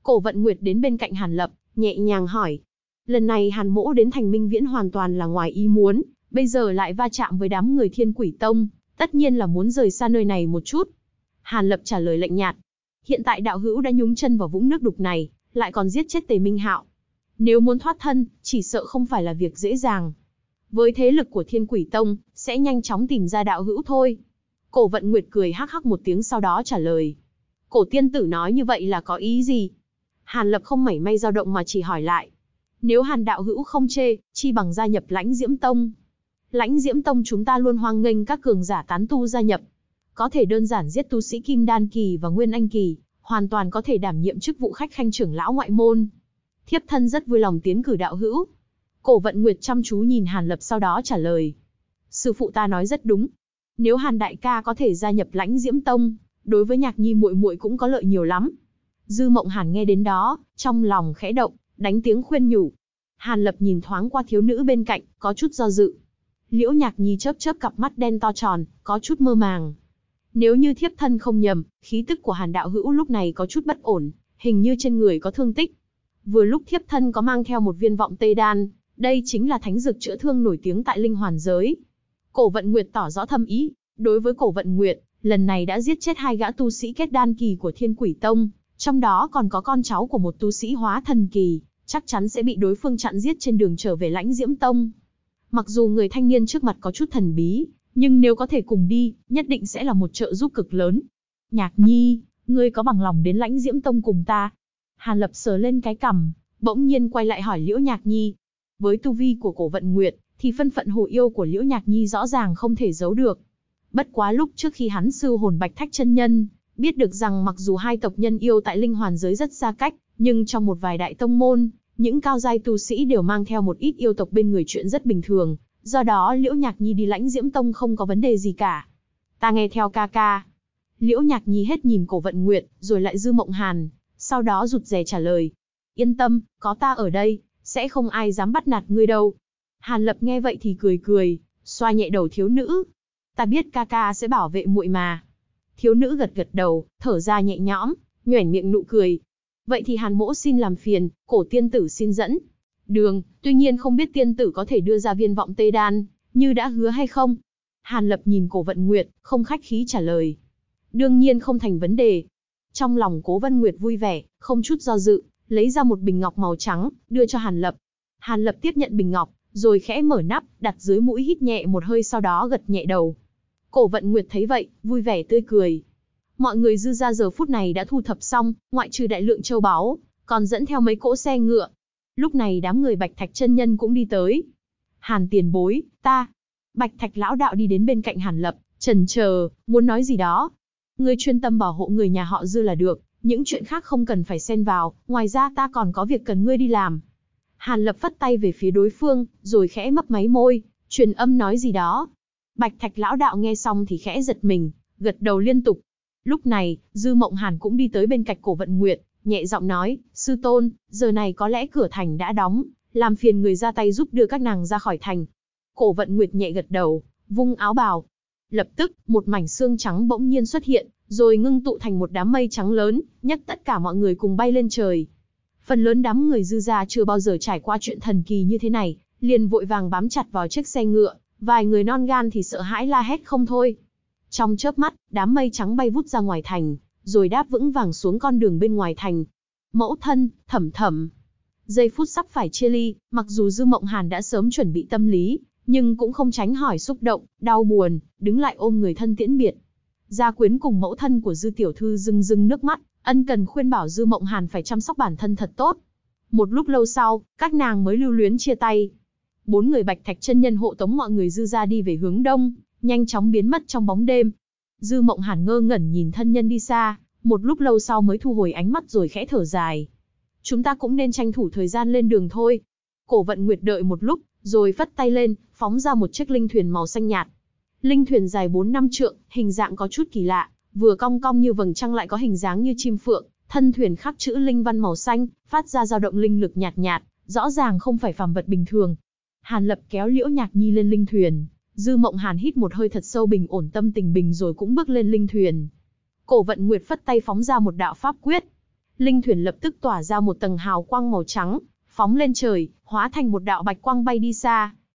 Cổ vận nguyệt đến bên cạnh Hàn Lập, nhẹ nhàng hỏi. Lần này Hàn Mỗ đến thành Minh Viễn hoàn toàn là ngoài ý muốn, bây giờ lại va chạm với đám người Thiên Quỷ Tông, tất nhiên là muốn rời xa nơi này một chút. Hàn Lập trả lời lạnh nhạt. Hiện tại đạo hữu đã nhúng chân vào vũng nước đục này, lại còn giết chết Tề Minh Hạo. Nếu muốn thoát thân, chỉ sợ không phải là việc dễ dàng. Với thế lực của Thiên Quỷ Tông, sẽ nhanh chóng tìm ra đạo hữu thôi. Cổ vận Nguyệt cười hắc hắc một tiếng sau đó trả lời. Cổ tiên tử nói như vậy là có ý gì? Hàn Lập không mảy may dao động mà chỉ hỏi lại. Nếu Hàn đạo hữu không chê, chi bằng gia nhập lãnh diễm tông. Lãnh diễm tông chúng ta luôn hoan nghênh các cường giả tán tu gia nhập. Có thể đơn giản giết tu sĩ Kim Đan Kỳ và Nguyên Anh Kỳ, hoàn toàn có thể đảm nhiệm chức vụ khách khanh trưởng lão ngoại môn. Thiếp thân rất vui lòng tiến cử đạo hữu. Cổ vận Nguyệt chăm chú nhìn Hàn Lập sau đó trả lời. Sư phụ ta nói rất đúng. Nếu Hàn Đại ca có thể gia nhập lãnh diễm tông, đối với nhạc nhi muội muội cũng có lợi nhiều lắm. Dư Mộng Hàn nghe đến đó, trong lòng khẽ động, đánh tiếng khuyên nhủ. Hàn Lập nhìn thoáng qua thiếu nữ bên cạnh, có chút do dự. Liễu Nhạc Nhi chớp chớp cặp mắt đen to tròn, có chút mơ màng. Nếu như thiếp thân không nhầm, khí tức của Hàn Đạo Hữu lúc này có chút bất ổn, hình như trên người có thương tích. Vừa lúc thiếp thân có mang theo một viên vọng tây đan, đây chính là thánh dược chữa thương nổi tiếng tại linh hoàn giới. Cổ Vận Nguyệt tỏ rõ thâm ý, đối với Cổ Vận Nguyệt, lần này đã giết chết hai gã tu sĩ kết đan kỳ của Thiên Quỷ Tông, trong đó còn có con cháu của một tu sĩ hóa thần kỳ, chắc chắn sẽ bị đối phương chặn giết trên đường trở về lãnh diễm tông. Mặc dù người thanh niên trước mặt có chút thần bí, nhưng nếu có thể cùng đi, nhất định sẽ là một trợ giúp cực lớn. Nhạc nhi, ngươi có bằng lòng đến lãnh diễm tông cùng ta? Hàn lập sờ lên cái cằm, bỗng nhiên quay lại hỏi liễu nhạc nhi. Với tu vi của cổ vận nguyệt, thì phân phận hồ yêu của liễu nhạc nhi rõ ràng không thể giấu được. Bất quá lúc trước khi hắn sư hồn bạch thách chân nhân, biết được rằng mặc dù hai tộc nhân yêu tại linh hoàn giới rất xa cách, nhưng trong một vài đại tông môn, những cao giai tu sĩ đều mang theo một ít yêu tộc bên người chuyện rất bình thường, do đó Liễu Nhạc Nhi đi lãnh diễm tông không có vấn đề gì cả. Ta nghe theo ca ca. Liễu Nhạc Nhi hết nhìn cổ vận nguyện, rồi lại dư mộng hàn, sau đó rụt rè trả lời. Yên tâm, có ta ở đây, sẽ không ai dám bắt nạt ngươi đâu. Hàn Lập nghe vậy thì cười cười, xoa nhẹ đầu thiếu nữ. Ta biết ca ca sẽ bảo vệ muội mà. Thiếu nữ gật gật đầu, thở ra nhẹ nhõm, nhoẻn miệng nụ cười. Vậy thì Hàn Mỗ xin làm phiền, cổ tiên tử xin dẫn. Đường, tuy nhiên không biết tiên tử có thể đưa ra viên vọng tê đan, như đã hứa hay không. Hàn Lập nhìn cổ vận Nguyệt, không khách khí trả lời. Đương nhiên không thành vấn đề. Trong lòng cố Vân Nguyệt vui vẻ, không chút do dự, lấy ra một bình ngọc màu trắng, đưa cho Hàn Lập. Hàn Lập tiếp nhận bình ngọc, rồi khẽ mở nắp, đặt dưới mũi hít nhẹ một hơi sau đó gật nhẹ đầu, Cổ vận nguyệt thấy vậy, vui vẻ tươi cười. Mọi người dư ra giờ phút này đã thu thập xong, ngoại trừ đại lượng châu báu, còn dẫn theo mấy cỗ xe ngựa. Lúc này đám người bạch thạch chân nhân cũng đi tới. Hàn tiền bối, ta. Bạch thạch lão đạo đi đến bên cạnh hàn lập, trần chờ, muốn nói gì đó. Người chuyên tâm bảo hộ người nhà họ dư là được, những chuyện khác không cần phải xen vào, ngoài ra ta còn có việc cần ngươi đi làm. Hàn lập phất tay về phía đối phương, rồi khẽ mấp máy môi, truyền âm nói gì đó. Bạch Thạch lão đạo nghe xong thì khẽ giật mình, gật đầu liên tục. Lúc này, Dư Mộng Hàn cũng đi tới bên cạnh Cổ Vận Nguyệt, nhẹ giọng nói, "Sư tôn, giờ này có lẽ cửa thành đã đóng, làm phiền người ra tay giúp đưa các nàng ra khỏi thành." Cổ Vận Nguyệt nhẹ gật đầu, vung áo bào. Lập tức, một mảnh xương trắng bỗng nhiên xuất hiện, rồi ngưng tụ thành một đám mây trắng lớn, nhấc tất cả mọi người cùng bay lên trời. Phần lớn đám người dư gia chưa bao giờ trải qua chuyện thần kỳ như thế này, liền vội vàng bám chặt vào chiếc xe ngựa, Vài người non gan thì sợ hãi la hét không thôi. Trong chớp mắt, đám mây trắng bay vút ra ngoài thành, rồi đáp vững vàng xuống con đường bên ngoài thành. Mẫu thân, thầm thầm. Giây phút sắp phải chia ly, mặc dù Dư Mộng Hàn đã sớm chuẩn bị tâm lý, nhưng cũng không tránh hỏi xúc động, đau buồn, đứng lại ôm người thân tiễn biệt. Gia quyến cùng mẫu thân của Dư Tiểu Thư rưng rưng nước mắt, ân cần khuyên bảo Dư Mộng Hàn phải chăm sóc bản thân thật tốt. Một lúc lâu sau, các nàng mới lưu luyến chia tay bốn người bạch thạch chân nhân hộ tống mọi người dư ra đi về hướng đông, nhanh chóng biến mất trong bóng đêm. Dư mộng hàn ngơ ngẩn nhìn thân nhân đi xa, một lúc lâu sau mới thu hồi ánh mắt rồi khẽ thở dài. Chúng ta cũng nên tranh thủ thời gian lên đường thôi. Cổ vận nguyệt đợi một lúc, rồi phất tay lên, phóng ra một chiếc linh thuyền màu xanh nhạt. Linh thuyền dài 4 năm trượng, hình dạng có chút kỳ lạ, vừa cong cong như vầng trăng lại có hình dáng như chim phượng, thân thuyền khắc chữ linh văn màu xanh, phát ra dao động linh lực nhạt nhạt, rõ ràng không phải phàm vật bình thường, Hàn Lập kéo Liễu Nhạc Nhi lên linh thuyền, Dư Mộng Hàn hít một hơi thật sâu bình ổn tâm tình bình rồi cũng bước lên linh thuyền. Cổ Vận Nguyệt phất tay phóng ra một đạo pháp quyết. Linh thuyền lập tức tỏa ra một tầng hào quang màu trắng, phóng lên trời, hóa thành một đạo bạch quang bay đi xa,